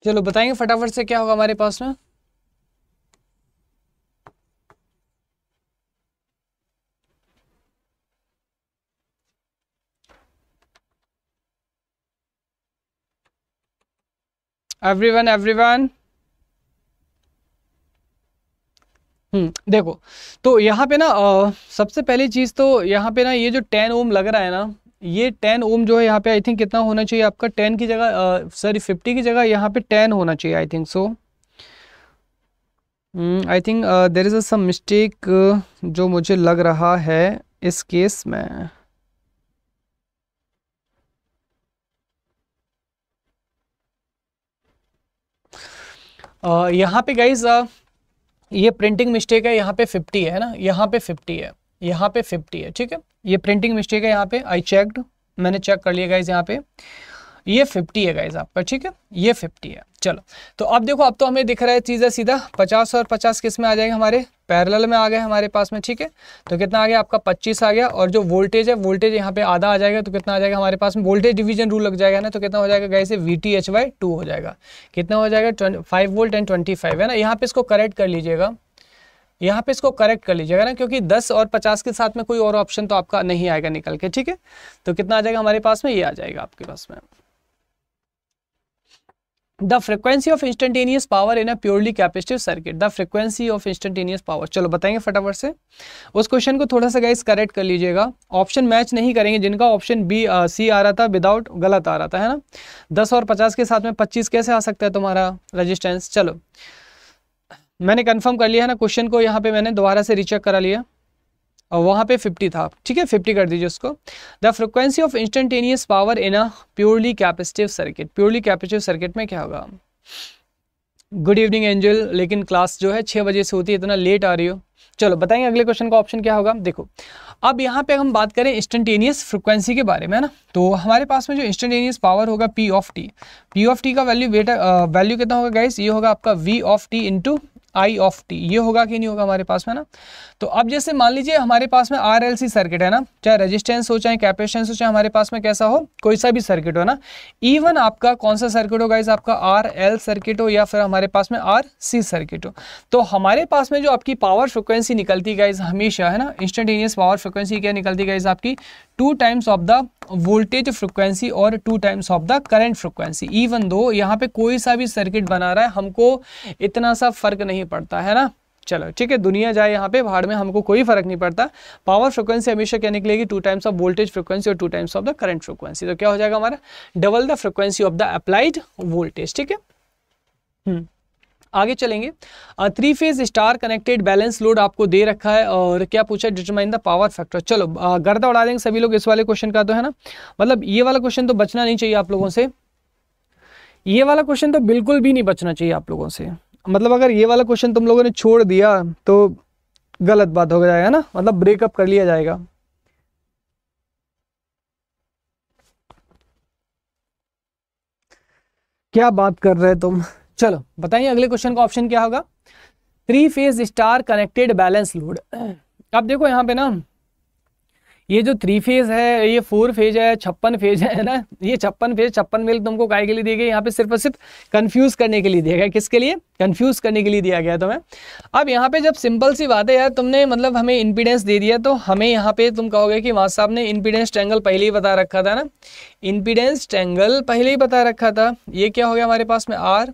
चलो बताएंगे फटाफट से क्या होगा हमारे पास में एवरीवन एवरीवन हम्म देखो तो यहाँ पे ना आ, सबसे पहली चीज़ तो यहाँ पे ना ये जो टेन ओम लग रहा है ना ये टेन ओम जो है यहाँ पे आई थिंक कितना होना चाहिए आपका टेन की जगह सॉरी फिफ्टी की जगह यहाँ पे टेन होना चाहिए I think so I think there is a some mistake जो मुझे लग रहा है इस केस में uh, यहाँ पे गाइज uh, ये प्रिंटिंग मिस्टेक है यहाँ पे 50 है ना यहाँ पे 50 है यहाँ पे 50 है ठीक है ये प्रिंटिंग मिस्टेक है यहाँ पे आई चेकड मैंने चेक कर लिया गाइज यहाँ पे ये 50 है गाइज आपका ठीक है ये 50 है चलो तो अब देखो अब तो हमें दिख रहा है चीज़ें सीधा 50 और 50 किस में आ जाएंगे हमारे पैरेलल में आ गए हमारे पास में ठीक है तो कितना आ गया आपका 25 आ गया और जो वोल्टेज है वोल्टेज यहाँ पे आधा आ जाएगा तो कितना आ जाएगा हमारे पास में वोल्टेज डिवीजन रूल लग जाएगा ना तो कितना हो जाएगा guys V T H two हो जाएगा कितना हो जाएगा five volt and twenty five है ना यहाँ पे इसको करेक्ट कर लीजिएगा यहाँ पे इसको करेक्ट कर लीजिएगा ना क्योंकि 10 और 50 के साथ में कोई और ऑप्शन तो आपका नहीं आएगा निकल के ठीक है तो कितना आ जाएगा हमारे पास में ये आ जाएगा आपके पास में the frequency of instantaneous power in a purely capacitive circuit the frequency of instantaneous power चलो बताएंगे फटाफट से उस क्वेश्चन को थोड़ा सा गाइस करेक्ट कर लीजिएगा ऑप्शन मैच नहीं करेंगे जिनका ऑप्शन बी सी आ रहा था विदाउट गलत आ रहा था है ना दस और पचास के साथ में पच्चीस कैसे आ सकता है तुम्हारा रजिस्टेंस चलो मैंने कंफर्म कर लिया है ना क्वेश्चन को यहाँ पे मैंने दोबारा से रिचेक करा लिया और वहाँ पे 50 था ठीक है 50 कर दीजिए उसको the frequency of instantaneous power in a purely capacitive circuit purely capacitive circuit में क्या होगा गुड इवनिंग एंजल लेकिन क्लास जो है छः बजे से होती है इतना लेट आ रही हो चलो बताएंगे अगले क्वेश्चन का ऑप्शन क्या होगा देखो अब यहाँ पे हम बात करें इंस्टेंटेनियस फ्रिक्वेंसी के बारे में है ना तो हमारे पास में जो इंस्टेंटेनियस पावर होगा P of T P of T का वैल्यू बेटा वैल्यू कितना होगा गाइस ये होगा आपका V of T into I of T ये होगा कि नहीं होगा हमारे पास में ना तो अब जैसे मान लीजिए हमारे पास में आर एल सी सर्किट है ना चाहे रजिस्टेंस हो चाहे कैपेसिटेंस हो चाहे हमारे पास में कैसा हो कोई सा भी सर्किट हो ना इवन आपका कौन सा सर्किट होगा इस आपका आर एल सर्किट हो या फिर हमारे पास में आर सी सर्किट हो तो हमारे पास में जो आपकी पावर फ्रिक्वेंसी निकलती गाइज हमेशा है ना इंस्टेंटेनियस पावर फ्रिक्वेंसी क्या निकलती गाइज आपकी two times of the voltage frequency और two times of the current frequency even though यहाँ पे कोई सा भी सर्किट बना रहा है हमको इतना सा फर्क नहीं नहीं पड़ता है ना चलो ठीक है दुनिया जाए यहाँ पे भाड़ में हमको कोई फर्क नहीं पड़ता पावर फ्रिक्वेंसी हमेशा क्या निकलेगी two times of voltage frequency और two times of the current frequency तो क्या हो जाएगा हमारा double the frequency of the applied voltage ठीक है हम्म, आगे चलेंगे three phase star connected balance load आपको दे रखा है और क्या पूछा डिटरमाइन द पावर फैक्टर चलो गर्दा उड़ा देंगे सभी लोग इस वाले क्वेश्चन का तो है ना मतलब ये वाला क्वेश्चन तो बचना नहीं चाहिए आप लोगों से ये वाला क्वेश्चन तो बिल्कुल भी नहीं बचना चाहिए आप लोगों से मतलब अगर ये वाला क्वेश्चन तुम लोगों ने छोड़ दिया तो गलत बात हो जाएगा ना मतलब ब्रेकअप कर लिया जाएगा क्या बात कर रहे तुम चलो बताइए अगले क्वेश्चन का ऑप्शन क्या होगा three phase star connected balance load अब देखो यहाँ पे ना ये जो थ्री फेज है ये फोर फेज है छप्पन फेज है ना ये छप्पन फेज छप्पन मेल तुमको काय के लिए दिए गए यहाँ पे सिर्फ और सिर्फ कंफ्यूज करने के लिए दिए गए किसके लिए कंफ्यूज करने के लिए दिया गया तुम्हें अब यहाँ पे जब सिंपल सी बात है यार तुमने मतलब हमें इंपीडेंस दे दिया तो हमें यहाँ पे तुम कहोगे कि वहाँ साहब ने इंपीडेंस ट्रैंगल पहले ही बता रखा था ना इंपीडेंस ट्रैंगल पहले ही बता रखा था ये क्या हो गया हमारे पास में आर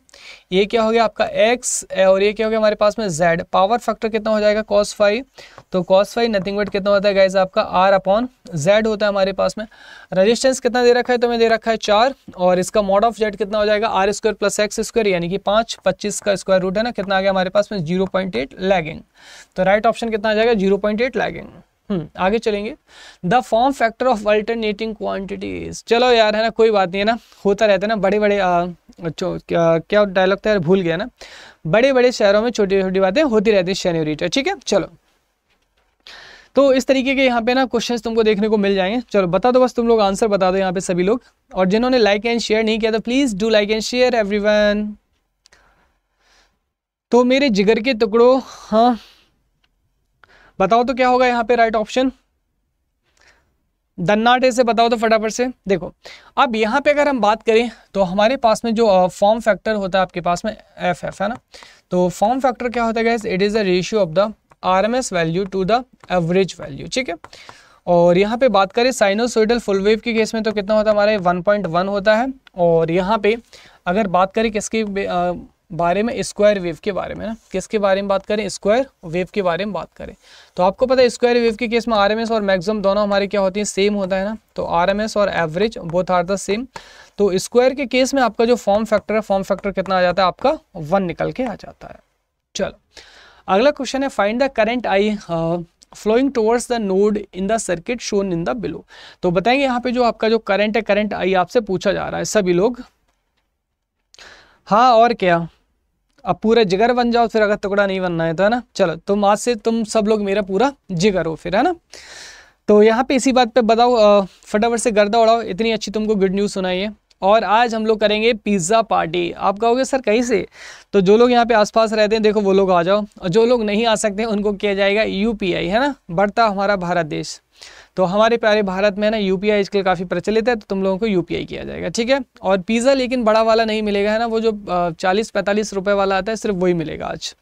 ये क्या हो गया आपका एक्स और ये क्या हो गया हमारे पास में जेड पावर फैक्टर कितना हो जाएगा कॉस फाइव तो कॉस फाइव नथिंग बट कितना होता है गाइज आपका आर अपॉन जेड होता है हमारे पास में रजिस्टेंस कितना दे रखा है तुम्हें दे रखा है चार और इसका मॉड ऑफ जेड कितना हो जाएगा R square plus X square यानी कि पाँच पच्चीस का का स्क्वायर रूट है ना कितना आ गया हमारे पास में जीरो पॉइंट एट लैगिंग तो राइट ऑप्शन कितना आ जाएगा जीरो पॉइंट एट लैगिंग आगे चलेंगे the form factor of alternating quantities चलो यार है ना कोई बात नहीं है ना होता रहता है ना बड़े बड़े आ, क्या क्या डायलॉग था तो यार भूल गया ना बड़े बड़े शहरों में छोटी छोटी बातें होती रहती है शनिटर ठीक है चलो तो इस तरीके के यहाँ पे ना क्वेश्चंस तुमको देखने को मिल जाएंगे चलो बता दो बस तुम लोग आंसर बता दो यहाँ पे सभी लोग और जिन्होंने लाइक एंड शेयर नहीं किया तो please do like and share everyone तो मेरे जिगर के टुकड़ों हाँ बताओ तो क्या होगा यहाँ पे राइट ऑप्शन दन्नाटे से बताओ तो फटाफट से देखो अब यहाँ पे अगर हम बात करें तो हमारे पास में जो फॉर्म फैक्टर होता है आपके पास में एफ एफ है ना तो फॉर्म फैक्टर क्या होता है it is the ratio of the R M S value to the average value ठीक है और यहाँ पे बात करें साइनोसोइडल फुल वेव के केस में तो कितना होता है हमारे वन होता है और यहाँ पे अगर बात करें किसकी बारे में स्क्वायर वेव के बारे में ना किसके बारे में बात करें स्क्वायर वेव के बारे में बात करें तो आपको पता है स्क्वायर वेव के केस में आरएमएस और मैक्सिमम दोनों हमारे क्या होती हैं सेम होता है ना तो आरएमएस और average both are the same तो स्क्वायर के केस में आपका जो फॉर्म फैक्टर है फॉर्म फैक्टर कितना आ जाता है आपका वन निकल के आ जाता है चलो अगला क्वेश्चन है find the current I flowing towards the node in the circuit shown in the below तो बताएंगे यहाँ पे जो आपका जो करंट है करंट आई आपसे पूछा जा रहा है सभी लोग हाँ और क्या अब पूरा जिगर बन जाओ फिर अगर टुकड़ा नहीं बनना है तो है ना चलो तुम आज से तुम सब लोग मेरा पूरा जिगर हो फिर है ना तो यहाँ पे इसी बात पे बताओ फटाफट से गर्दा उड़ाओ इतनी अच्छी तुमको गुड न्यूज़ सुनाई है और आज हम लोग करेंगे पिज़्ज़ा पार्टी आप कहोगे सर कहीं से तो जो लोग यहाँ पे आसपास रहते हैं देखो वो लोग आ जाओ और जो लोग नहीं आ सकते उनको किया जाएगा यूपीआई है ना बढ़ता हमारा भारत देश तो हमारे प्यारे भारत में ना यू पी आई आजकल काफ़ी प्रचलित है तो तुम लोगों को यू पी आई किया जाएगा ठीक है और पिज़्ज़ा लेकिन बड़ा वाला नहीं मिलेगा है ना वो जो चालीस पैंतालीस रुपये वाला आता है सिर्फ वही मिलेगा आज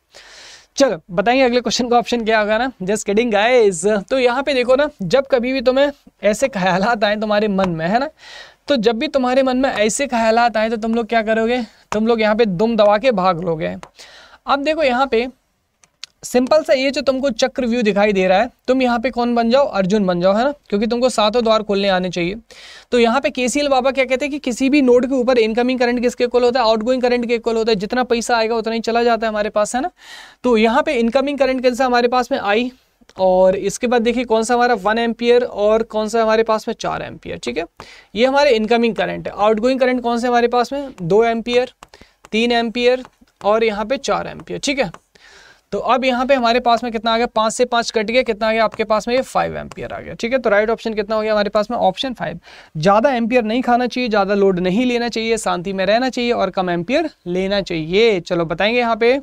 चलो बताएंगे अगले क्वेश्चन का ऑप्शन क्या होगा ना जस्ट किडिंग गाइज तो यहाँ पे देखो ना जब कभी भी तुम्हें ऐसे ख्याल आए तुम्हारे मन में है ना तो जब भी तुम्हारे मन में ऐसे ख्याल आए तो तुम लोग क्या करोगे तुम लोग यहाँ पे दुम दबा के भाग लोगे अब देखो यहाँ पे सिंपल सा ये जो तुमको चक्र व्यू दिखाई दे रहा है तुम यहाँ पे कौन बन जाओ अर्जुन बन जाओ है ना क्योंकि तुमको सातों द्वार खोलने आने चाहिए तो यहाँ पे केसीएल बाबा क्या कहते हैं कि किसी भी नोड के ऊपर इनकमिंग करंट किसके इक्वल होता है आउटगोइंग करंट के इक्वल होता है जितना पैसा आएगा उतना ही चला जाता है हमारे पास है ना तो यहाँ पे इनकमिंग करंट कैसा हमारे पास में आई और इसके बाद देखिए कौन सा हमारा वन एम्पियर और कौन सा हमारे पास में चार एम्पियर ठीक है ये हमारे इनकमिंग करंट है आउटगोइंग करंट कौन से हमारे पास में दो एम्पियर तीन एम्पियर और यहाँ पे चार एम्पियर ठीक है तो अब यहाँ पे हमारे पास में कितना आ गया पाँच से पाँच कट गया कितना आ गया आपके पास में ये फाइव एम्पियर आ गया ठीक है तो राइट ऑप्शन कितना हो गया हमारे पास में ऑप्शन फाइव ज़्यादा एम्पियर नहीं खाना चाहिए ज़्यादा लोड नहीं लेना चाहिए शांति में रहना चाहिए और कम एम्पियर लेना चाहिए चलो बताएंगे यहाँ पे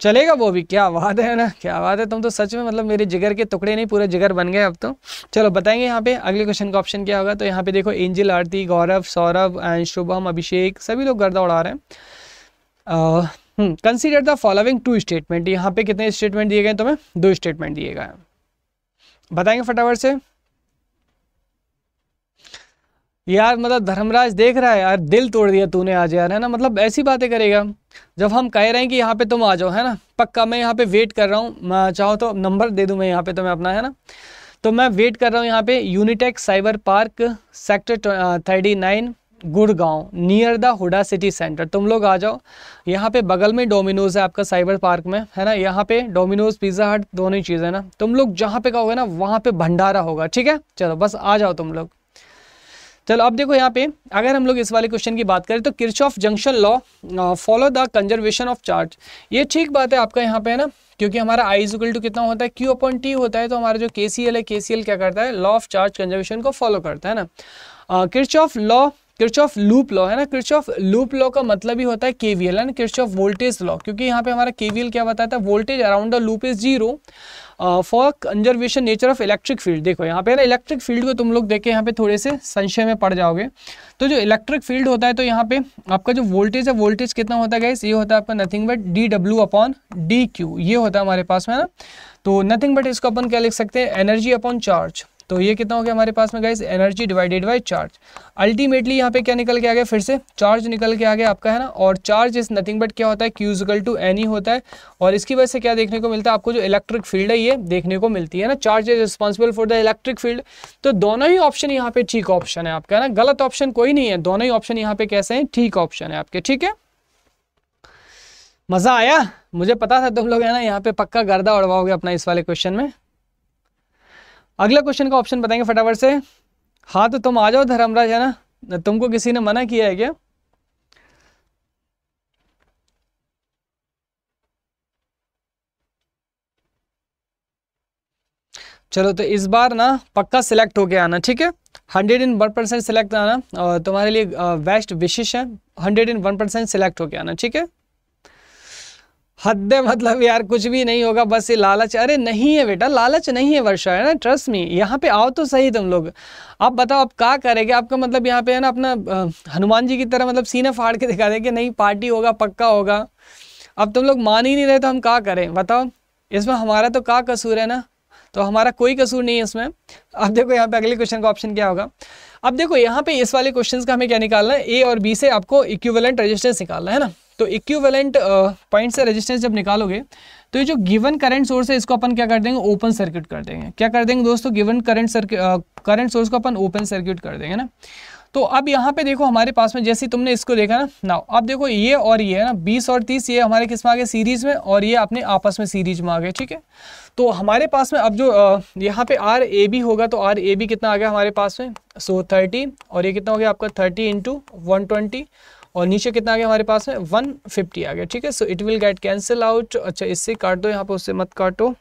चलेगा वो भी क्या बात है ना क्या बात है तुम तो सच में मतलब मेरे जिगर के टुकड़े नहीं पूरे जिगर बन गए अब तो चलो बताएंगे यहाँ पे अगले क्वेश्चन का ऑप्शन क्या होगा तो यहाँ पे देखो एंजिल आरती गौरव सौरभ एंड शुभम अभिषेक सभी लोग गर्दा उड़ा रहे हैं consider the following two statement यहाँ पे कितने स्टेटमेंट दिए गए तुम्हें दो स्टेटमेंट दिए गए बताएंगे फटाफट से यार मतलब धर्मराज देख रहा है यार दिल तोड़ दिया तूने आज यार है ना मतलब ऐसी बातें करेगा जब हम कह रहे हैं कि यहाँ पे तुम आ जाओ है ना पक्का मैं यहाँ पे वेट कर रहा हूँ मैं चाहो तो नंबर दे दूँ मैं यहाँ पे तो मैं अपना है ना तो मैं वेट कर रहा हूँ यहाँ पे Unitech cyber park sector thirty nine Gurgaon near the HUDA city centre तुम लोग आ जाओ यहाँ पे बगल में डोमिनोज़ है आपका साइबर पार्क में है ना यहाँ पे डोमिनोज़ पिज़्ज़ा हट दोनों ही चीज़ है ना तुम लोग जहाँ पे कहोगे ना वहाँ पे भंडारा होगा ठीक है चलो बस आ जाओ तुम लोग चलो अब देखो यहाँ पे अगर हम लोग इस वाले क्वेश्चन की बात करें तो Kirchhoff junction law follow the conservation of charge ये ठीक बात है आपका यहाँ पे है ना क्योंकि हमारा आई इजिकल टू कितना होता है क्यू अपॉन टी होता है तो हमारा जो के सी एल है के सी एल क्या करता है लॉ ऑफ चार्ज कंजर्वेशन को फॉलो करता है ना Kirchhoff law Kirchhoff loop law है ना किरचॉफ लूप लॉ का मतलब ही होता है KVL and of voltage law क्योंकि यहाँ पे हमारा केवीएल क्या बताता है voltage around the loop is zero for conservation nature of electric field देखो यहाँ पे ना इलेक्ट्रिक फील्ड को तुम लोग देखे यहाँ पे थोड़े से संशय में पड़ जाओगे तो जो इलेक्ट्रिक फील्ड होता है तो यहाँ पे आपका जो वोल्टेज है वोल्टेज कितना होता है गैस ये होता है आपका nothing but D W upon D Q ये होता है हमारे पास में ना तो नथिंग बट इसको अपन क्या लिख सकते हैं एनर्जी अपॉन चार्ज तो ये कितना हो गया हमारे पास में guys energy divided by charge ultimately यहाँ पे क्या निकल के आ गया फिर से चार्ज निकल के आ गया आपका है ना और चार्ज इज नथिंग बट क्या होता है क्यूजिकल टू एनी होता है और इसकी वजह से क्या देखने को मिलता है आपको जो इलेक्ट्रिक फील्ड है ये देखने को मिलती है ना charge is responsible for the electric field तो दोनों ही ऑप्शन यहाँ पे ठीक ऑप्शन है आपका है ना गलत ऑप्शन कोई नहीं है दोनों ही ऑप्शन यहाँ पे कैसे हैं ठीक ऑप्शन है आपके ठीक है मज़ा आया मुझे पता था तुम लोग है ना यहाँ पे पक्का गर्दा उड़वाओगे अपना इस वाले क्वेश्चन में अगला क्वेश्चन का ऑप्शन बताएंगे फटाफट से हाँ तो तुम आ जाओ धर्मराज है ना तुमको किसी ने मना किया है क्या चलो तो इस बार ना पक्का सिलेक्ट होके आना ठीक है hundred in one percent select आना और तुम्हारे लिए बेस्ट विशेष है hundred in one percent select होके आना ठीक है हद मतलब यार कुछ भी नहीं होगा बस ये लालच अरे नहीं है बेटा लालच नहीं है वर्षा है ना ट्रस्ट मी यहाँ पे आओ तो सही तुम लोग आप बताओ आप क्या करेंगे आपका मतलब यहाँ पे है ना अपना हनुमान जी की तरह मतलब सीना फाड़ के दिखा देंगे नहीं पार्टी होगा पक्का होगा अब तुम लोग मान ही नहीं रहे तो हम क्या करें बताओ इसमें हमारा तो का कसूर है ना तो हमारा कोई कसूर नहीं है इसमें अब देखो यहाँ पे अगले क्वेश्चन का ऑप्शन क्या होगा अब देखो यहाँ पे इस वाले क्वेश्चन का हमें क्या निकालना है ए और बी से आपको इक्विवेलेंट रेजिस्टेंस निकालना है ना तो इक्विवेलेंट पॉइंट uh, से रेजिस्टेंस जब निकालोगे तो ये जो गिवन करंट सोर्स है इसको अपन क्या कर देंगे ओपन सर्किट कर देंगे क्या कर देंगे दोस्तों given current circuit current source को अपन ओपन सर्किट कर देंगे ना तो अब यहाँ पे देखो हमारे पास में जैसे तुमने इसको देखा ना ना अब देखो ये और ये है ना बीस और तीस ये हमारे किस में आ गए सीरीज में और ये अपने आपस में सीरीज में आ गए ठीक है तो हमारे पास में अब जो uh, यहाँ पे आर ए बी होगा तो आर ए बी कितना आ गया हमारे पास में सो थर्टी और ये कितना हो गया आपका थर्टी इंटू वन ट्वेंटी और नीचे कितना आ गया हमारे पास में 150 आ गया ठीक है so it will get cancel out अच्छा इससे काट दो यहाँ पर उससे मत काटो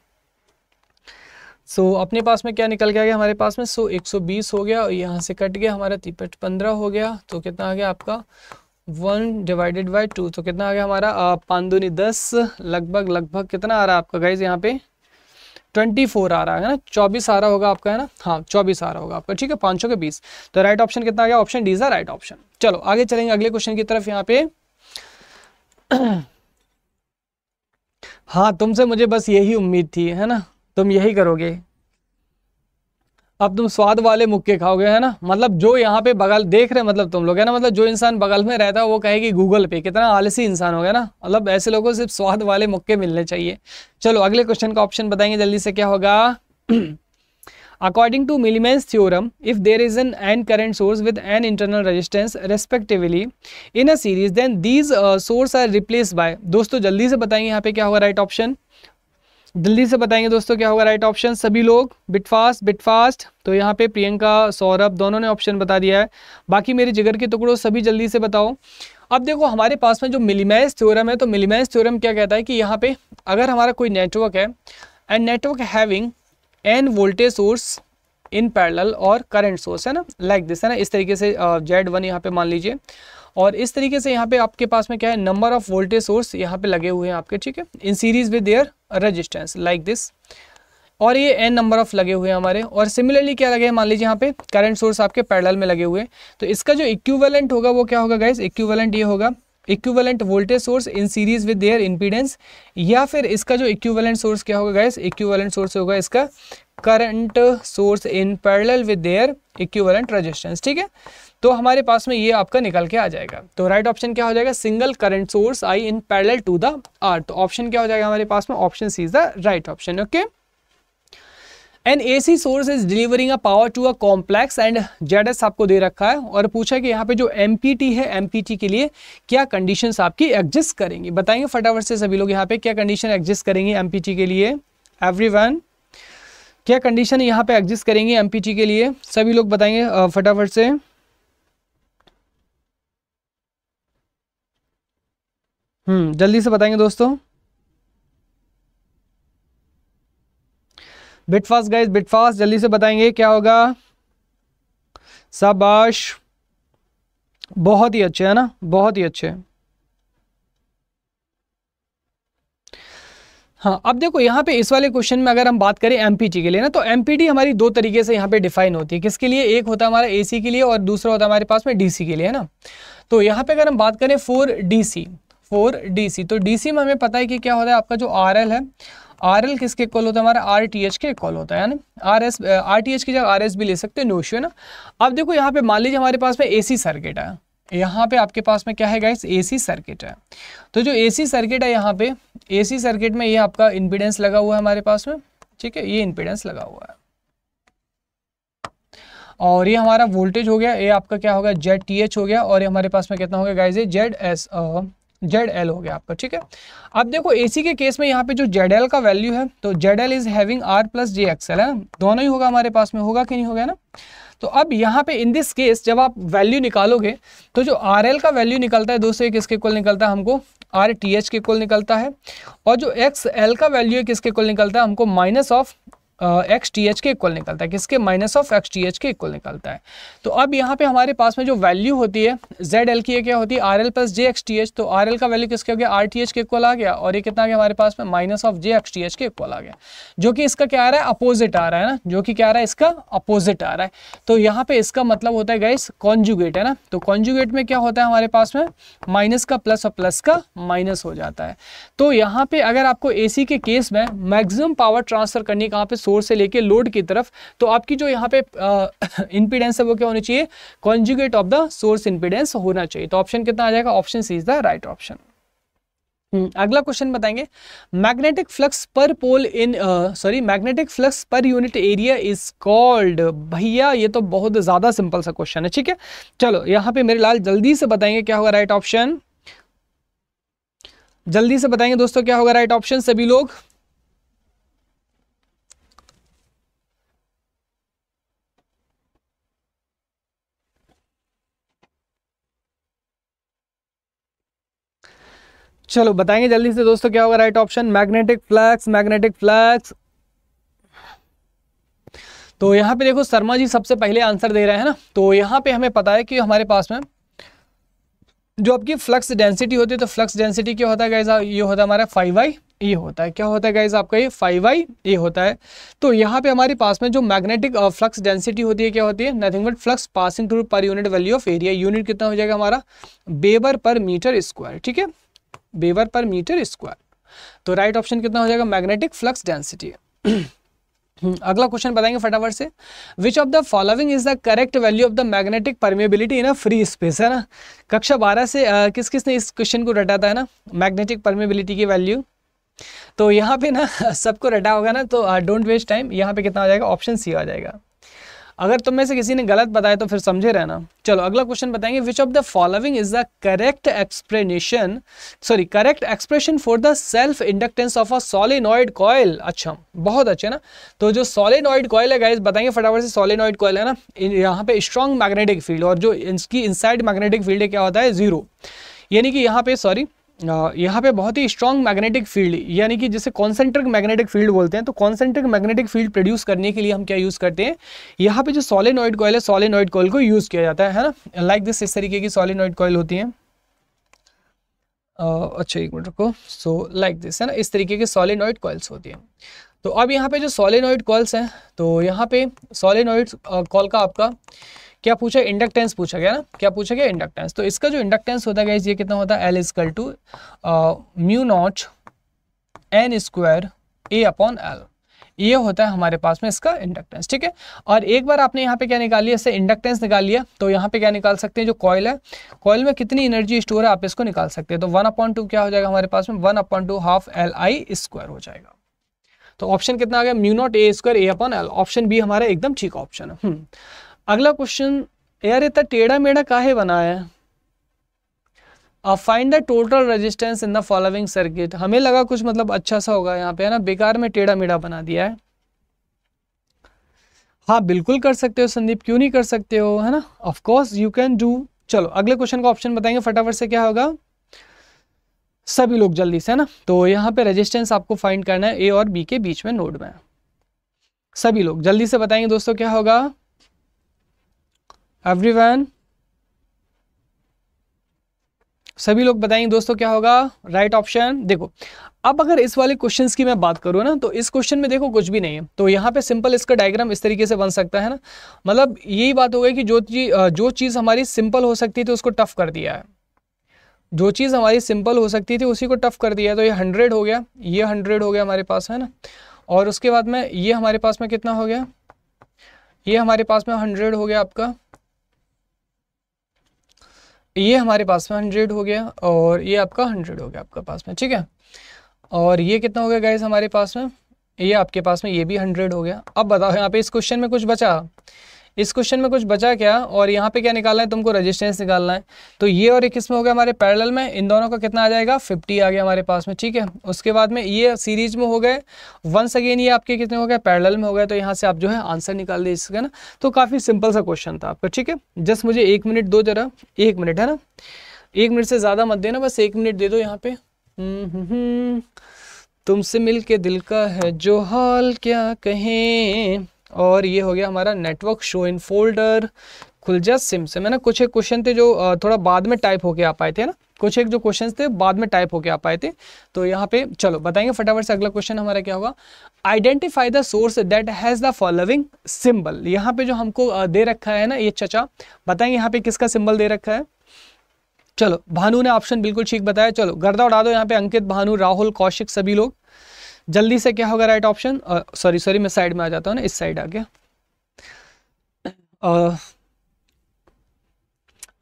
सो so, अपने पास में क्या निकल के आ गया हमारे पास में सो so, 120 हो गया और यहाँ से कट गया हमारा तिपट पंद्रह हो गया तो कितना आ गया आपका वन डिवाइडेड बाई टू तो कितना आ गया हमारा पाँच दूनी दस लगभग लगभग कितना आ रहा है आपका गाइज यहाँ पे ट्वेंटी फोर आ रहा है ना चौबीस आ रहा होगा आपका है ना हाँ चौबीस आ रहा होगा आपका ठीक है पांच सौ के बीस तो राइट ऑप्शन कितना आ गया option D is the right option चलो आगे चलेंगे अगले क्वेश्चन की तरफ यहाँ पे हाँ तुमसे मुझे बस यही उम्मीद थी है ना तुम यही करोगे अब तुम स्वाद वाले मुक्के खाओगे है ना मतलब जो यहाँ पे बगल देख रहे मतलब तुम लोग है ना मतलब जो इंसान बगल में रहता है वो कहेगी गूगल पे कितना आलसी इंसान हो गया ना मतलब ऐसे लोगों को सिर्फ स्वाद वाले मुक्के मिलने चाहिए चलो अगले क्वेश्चन का ऑप्शन बताएंगे जल्दी से क्या होगा according to Millman's theorem if there is n and current source with an internal resistance respectively in a series then these source are replace by दोस्तों जल्दी से बताएंगे यहाँ पे क्या होगा राइट ऑप्शन जल्दी से बताएंगे दोस्तों क्या होगा राइट ऑप्शन सभी लोग बिटफास्ट बिटफास्ट तो यहाँ पे प्रियंका सौरभ दोनों ने ऑप्शन बता दिया है बाकी मेरे जिगर के टुकड़ों सभी जल्दी से बताओ अब देखो हमारे पास में जो मिलीमैस थ्योरम है तो मिलीमैज थ्योरम क्या कहता है कि यहाँ पे अगर हमारा कोई नेटवर्क है and network having n voltage source in parallel और करंट सोर्स है ना लाइक like दिस है ना इस तरीके से जेड वन यहाँ पे मान लीजिए और इस तरीके से यहाँ पे आपके पास में क्या है नंबर ऑफ वोल्टेज सोर्स यहाँ पे लगे हुए हैं आपके ठीक है in series with their resistance like this और ये एन नंबर ऑफ लगे हुए हैं हमारे और सिमिलरली क्या लगे मान लीजिए यहाँ पे करंट सोर्स आपके पैरल में लगे हुए तो इसका जो इक्वेलेंट होगा वो क्या होगा गाइज इक्वलेंट ये होगा equivalent voltage source in series with their impedance या फिर इसका जो इक्वेलेंट सोर्स क्या होगा गाइज इक्वेलेंट सोर्स होगा इसका current source in parallel with their equivalent resistance ठीक है तो हमारे पास में ये आपका निकल के आ जाएगा तो राइट ऑप्शन क्या हो जाएगा single current source I in parallel to the R तो ऑप्शन क्या हो जाएगा हमारे पास में option C is the right option okay an A C source is delivering a power to a complex and Z S आपको दे रखा है और पूछा कि यहाँ पे जो एम पी टी है एम पी टी के लिए क्या कंडीशंस आपकी एग्जिस्ट करेंगी बताएंगे फटाफट से सभी लोग यहाँ पे क्या कंडीशन एग्जिस्ट करेंगे एम पी टी के लिए एवरी वन क्या कंडीशन यहाँ पे एग्जिस्ट करेंगे एम पी टी के लिए सभी लोग बताएंगे फटाफट से हम्म जल्दी से बताएंगे दोस्तों बिटफास्ट गाइज बिटफास्ट जल्दी से बताएंगे क्या होगा शाबाश बहुत ही अच्छे है ना बहुत ही अच्छे हाँ अब देखो यहाँ पे इस वाले क्वेश्चन में अगर हम बात करें एमपीटी के लिए ना तो एमपीटी हमारी दो तरीके से यहाँ पे डिफाइन होती है किसके लिए एक होता है हमारा एसी के लिए और दूसरा होता है हमारे पास में डीसी के लिए है ना तो यहाँ पे अगर हम बात करें फोर डीसी फोर डीसी तो डीसी में हमें पता है कि क्या होता है आपका जो आर एल है आर एल किसके कॉल होता है हमारा आर टी एच के कॉल होता है R S R T H की जगह आर एस भी ले सकते हैं नोशो है ना अब देखो यहाँ पे मान लीजिए हमारे पास में ए सी सर्किट है यहाँ पे आपके पास में क्या है गाइस एसी सर्किट है तो जो एसी सर्किट है यहाँ पे एसी सर्किट में ये आपका इम्पिडेंस लगा हुआ है हमारे पास में ठीक है ये इम्पिडेंस लगा हुआ है और ये हमारा वोल्टेज हो गया ये आपका क्या होगा जेड टी एच हो गया और ये हमारे पास में कितना हो गया गाइज ये जेड एस जेड एल हो गया आपका ठीक है अब देखो एसी के केस में यहाँ पे जो जेड एल का वैल्यू है तो Z L is having R plus J X L है दोनों ही होगा हमारे पास में होगा कि नहीं होगा ना तो अब यहाँ पे इन दिस केस जब आप वैल्यू निकालोगे तो जो आर एल का वैल्यू निकलता है दोस्तों किसके कुल निकलता है हमको आर टी एच के कुल निकलता है और जो एक्स एल का वैल्यू है किसके कुल निकलता है हमको minus of X T H के इक्वल निकलता है किसके minus of X T H के इक्वल निकलता है तो अब यहाँ पे हमारे पास में जो वैल्यू होती है जेड एल की क्या होती है R L plus J X T H तो आर एल का वैल्यू किसके हो गया आर टी एच के इक्वल आ गया और ये कितना गया हमारे पास में minus of J X T H के इक्वल आ गया जो कि इसका क्या आ रहा है अपोजिट आ रहा है ना जो कि क्या आ रहा है इसका अपोजिट आ रहा है तो यहाँ पे इसका मतलब होता है गाइस कॉन्जुगेट है ना तो कॉन्जुगेट में क्या होता है हमारे पास में माइनस का प्लस और प्लस का माइनस हो जाता है तो यहाँ पे अगर आपको ए के केस में मैक्सिमम पावर ट्रांसफर करनी कहाँ पे सोर्स से लेके लोड की तरफ तो आपकी जो यहाँ पे इंपीडेंस है वो क्या होनी चाहिए conjugate of the source impedance होना चाहिए तो ऑप्शन कितना आ जाएगा option C is the right option अगला क्वेश्चन बताएंगे magnetic flux per pole in sorry magnetic flux per unit area is called भैया ये तो बहुत ज़्यादा सिंपल सा क्वेश्चन है ठीक है चलो यहाँ पे मेरे लाल जल्दी से बताएंगे क्या होगा राइट ऑप्शन जल्दी से बताएंगे दोस्तों क्या होगा राइट ऑप्शन सभी लोग चलो बताएंगे जल्दी से दोस्तों क्या होगा right option magnetic flux magnetic flux तो यहाँ पे देखो शर्मा जी सबसे पहले आंसर दे रहे हैं ना तो यहाँ पे हमें पता है कि हमारे पास में जो आपकी फ्लक्स डेंसिटी होती है तो फ्लक्स डेंसिटी क्या होता है गाइजा ये होता है हमारा फाइव वाई ये होता है क्या होता है गाइजा आपका ये फाइव वाई ये होता है तो यहाँ पे हमारे पास में जो मैग्नेटिक फ्लक्स डेंसिटी होती है क्या होती है nothing but flux passing through per unit value of area unit कितना हो जाएगा हमारा बेबर पर मीटर स्क्वायर ठीक है वेबर पर मीटर स्क्वायर तो राइट ऑप्शन कितना हो जाएगा मैग्नेटिक फ्लक्स डेंसिटी अगला क्वेश्चन बताएंगे फटाफट से which of the following is the correct value of the magnetic permeability in a free space है ना कक्षा बारह से आ, किस किस ने इस क्वेश्चन को रटा था ना मैग्नेटिक परमेबिलिटी की वैल्यू तो यहाँ पे ना सबको रटा होगा ना तो डोंट वेस्ट टाइम यहाँ पे कितना हो जाएगा ऑप्शन सी आ जाएगा अगर तुम में से किसी ने गलत बताया तो फिर समझे रहना चलो अगला क्वेश्चन बताएंगे which of the following is the correct explanation sorry correct expression for the self inductance of a solenoid coil अच्छा बहुत अच्छे ना तो जो सॉलिनॉइड कॉयल है गाइज बताएंगे फटाफट से सॉलिनॉइड कॉयल है ना यहाँ पे स्ट्रॉन्ग मैग्नेटिक फील्ड और जो इसकी इनसाइड मैग्नेटिक फील्ड है क्या होता है जीरो यानी कि यहाँ पे सॉरी यहाँ पे बहुत ही स्ट्रॉन्ग मैग्नेटिक फील्ड यानी कि जिसे कॉन्सेंट्रिक मैग्नेटिक फील्ड बोलते हैं तो कॉन्सेंट्रिक मैग्नेटिक फील्ड प्रोड्यूस करने के लिए हम क्या यूज़ करते हैं यहाँ पे जो सॉलिनॉइड कॉयल है सॉलिनॉइड कॉयल को यूज़ किया जाता है ना लाइक दिस इस तरीके की सॉलिनॉइड कॉयल होती है uh, अच्छा एक मिनट रखो सो लाइक दिस है ना इस तरीके की सॉलिनॉइड कॉयल्स होती हैं तो अब यहाँ पे जो सॉलिनॉइड कॉल्स हैं तो यहाँ पे सॉलिनॉइड कॉल का आपका क्या पूछा इंडक्टेंस पूछा गया ना क्या पूछा गया इंडक्टेंस तो इसका जो इंडक्टेंस होता है ये कितना होता है L is equal to mu naught N square A upon L ये होता है हमारे पास में इसका इंडक्टेंस ठीक है और एक बार आपने यहाँ पे क्या निकाल लिया इसे इंडक्टेंस निकाल लिया तो यहाँ पे क्या निकाल सकते हैं जो कॉयल है कॉयल में कितनी एनर्जी स्टोर है आप इसको निकाल सकते हैं तो वन अपॉइंट टू क्या हो जाएगा हमारे पास में one upon two half L I square हो जाएगा तो ऑप्शन कितना आ गया mu naught A square A upon L option B हमारा एकदम ठीक ऑप्शन है हम्म। अगला क्वेश्चन यार इतना तो टेढ़ा मेढ़ा काहे बना है अब find the total resistance in the following circuit हमें लगा कुछ मतलब अच्छा सा होगा यहाँ पे है ना बेकार में टेढ़ा मेढ़ा बना दिया है हाँ बिल्कुल कर सकते हो संदीप क्यों नहीं कर सकते हो है ना of course you can do चलो अगले क्वेश्चन का ऑप्शन बताएंगे फटाफट से क्या होगा सभी लोग जल्दी से है ना तो यहाँ पे रेजिस्टेंस आपको फाइंड करना है ए और बी के बीच में नोड में सभी लोग जल्दी से बताएंगे दोस्तों क्या होगा एवरीवन सभी लोग बताएंगे दोस्तों क्या होगा राइट right ऑप्शन देखो अब अगर इस वाले क्वेश्चन की मैं बात करूँ ना तो इस क्वेश्चन में देखो कुछ भी नहीं है तो यहाँ पे सिंपल इसका डायग्राम इस तरीके से बन सकता है ना मतलब यही बात हो गई कि जो चीज जो चीज़ हमारी सिंपल हो सकती थी उसको टफ कर दिया है जो चीज़ हमारी सिंपल हो सकती थी उसी को टफ कर दिया है तो ये हंड्रेड हो गया ये हंड्रेड हो गया हमारे पास है ना और उसके बाद में ये हमारे पास में कितना हो गया ये हमारे पास में हंड्रेड हो गया आपका ये हमारे पास में हंड्रेड हो गया और ये आपका हंड्रेड हो गया आपका पास में ठीक है और ये कितना हो गया गाइज हमारे पास में ये आपके पास में ये भी हंड्रेड हो गया अब बताओ यहाँ पे इस क्वेश्चन में कुछ बचा इस क्वेश्चन में कुछ बचा क्या और यहाँ पे क्या निकालना है तुमको रजिस्टेंस निकालना है तो ये और एक किस्म हो गया हमारे पैरेलल में इन दोनों का कितना आ जाएगा फिफ्टी आ गया हमारे पास में ठीक है उसके बाद में ये सीरीज में हो गए वंस अगेन ये आपके कितने हो गए पैरेलल में हो गए तो यहाँ से आप जो है आंसर निकाल दिए इसका ना तो काफ़ी सिंपल सा क्वेश्चन था आपका ठीक है जस्ट मुझे एक मिनट दो जरा एक मिनट है ना एक मिनट से ज़्यादा मत देना बस एक मिनट दे दो यहाँ पे हम्म, हम्म, हम्म। तुमसे मिल के दिल का है जो हाल क्या कहें और ये हो गया हमारा नेटवर्क शो इन फोल्डर खुलजा सिम से मैंने कुछ एक क्वेश्चन थे जो थोड़ा बाद में टाइप होके आ पाए थे ना कुछ एक जो क्वेश्चन थे बाद में टाइप होके आ पाए थे तो यहाँ पे चलो बताएंगे फटाफट से अगला क्वेश्चन हमारा क्या होगा identify the source that has the following symbol यहाँ पे जो हमको दे रखा है ना ये चचा बताएंगे यहाँ पे किसका सिंबल दे रखा है चलो भानु ने ऑप्शन बिल्कुल ठीक बताया चलो गर्दा उड़ा दो यहाँ पे अंकित भानु राहुल कौशिक सभी लोग जल्दी से क्या होगा राइट ऑप्शन सॉरी सॉरी मैं साइड में आ जाता हूँ ना इस साइड आ गया uh,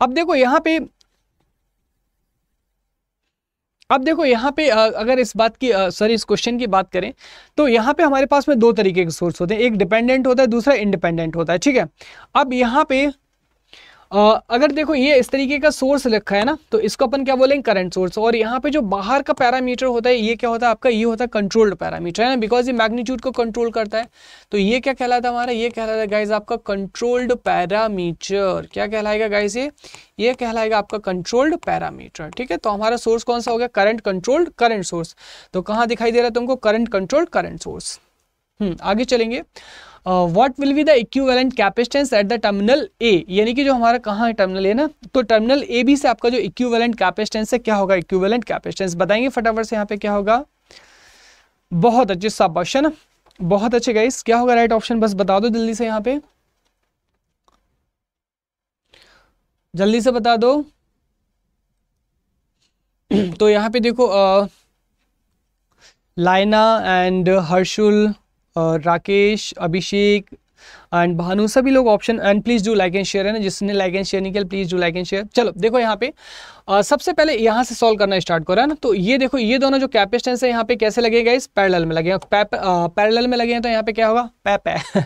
अब देखो यहाँ पे अब देखो यहाँ पे अगर इस बात की सॉरी इस क्वेश्चन की बात करें तो यहाँ पे हमारे पास में दो तरीके के सोर्स होते हैं एक डिपेंडेंट होता है दूसरा इंडिपेंडेंट होता है ठीक है अब यहाँ पे आ, अगर देखो ये इस तरीके का सोर्स रखा है ना तो इसको अपन क्या बोलेंगे करंट सोर्स और यहाँ पे जो बाहर का पैरामीटर होता है ये क्या होता है आपका ये होता है कंट्रोल्ड पैरामीटर है ना बिकॉज ये मैग्नीट्यूड को कंट्रोल करता है तो ये क्या कहलाता है हमारा ये कहलाता है गाइज आपका कंट्रोल्ड पैरामीटर क्या कहलाएगा गाइज ये ये कहलाएगा आपका कंट्रोल्ड पैरामीटर ठीक है तो हमारा सोर्स कौन सा हो गया करंट कंट्रोल्ड करंट सोर्स तो कहाँ दिखाई दे रहा है तुमको करंट कंट्रोल्ड करंट सोर्स आगे चलेंगे what will be the equivalent capacitance at the terminal A यानी कि जो हमारा कहाँ है टर्मिनल ए ना तो टर्मिनल ए बी से आपका जो इक्विवेलेंट कैपेसिटेंस है क्या होगा इक्विवेलेंट कैपेसिटेंस बताएंगे फटाफट से यहाँ पे क्या होगा बहुत अच्छे सब ऑप्शन बहुत अच्छे गाइस क्या होगा राइट ऑप्शन बस बता दो जल्दी से यहाँ पे जल्दी से बता दो तो यहाँ पे देखो आ, लाइना एंड हर्षुल राकेश अभिषेक एंड भानु सभी लोग option and please do like and share है ना जिसने लाइक एंड शेयर नहीं किया please do like and share चलो देखो यहाँ पे आ, सबसे पहले यहाँ से सॉल्व करना स्टार्ट करो है ना तो ये देखो ये दोनों जो कैपेस्टेंस है यहाँ पे कैसे लगेगा इस पैरल में लगे पैरल में लगे हैं तो यहाँ पे क्या होगा पैपे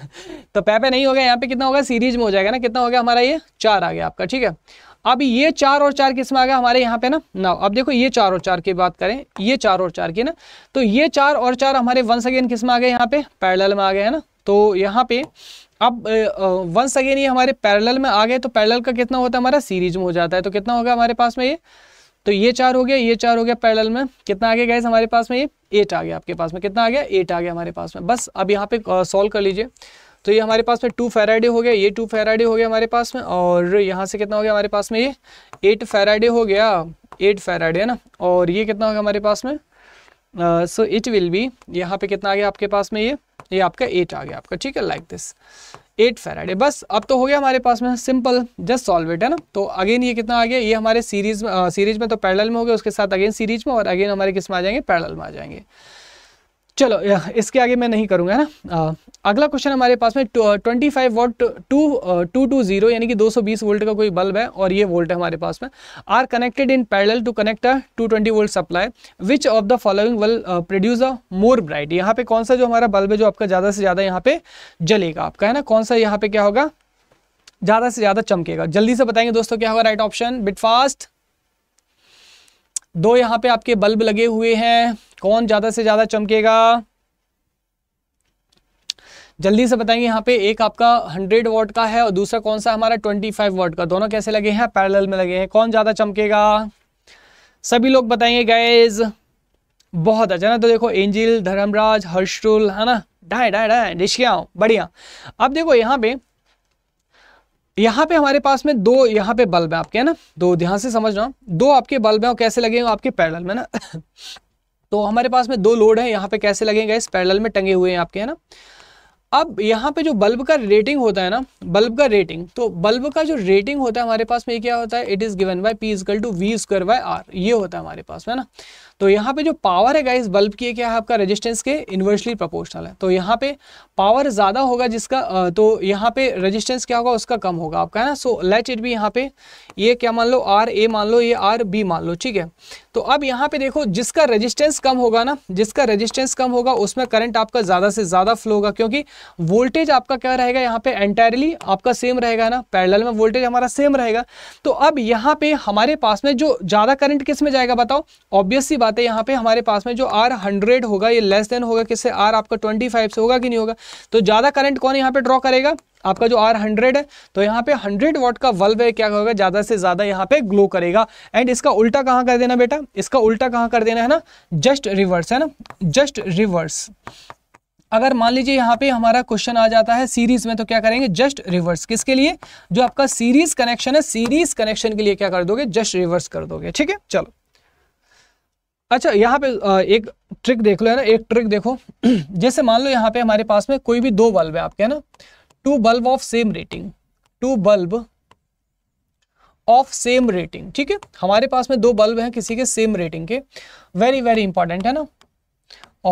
तो पैपे नहीं होगा यहाँ पे कितना होगा सीरीज में हो जाएगा ना कितना हो गया हमारा ये चार आ गया आपका ठीक है अब ये चार और चार किस्म आ गया हमारे यहाँ पे ना ना अब देखो ये चार और चार की बात करें ये चार और चार की ना तो ये चार और चार हमारे वंस अगेन किस्म आ गए यहाँ पे पैरल में आ गए है ना तो यहाँ पे अब वंस अगेन ये हमारे पैरल में आ गए तो पैरल का कितना होता है हमारा सीरीज में हो जाता है तो कितना होगा हमारे पास में ये तो ये चार हो गया ये चार हो गया पैरल में कितना आ गया गैस हमारे पास में ये एट आ गया आपके पास में कितना आ गया एट आ गया हमारे पास में बस अब यहाँ पे सॉल्व कर लीजिए तो ये हमारे पास में टू फेराइडे हो गया ये टू फेराइडे हो गया हमारे पास में और यहाँ से कितना हो गया हमारे पास में ये एट फेराइडे हो गया एट फेराइडे है ना और ये कितना हो गया हमारे पास में सो इट विल बी यहाँ पे कितना आ गया आपके पास में ये ये आपका एट आ गया आपका ठीक है लाइक दिस एट फेराइडे बस अब तो हो गया हमारे पास में सिंपल जस्ट सॉल्व इट है ना तो अगेन ये कितना आ गया ये हमारे सीरीज में सीरीज में तो पैरेलल में हो गया उसके साथ अगेन सीरीज में और अगेन हमारे किस में आ जाएंगे पैरेलल में आ जाएंगे चलो इसके आगे मैं नहीं करूँगा ना आ, अगला क्वेश्चन हमारे पास में twenty five watt two two two zero यानी कि 220 वोल्ट का कोई बल्ब है और ये वोल्ट है हमारे पास में are connected in parallel to connect a 220 volt supply which of the following will produce a more bright यहाँ पे कौन सा जो हमारा बल्ब है जो आपका ज़्यादा से ज़्यादा यहाँ पे जलेगा आपका है ना कौन सा यहाँ पे क्या होगा ज़्यादा से ज़्यादा चमकेगा जल्दी से बताएंगे दोस्तों क्या होगा राइट ऑप्शन बिट फास्ट दो यहाँ पे आपके बल्ब लगे हुए हैं कौन ज्यादा से ज्यादा चमकेगा जल्दी से बताएंगे यहाँ पे एक आपका 100 वॉट का है और दूसरा कौन सा हमारा 25 फाइव वॉट का दोनों कैसे लगे हैं पैरेलल में लगे हैं कौन ज़्यादा चमकेगा सभी लोग बताएंगे गैज बहुत अच्छा ना तो देखो एंजिल धर्मराज हर्षुल है ना डाय डाय डाय डिशिया बढ़िया अब देखो यहाँ पे यहाँ पे हमारे पास में दो यहाँ पे बल्ब है आपके है ना दो ध्यान से समझना दो आपके बल्ब है और कैसे लगे हैं आपके पैरल में ना तो हमारे पास में दो लोड है यहाँ पे कैसे लगेंगे इस पैरल में टंगे हुए हैं आपके है ना अब यहाँ पे जो बल्ब का रेटिंग होता है ना बल्ब का रेटिंग तो बल्ब का जो रेटिंग होता है हमारे पास में क्या होता है it is given by P is equal to V square by R ये होता है हमारे पास में ना तो यहाँ पे जो पावर है गाइस बल्ब की क्या है आपका रेजिस्टेंस के इन्वर्सली प्रोपोर्शनल है तो यहाँ पे पावर ज़्यादा होगा जिसका तो यहाँ पे रेजिस्टेंस क्या होगा उसका कम होगा आपका है ना सो लेट इट भी यहाँ पे ये क्या मान लो आर ए मान लो ये आर बी मान लो ठीक है तो अब यहाँ पे देखो जिसका रजिस्टेंस कम होगा ना जिसका रजिस्टेंस कम होगा उसमें करंट आपका ज़्यादा से ज़्यादा फ्लो होगा क्योंकि वोल्टेज आपका क्या रहेगा यहाँ पे एंटायरली आपका सेम रहेगा ना पैरल में वोल्टेज हमारा सेम रहेगा तो अब यहाँ पे हमारे पास में जो ज़्यादा करंट किस में जाएगा बताओ ऑब्वियसली बात बात है यहाँ पे हमारे पास में जो आर हंड्रेड होगा ये लेस देन होगा किससे आर आपका ट्वेंटी फाइव से होगा कि नहीं होगा तो ज़्यादा करंट कौन यहाँ पे ड्रॉ करेगा आपका जो आर हंड्रेड है तो यहाँ पे हंड्रेड वॉट का बल्ब है क्या होगा ज़्यादा से ज़्यादा यहाँ पे ग्लो करेगा एंड इसका उल्टा कहाँ कर देना बेटा इसका उल्टा कहाँ कर देना है ना जस्ट रिवर्स है ना जस्ट रिवर्स अगर मान लीजिए यहाँ पे हमारा क्वेश्चन आ जाता है सीरीज में तो क्या करेंगे जस्ट रिवर्स किसके लिए जो आपका सीरीज कनेक्शन है सीरीज कनेक्शन के लिए क्या कर दोगे जस्ट रिवर्स कर दोगे ठीक है चलो अच्छा यहाँ पे एक ट्रिक देख लो है ना एक ट्रिक देखो जैसे मान लो यहाँ पे हमारे पास में कोई भी दो बल्ब है आपके है ना two bulb of same rating two bulb of same rating ठीक है हमारे पास में दो बल्ब हैं किसी के सेम रेटिंग के वेरी वेरी इंपॉर्टेंट है ना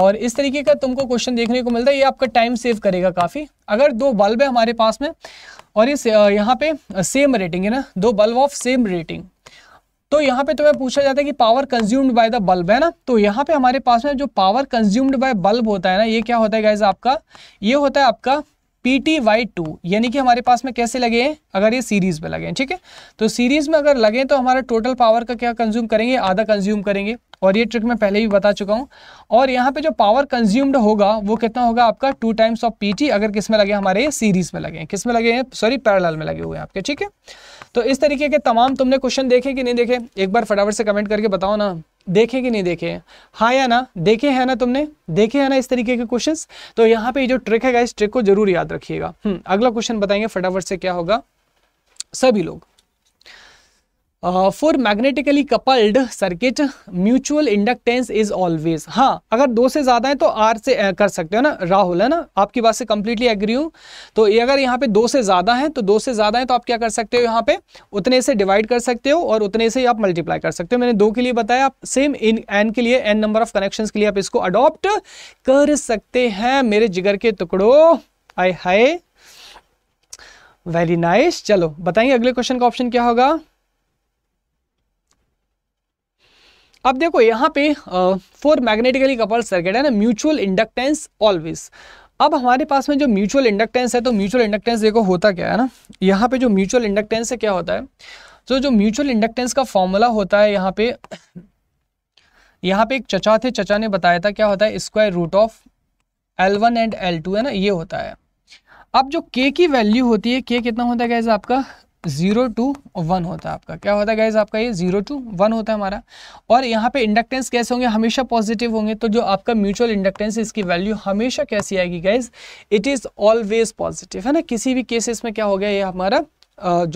और इस तरीके का तुमको क्वेश्चन देखने को मिलता है ये आपका टाइम सेव करेगा काफ़ी अगर दो बल्ब है हमारे पास में और ये यहाँ पे सेम रेटिंग है ना दो बल्ब ऑफ सेम रेटिंग तो यहाँ पे तुम्हें पूछा जाता है कि power consumed by the bulb है ना तो यहाँ पे हमारे पास में जो पावर कंज्यूम्ड बाय बल्ब होता है ना ये क्या होता है गाइज आपका ये होता है आपका पी टी वाई टू यानी कि हमारे पास में कैसे लगे हैं अगर ये सीरीज़ में लगे हैं ठीक है तो सीरीज़ में अगर लगे तो हमारा टोटल पावर का क्या कंज्यूम करेंगे आधा कंज्यूम करेंगे और ये ट्रिक मैं पहले भी बता चुका हूँ और यहाँ पे जो पावर कंज्यूम्ड होगा वो कितना होगा आपका two times of P T अगर किस में लगे हमारे सीरीज़ में लगे हैं किस में लगे हैं सॉरी पैरल में लगे हुए हैं आपके ठीक है तो इस तरीके के तमाम तुमने क्वेश्चन देखे कि नहीं देखे एक बार फटाफट से कमेंट करके बताओ ना देखे कि नहीं देखे हाँ या ना देखे है ना तुमने देखे है ना इस तरीके के क्वेश्चन तो यहाँ पे जो ट्रिक है इस ट्रिक को जरूर याद रखिएगा हम्म, अगला क्वेश्चन बताएंगे फटाफट से क्या होगा सभी लोग for magnetically coupled circuit mutual inductance is always हाँ अगर दो से ज़्यादा है तो आर से uh, कर सकते हो ना राहुल है ना आपकी बात से कंप्लीटली एग्री हूं तो ये अगर यहाँ पे दो से ज़्यादा है तो दो से ज़्यादा है तो आप क्या कर सकते हो यहाँ पे उतने से डिवाइड कर सकते हो और उतने से आप मल्टीप्लाई कर सकते हो मैंने दो के लिए बताया आप सेम इन एन के लिए एन नंबर ऑफ कनेक्शन के लिए आप इसको अडॉप्ट कर सकते हैं मेरे जिगर के टुकड़ो आई हाई वेरी नाइस चलो बताइए अगले क्वेश्चन का ऑप्शन क्या होगा अब देखो यहाँ पे फोर मैग्नेटिकली कपल सर्किट है ना म्यूचुअल इंडक्टेंस ऑलवेज अब हमारे पास में जो म्यूचुअल इंडक्टेंस है तो म्यूचुअल इंडक्टेंस देखो होता क्या है ना यहाँ पे जो म्यूचुअल इंडक्टेंस है क्या होता है तो जो म्यूचुअल इंडक्टेंस का फॉर्मूला होता है यहाँ पे यहाँ पे एक चचा थे चचा ने बताया था क्या होता है square root of L and L है ना ये होता है अब जो के की वैल्यू होती है के कितना होता है कैसे आपका ज़ीरो टू वन होता है आपका क्या होता है गाइज आपका ये ज़ीरो टू वन होता है हमारा और यहाँ पे इंडक्टेंस कैसे होंगे हमेशा पॉजिटिव होंगे तो जो आपका म्यूचुअल इंडक्टेंस है इसकी वैल्यू हमेशा कैसी आएगी guys it is always positive है ना किसी भी केसेस में क्या हो गया ये हमारा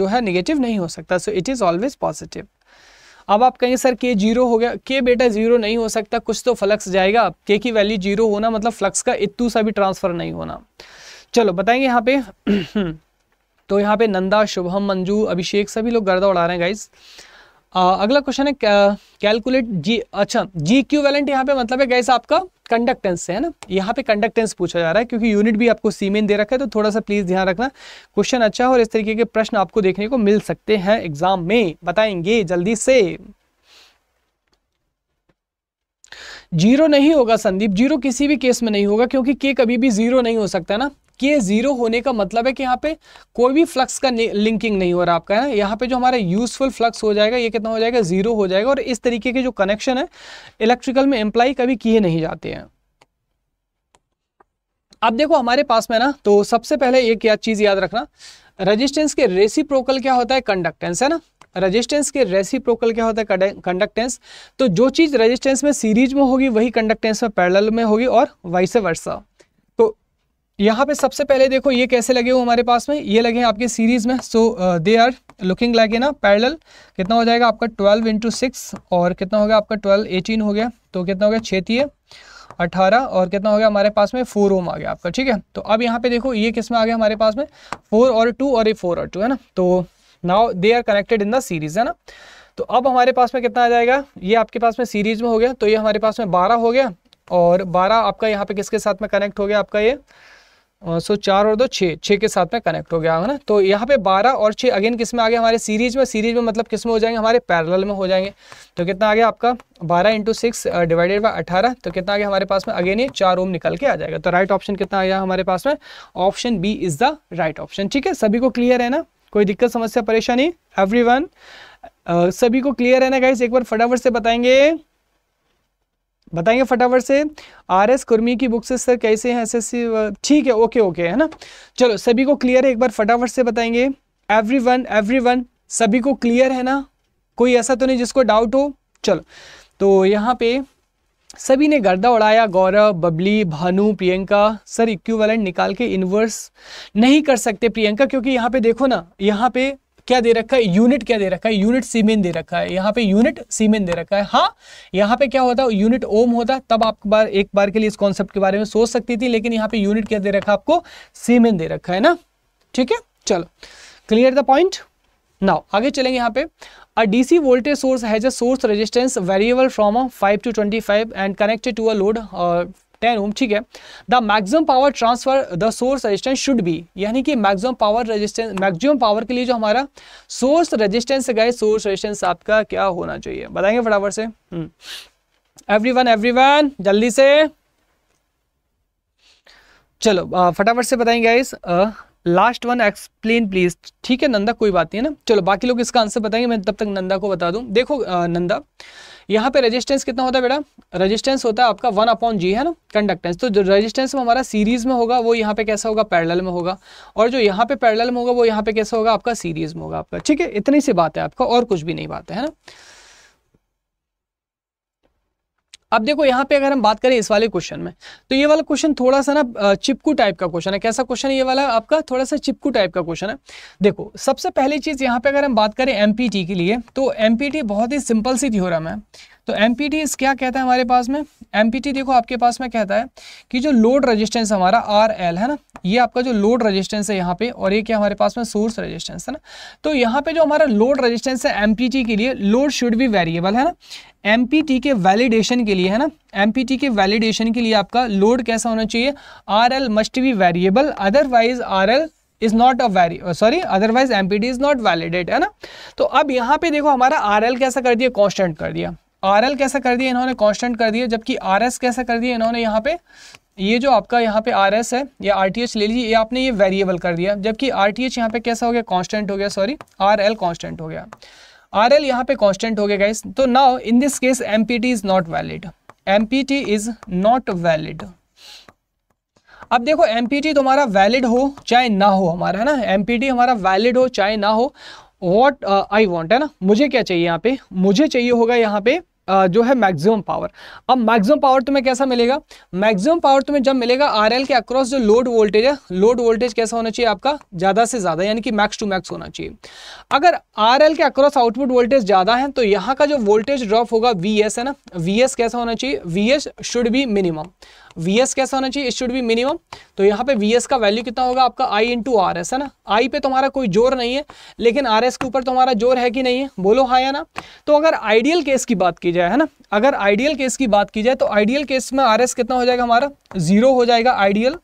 जो है निगेटिव नहीं हो सकता so it is always positive अब आप कहेंगे सर के जीरो हो गया के बेटा जीरो नहीं हो सकता कुछ तो फ्लक्स जाएगा के की वैल्यू जीरो होना मतलब फ्लक्स का इतू सा भी ट्रांसफर नहीं होना चलो बताएंगे यहाँ पे तो यहाँ पे नंदा शुभम मंजू अभिषेक सभी लोग गर्दा उड़ा रहे हैं गाइज अगला क्वेश्चन है कैलकुलेट जी अच्छा जी क्यू वैलेंट यहाँ पे मतलब है गैस आपका कंडक्टेंस है ना यहाँ पे कंडक्टेंस पूछा जा रहा है क्योंकि यूनिट भी आपको सीमेंट दे रखा है तो थोड़ा सा प्लीज ध्यान रखना क्वेश्चन अच्छा है और इस तरीके के प्रश्न आपको देखने को मिल सकते हैं एग्जाम में बताएंगे जल्दी से जीरो नहीं होगा संदीप जीरो किसी भी केस में नहीं होगा क्योंकि के कभी भी जीरो नहीं हो सकता ना के जीरो होने का मतलब है कि यहाँ पे कोई भी फ्लक्स का लिंकिंग नहीं हो रहा आपका है यहाँ पे जो हमारा यूजफुल फ्लक्स हो जाएगा ये कितना हो जाएगा जीरो हो जाएगा और इस तरीके के जो कनेक्शन है इलेक्ट्रिकल में एम्प्लाई कभी किए नहीं जाते हैं अब देखो हमारे पास में ना तो सबसे पहले एक याद चीज़ याद रखना रजिस्टेंस के रेसी क्या होता है कंडक्टेंस है ना रजिस्टेंस के रेसिप्रोकल क्या होता है कंडक्टेंस तो जो चीज़ रजिस्टेंस में सीरीज में होगी वही कंडक्टेंस में पैरेलल में होगी और वाइस वर्सा यहाँ पे सबसे पहले देखो ये कैसे लगे हुए हमारे पास में ये लगे हैं आपके सीरीज में so they are looking like a ना पैरल कितना हो जाएगा आपका ट्वेल्व इंटू सिक्स और कितना हो गया आपका ट्वेल्व एटीन हो गया तो कितना हो गया छेतीय अठारह और कितना हो गया हमारे पास में फोर ओम आ गया आपका ठीक है तो अब यहाँ पे देखो ये किस में आ गया हमारे पास में फोर और टू और ये फोर और टू है ना तो now they are connected in the series है ना तो अब हमारे पास में कितना आ जाएगा ये आपके पास में सीरीज में हो गया तो ये हमारे पास में बारह हो गया और बारह आपका यहाँ पे किसके साथ में कनेक्ट हो गया आपका ये सो चार और दो छः छः के साथ में कनेक्ट हो गया है ना तो यहाँ पे बारह और छः अगेन किस में आ गया हमारे सीरीज में सीरीज में मतलब किस में हो जाएंगे हमारे पैरेलल में हो जाएंगे तो कितना आ गया आपका बारह इंटू सिक्स डिवाइडेड बाई अठारह तो कितना आ गया हमारे पास में अगेन ये चार ओम निकल के आ जाएगा तो राइट ऑप्शन कितना आ गया हमारे पास में option B is the right option ठीक है सभी को क्लियर है ना कोई दिक्कत समस्या परेशानी एवरी वन सभी को क्लियर है ना गाइज एक बार फटाफट से बताएंगे बताइए फटाफट से आर एस कुर्मी की बुक्स सर कैसे हैं एस ठीक है ओके ओके है ना चलो सभी को क्लियर है एक बार फटाफट से बताएंगे एवरी वन एवरी वन सभी को क्लियर है ना कोई ऐसा तो नहीं जिसको डाउट हो चलो तो यहाँ पे सभी ने गर्दा उड़ाया गौरव बबली भानु प्रियंका सर इक्वलेंट निकाल के इन्वर्स नहीं कर सकते प्रियंका क्योंकि यहाँ पे देखो ना यहाँ पे क्या दे रखा है यूनिट क्या दे रखा है यूनिट सीमेन दे रखा है यहाँ पे यूनिट सीमेन दे रखा है हाँ यहाँ पे क्या होता है यूनिट ओम होता तब आप बार एक बार के लिए इस कॉन्सेप्ट के बारे में सोच सकती थी लेकिन यहाँ पे यूनिट क्या दे रखा है आपको सीमेन दे रखा है ना ठीक है चलो क्लियर द पॉइंट नाउ आगे चलेंगे यहाँ पे a DC voltage source has a source resistance variable from a 5 to 25 and connected to a load uh, ten ohm ठीक है the maximum power transfer the source resistance should be यानी कि maximum power resistance maximum power के लिए जो हमारा source resistance गए source resistance आपका क्या होना चाहिए बताएंगे फटाफट से एवरी एवरीवन एवरीवन जल्दी से चलो फटाफट से बताएंगे इस लास्ट वन एक्सप्लेन प्लीज ठीक है नंदा कोई बात नहीं है ना चलो बाकी लोग इसका आंसर बताएंगे मैं तब तक नंदा को बता दूं देखो आ, नंदा यहाँ पे रेजिस्टेंस कितना होता है बेटा रेजिस्टेंस होता है आपका वन अपॉन जी है ना कंडक्टेंस तो जो रेजिस्टेंस हमारा सीरीज में होगा वो यहाँ पे कैसा होगा पैरेलल में होगा और जो यहाँ पे पैरेलल में होगा वो यहाँ पे कैसा होगा आपका सीरीज में होगा आपका ठीक है इतनी सी बात है आपका और कुछ भी नहीं बात है ना अब देखो यहाँ पे अगर हम बात करें इस वाले क्वेश्चन में तो ये वाला क्वेश्चन थोड़ा सा ना चिपकू टाइप का क्वेश्चन है कैसा क्वेश्चन ये वाला आपका थोड़ा सा चिपकू टाइप का क्वेश्चन है देखो सबसे पहली चीज यहाँ पे अगर हम बात करें एम के लिए तो एम बहुत ही सिंपल सी थ्योरम है तो एम क्या कहता है हमारे पास में एम देखो आपके पास में कहता है कि जो load resistance R L L है ना ये आपका जो लोड रजिस्टेंस है यहाँ पे और ये क्या हमारे पास में सोर्स रजिस्टेंस है ना तो यहाँ पे जो हमारा लोड रजिस्टेंस है एम के लिए लोड शुड भी वेरिएबल है ना एम के वैलिडेशन के लिए है ना एम के वैलिडेशन के लिए आपका लोड कैसा होना चाहिए R L must be variable otherwise R L is not a very sorry otherwise M is not validate है ना तो अब यहाँ पे देखो हमारा आर एल कैसा कर दिया कॉन्स्टेंट कर दिया आर एल कैसा कर दिया इन्होंने कांस्टेंट कर दिया जबकि आर एस कैसा कर दिया इन्होंने यहाँ पे ये जो आपका यहाँ पे आर एस है या आर टी एच ले लीजिए ये आपने ये वेरिएबल कर दिया जबकि आर टी एच यहाँ पे कैसा हो गया कांस्टेंट हो गया सॉरी आर एल कॉन्स्टेंट हो गया आर एल यहाँ पे कॉन्स्टेंट हो गया गाइस तो now in this case M P T is not valid M P T is not valid अब देखो एम पी टी तुम्हारा वैलिड हो चाहे ना हो हमारा है ना एम पी टी हमारा वैलिड हो चाहे ना हो वॉट आई वॉन्ट है ना मुझे क्या चाहिए यहाँ पे मुझे चाहिए होगा यहाँ पे जो है मैक्सिमम पावर अब मैक्सिमम पावर तुम्हें कैसा मिलेगा मैक्सिमम पावर तुम्हें जब मिलेगा आर के अक्रॉस जो लोड वोल्टेज है लोड वोल्टेज कैसा होना चाहिए आपका ज़्यादा से ज़्यादा यानी कि मैक्स टू मैक्स होना चाहिए अगर आर के अक्रॉस आउटपुट वोल्टेज ज़्यादा है तो यहाँ का जो वोल्टेज ड्रॉप होगा वी है ना वी कैसा होना चाहिए V should be minimum V S कैसा होना चाहिए इट शुड बी मिनिमम तो यहाँ पे वी एस का वैल्यू कितना होगा आपका आई टू आर एस है ना आई पे तुम्हारा कोई जोर नहीं है लेकिन आर एस के ऊपर तुम्हारा जोर है कि नहीं है बोलो हाँ या ना तो अगर आइडियल केस की बात की जाए है ना अगर आइडियल केस की बात की जाए तो आइडियल केस में आर एस कितना हो जाएगा हमारा जीरो हो जाएगा आइडियल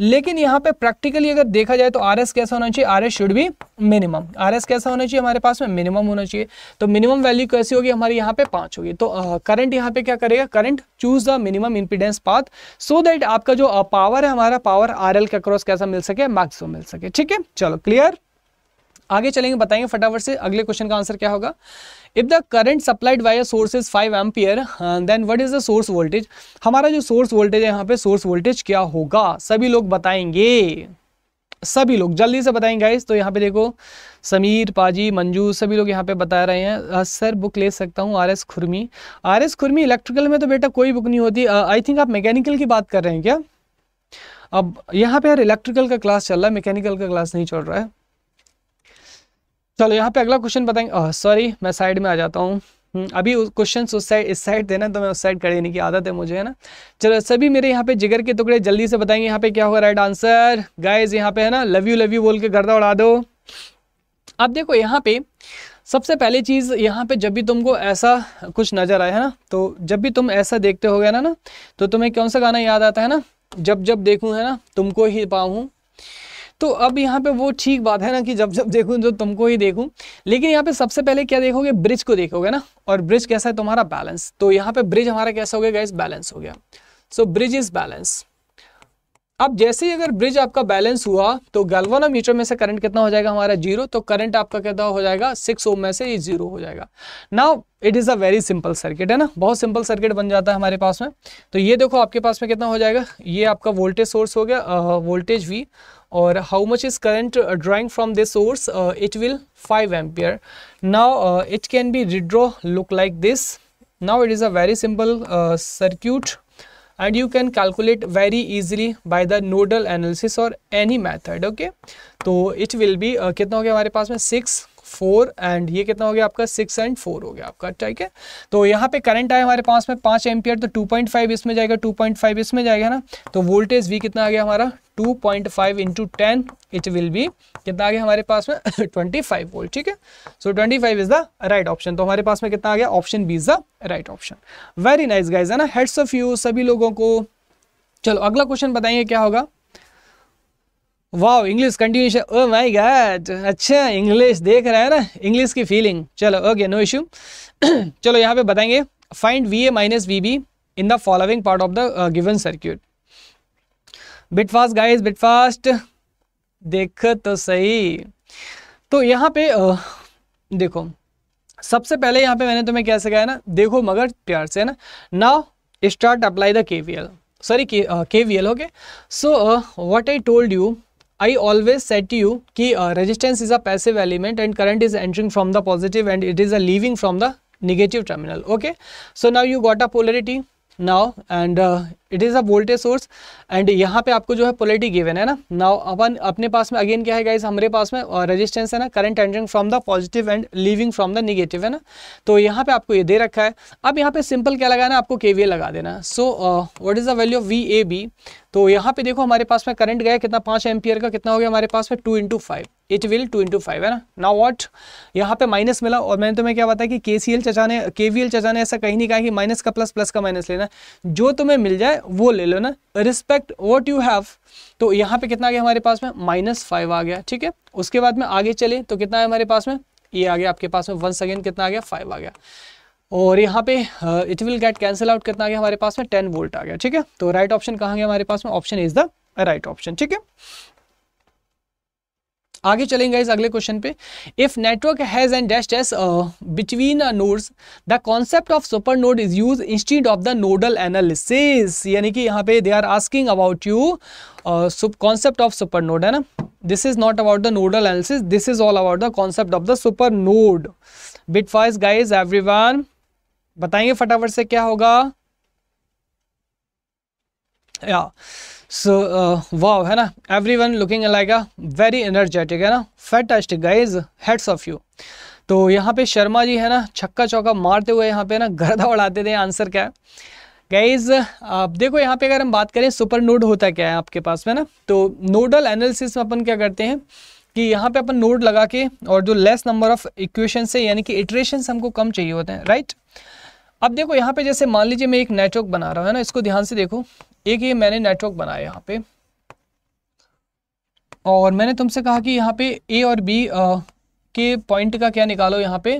लेकिन यहाँ पे प्रैक्टिकली अगर देखा जाए तो आर एस कैसा होना चाहिए R S should be minimum R S कैसा होना चाहिए हमारे पास में मिनिमम होना चाहिए तो मिनिमम वैल्यू कैसी होगी हमारे यहाँ पे पाँच होगी तो करंट यहाँ पे क्या करेगा current choose the minimum impedance path so that आपका जो पावर है हमारा पावर आर एल के अक्रॉस कैसा मिल सके मैक्सिमम मिल सके ठीक है चलो क्लियर आगे चलेंगे बताएंगे फटाफट से अगले क्वेश्चन का आंसर क्या होगा if the current supplied by source is five ampere then what is the source voltage हमारा जो सोर्स वोल्टेज है यहाँ पे सोर्स वोल्टेज क्या होगा सभी लोग बताएंगे सभी लोग जल्दी से बताएंगे गाइस तो यहाँ पे देखो समीर पाजी मंजू सभी लोग यहाँ पे बता रहे हैं सर uh, बुक ले सकता हूँ R S Khurmi R S Khurmi electrical में तो बेटा कोई बुक नहीं होती आई uh, थिंक आप मैकेनिकल की बात कर रहे हैं क्या अब यहाँ पे यार इलेक्ट्रिकल का क्लास चल रहा है मैकेनिकल का क्लास नहीं चल रहा है चलो यहाँ पे अगला क्वेश्चन बताएंगे सॉरी मैं साइड में आ जाता हूँ हम्म, अभी क्वेश्चन उस साइड इस साइड देना तो मैं उस साइड कर देने की आदत है मुझे है ना चलो सभी मेरे यहाँ पे जिगर के टुकड़े जल्दी से बताएंगे यहाँ पे क्या होगा राइट आंसर गाइज यहाँ पे है ना लव यू लव यू बोल के गर्दा उड़ा दो अब देखो यहाँ पे सबसे पहली चीज़ यहाँ पे जब भी तुमको ऐसा कुछ नज़र आए है ना तो जब भी तुम ऐसा देखते हो गए ना ना तो तुम्हें कौन सा गाना याद आता है ना जब जब देखूँ है ना तुमको ही पाऊँ तो अब यहाँ पे वो ठीक बात है ना कि जब जब देखूँ जो तो तुमको ही देखूँ लेकिन यहाँ पे सबसे पहले क्या देखोगे ब्रिज को देखोगे ना और ब्रिज कैसा है तुम्हारा बैलेंस तो यहाँ पे ब्रिज हमारा कैसा हो गया गाइस बैलेंस हो गया सो ब्रिज इज बैलेंस अब जैसे ही अगर ब्रिज आपका बैलेंस हुआ तो मीटर में से करंट कितना हो जाएगा हमारा जीरो तो करंट आपका कितना हो जाएगा सिक्स ओम में से ये जीरो हो जाएगा now it is a very simple circuit है ना बहुत सिंपल सर्किट बन जाता है हमारे पास में तो ये देखो आपके पास में कितना हो जाएगा ये आपका वोल्टेज सोर्स हो गया वोल्टेज वी और how much is current drawing from this source it will five ampere now it can be redraw look like this now it is a very simple circuit and you can calculate very easily by the nodal analysis और any method okay तो it will be कितना हो गया हमारे पास में six four and ये कितना हो गया आपका सिक्स एंड फोर हो गया आपका ठीक है तो यहाँ पे करंट आया हमारे पास में पाँच एम्पियर तो टू पॉइंट फाइव इसमें जाएगा टू पॉइंट फाइव इसमें जाएगा ना तो वोल्टेज भी कितना आ गया हमारा two point five into ten each will be कितना आ गया हमारे पास में ट्वेंटी फाइव वोल्ट ठीक है so twenty five is the right option तो हमारे पास में कितना आ गया option B is the right option very nice guys है ना हेड्स ऑफ यू सभी लोगों को चलो अगला क्वेश्चन बताएंगे क्या होगा wow English continuation oh my god अच्छा इंग्लिश देख रहा है ना इंग्लिश की फीलिंग चलो ओके नो इश्यू चलो यहाँ पे बताएंगे find V A minus V B in the following part of the given circuit bit fast guys bit fast देख तो सही तो यहाँ पे देखो सबसे पहले यहाँ पे मैंने तुम्हें क्या सिखाया ना देखो मगर प्यार से है ना now start apply the K V L sorry K V L okay so what I told you I always said to you कि uh, resistance is a passive element and current is entering from the positive and it is a leaving from the negative terminal. Okay. So now you got a polarity. Now and it is a voltage source and यहाँ पे आपको जो है polity given है ना now अपन अपने पास में again क्या है गाइज हमारे पास में रेजिस्टेंस uh, है ना current entering from the positive end leaving from the negative है ना तो यहाँ पे आपको ये दे रखा है अब यहाँ पे सिंपल क्या लगाना है आपको के लगा देना है so what is the value of V A B तो यहाँ पे देखो हमारे पास में करंट गया कितना पाँच एम्पियर का कितना हो गया हमारे पास में two into five it will two into five है ना नाउ वॉट यहाँ पे माइनस मिला और मैंने तुम्हें क्या बताया कि के सी एल चचा ने के वी एल चचा ने ऐसा कहीं नहीं कहा कि माइनस का प्लस प्लस का माइनस लेना जो तुम्हें मिल जाए वो ले लो ना रिस्पेक्ट वॉट यू हैव तो यहाँ पे कितना आ गया हमारे पास में माइनस फाइव आ गया ठीक है उसके बाद में आगे चले तो कितना है हमारे पास में ये आ गया आपके पास में वन सेकेंड कितना आ गया फाइव आ गया और यहाँ पे it will get cancel out कितना आ गया हमारे पास में टेन वोल्ट आ गया ठीक है तो राइट ऑप्शन कहाँ गया हमारे पास में option is the right option ठीक है आगे चलेंगे इस अगले क्वेश्चन पे if network has and dash dash between nodes the concept of super node is use instead of the nodal analysis यानी कि यहाँ पे they are asking about you concept of super node है ना this is not about the nodal analysis this is all about the concept of the super node bit फाइज guys every बताएंगे फटाफट से क्या होगा या yeah. सो uh, wow है ना one looking like a very energetic है ना fantastic guys heads off you तो यहाँ पे शर्मा जी है ना छक्का चौका मारते हुए यहाँ पे ना गर्दा उड़ाते थे आंसर क्या है गाइज आप देखो यहाँ पे अगर हम बात करें सुपर नोड होता क्या है आपके पास में ना तो नोडल एनालिसिस में अपन क्या करते हैं कि यहाँ पे अपन नोड लगा के और जो लेस नंबर ऑफ इक्वेशन से यानी कि इटरेशन हमको कम चाहिए होते हैं राइट right? अब देखो यहाँ पे जैसे मान लीजिए मैं एक नेटवर्क बना रहा हूँ है ना इसको ध्यान से देखो एक ये मैंने नेटवर्क बनाया यहाँ पे और मैंने तुमसे कहा कि यहाँ पे ए और बी के पॉइंट का क्या निकालो यहाँ पे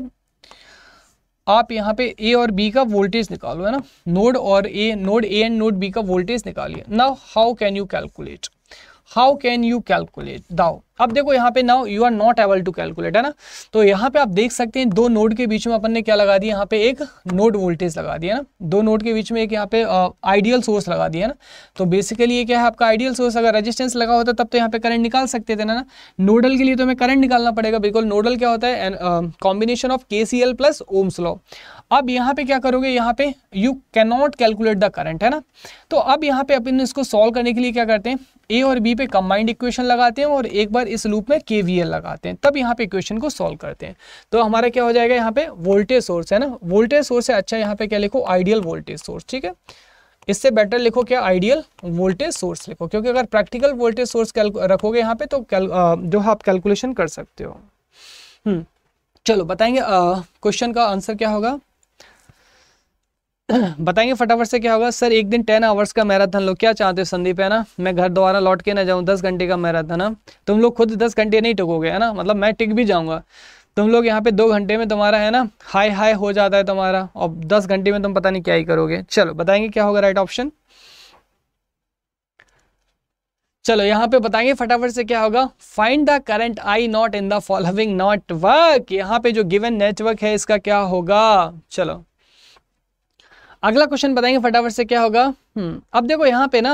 आप यहाँ पे ए और बी का वोल्टेज निकालो है ना नोड और A node A and node B का वोल्टेज निकालिए now how can you calculate how can you calculate दाओ अब देखो यहाँ पे now you are not able to calculate है ना तो यहाँ पे आप देख सकते हैं दो नोड के बीच में अपन ने क्या लगा दिया यहाँ पे एक नोड वोल्टेज लगा दिया ना दो नोड के बीच में एक यहाँ पे आइडियल सोर्स लगा दिया ना तो बेसिकली ये क्या है आपका आइडियल सोर्स अगर रेजिस्टेंस लगा होता तब तो यहाँ पे करंट निकाल सकते थे ना नोडल के लिए तो हमें करंट निकालना पड़ेगा बिल्कुल नोडल क्या होता है combination of K C L plus Ohm's law अब यहाँ पे क्या करोगे यहाँ पे you can not calculate the current है ना तो अब यहाँ पे अपन इसको सॉल्व करने के लिए क्या करते हैं ए और बी पे कंबाइंड इक्वेशन लगाते हैं और एक बार इस लूप में के लगाते हैं तब यहाँ पे इक्वेशन को सॉल्व करते हैं तो हमारा क्या हो जाएगा यहाँ पे वोल्टेज सोर्स है ना वोल्टेज सोर्स है अच्छा यहाँ पे क्या लिखो आइडियल वोल्टेज सोर्स ठीक है इससे बेटर लिखो क्या आइडियल वोल्टेज सोर्स लिखो क्योंकि अगर प्रैक्टिकल वोल्टेज सोर्स रखोगे यहाँ पे तो जो आप कैलकुलेशन कर सकते हो हम्म, चलो बताएंगे क्वेश्चन का आंसर क्या होगा बताएंगे फटाफट से क्या होगा सर एक दिन टेन आवर्स का मैराथन लो क्या चाहते हो संदीप है ना मैं घर दोबारा लौट के ना जाऊँ दस घंटे का मैराथन है तुम लोग खुद दस घंटे नहीं टिकोगे है ना मतलब मैं टिक भी जाऊँगा तुम लोग यहाँ पे दो घंटे में तुम्हारा है ना हाई हाई हो जाता है तुम्हारा और दस घंटे में तुम पता नहीं क्या ही करोगे चलो बताएंगे क्या होगा राइट ऑप्शन चलो यहाँ पे बताएंगे फटाफट से क्या होगा find the current I naught in the following network यहाँ पे जो गिवन नेटवर्क है इसका क्या होगा चलो अगला क्वेश्चन बताएंगे फटाफट से क्या होगा हम्म, अब देखो यहाँ पे ना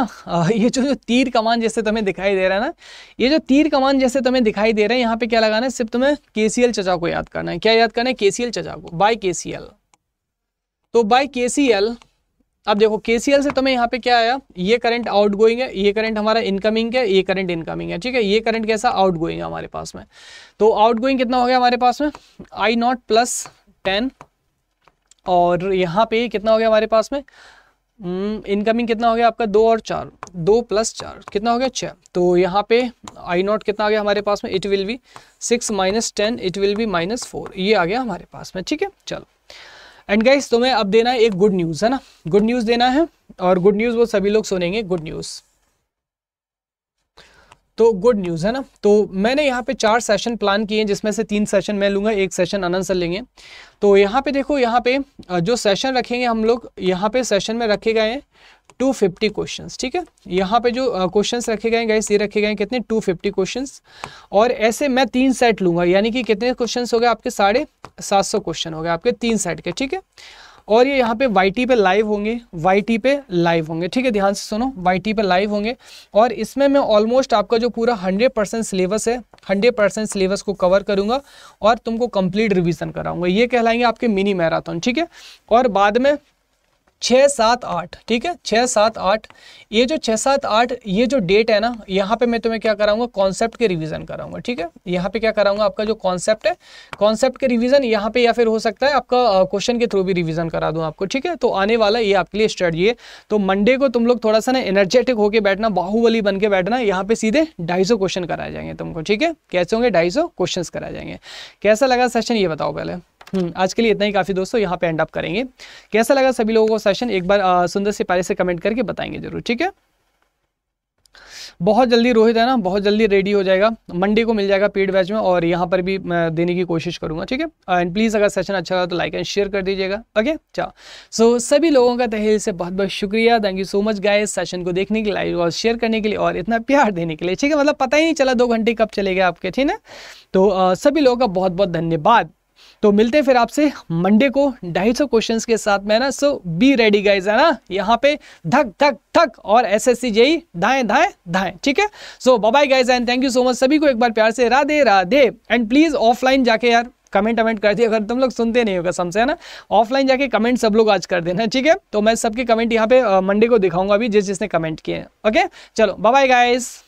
ये जो जो तीर कमान जैसे तुम्हें दिखाई दे रहा है ना ये जो तीर कमान जैसे तुम्हें दिखाई दे रहे हैं यहाँ पे क्या लगाना है सिर्फ तुम्हें केसीएल चचा को याद करना है क्या याद करना है केसीएल चचा को बाय केसीएल तो बाय केसीएल अब देखो केसीएल से तुम्हें यहाँ पे क्या आया ये करंट आउट गोइंग है ये करंट हमारा इनकमिंग है ये करंट इनकमिंग है ठीक है ये करंट कैसा आउट गोइंग है हमारे पास में तो आउट गोइंग कितना हो गया हमारे पास में आई नॉट प्लस टेन और यहाँ पे कितना हो गया हमारे पास में इनकमिंग हम्म, कितना हो गया आपका दो और चार दो प्लस चार कितना हो गया छः तो यहाँ पे आई नॉट कितना आ गया हमारे पास में it will be six minus ten it will be minus four ये आ गया हमारे पास में ठीक है चलो एंड गाइस तुम्हें अब देना है एक गुड न्यूज़ है ना गुड न्यूज़ देना है और गुड न्यूज़ वो सभी लोग सुनेंगे गुड न्यूज़ तो गुड न्यूज़ है ना तो मैंने यहाँ पे चार सेशन प्लान किए हैं जिसमें से तीन सेशन मैं लूँगा एक सेशन अनंत सर लेंगे तो यहाँ पे देखो यहाँ पे जो सेशन रखेंगे हम लोग यहाँ पे सेशन में रखे गए हैं टू फिफ्टी क्वेश्चन ठीक है यहाँ पे जो क्वेश्चन uh, रखे गए गाइस ये रखे गए कितने टू फिफ्टी क्वेश्चन और ऐसे मैं तीन सेट लूंगा यानी कि कितने क्वेश्चन हो गए आपके साढ़े सात सौ क्वेश्चन हो गए आपके तीन सेट के ठीक है और ये यहाँ पे वाई पे लाइव होंगे वाई पे लाइव होंगे ठीक है ध्यान से सुनो वाई पे लाइव होंगे और इसमें मैं ऑलमोस्ट आपका जो पूरा हंड्रेड परसेंट सिलेबस है हंड्रेड परसेंट सिलेबस को कवर करूंगा और तुमको कंप्लीट रिविजन कराऊंगा ये कहलाएंगे आपके मिनी मैराथन ठीक है और बाद में छः सात आठ ठीक है छः सात आठ ये जो छः सात आठ ये जो डेट है ना यहाँ पे मैं तुम्हें क्या कराऊंगा कॉन्सेप्ट के रिवीजन कराऊंगा ठीक है यहाँ पे क्या कराऊंगा आपका जो कॉन्सेप्ट है कॉन्सेप्ट के रिवीजन यहाँ पे या फिर हो सकता है आपका क्वेश्चन के थ्रू भी रिवीजन करा दूँ आपको ठीक है तो आने वाला ये आपके लिए स्ट्रेटी है तो मंडे को तुम लोग थोड़ा सा ना एनर्जेटिक होकर बैठना बाहुबली बन के बैठना यहाँ पे सीधे ढाई क्वेश्चन कराए जाएंगे तुमको ठीक है कैसे होंगे ढाई क्वेश्चन कराए जाएंगे कैसा लगा सेशन ये बताओ पहले हम्म, आज के लिए इतना ही काफ़ी दोस्तों यहाँ पे एंड अप करेंगे कैसा लगा सभी लोगों को सेशन एक बार सुंदर से पहले से कमेंट करके बताएंगे जरूर ठीक है बहुत जल्दी रोहित है ना बहुत जल्दी रेडी हो जाएगा मंडे को मिल जाएगा पेड बैच में और यहाँ पर भी मैं देने की कोशिश करूंगा ठीक है एंड प्लीज़ अगर सेशन अच्छा लगा तो लाइक एंड शेयर कर दीजिएगा ओके चा सो सभी लोगों का तहे से बहुत बहुत शुक्रिया thank you so much guys session को देखने के लाइक और शेयर करने के लिए और इतना प्यार देने के लिए ठीक है मतलब पता ही नहीं चला दो घंटे कब चले गए आपके ठीक है तो सभी लोगों का बहुत बहुत धन्यवाद तो मिलते फिर आपसे मंडे को ढाई सौ क्वेश्चन के साथ में ना सो बी रेडी गाइज है ना यहाँ पे धक धक धक और एस एस सी जेई धाए धाए धाए ठीक है so bye guys and thank you so much सभी को एक बार प्यार से Radhe Radhe and please offline जाके यार कमेंट अमेंट कर दिए अगर तुम लोग सुनते नहीं होगा समझे है ना ऑफलाइन जाके कमेंट सब लोग आज कर देना ठीक है तो मैं सबके कमेंट यहाँ पे मंडे को दिखाऊंगा अभी जिस जिसने कमेंट किए हैं ओके चलो बाय गाइस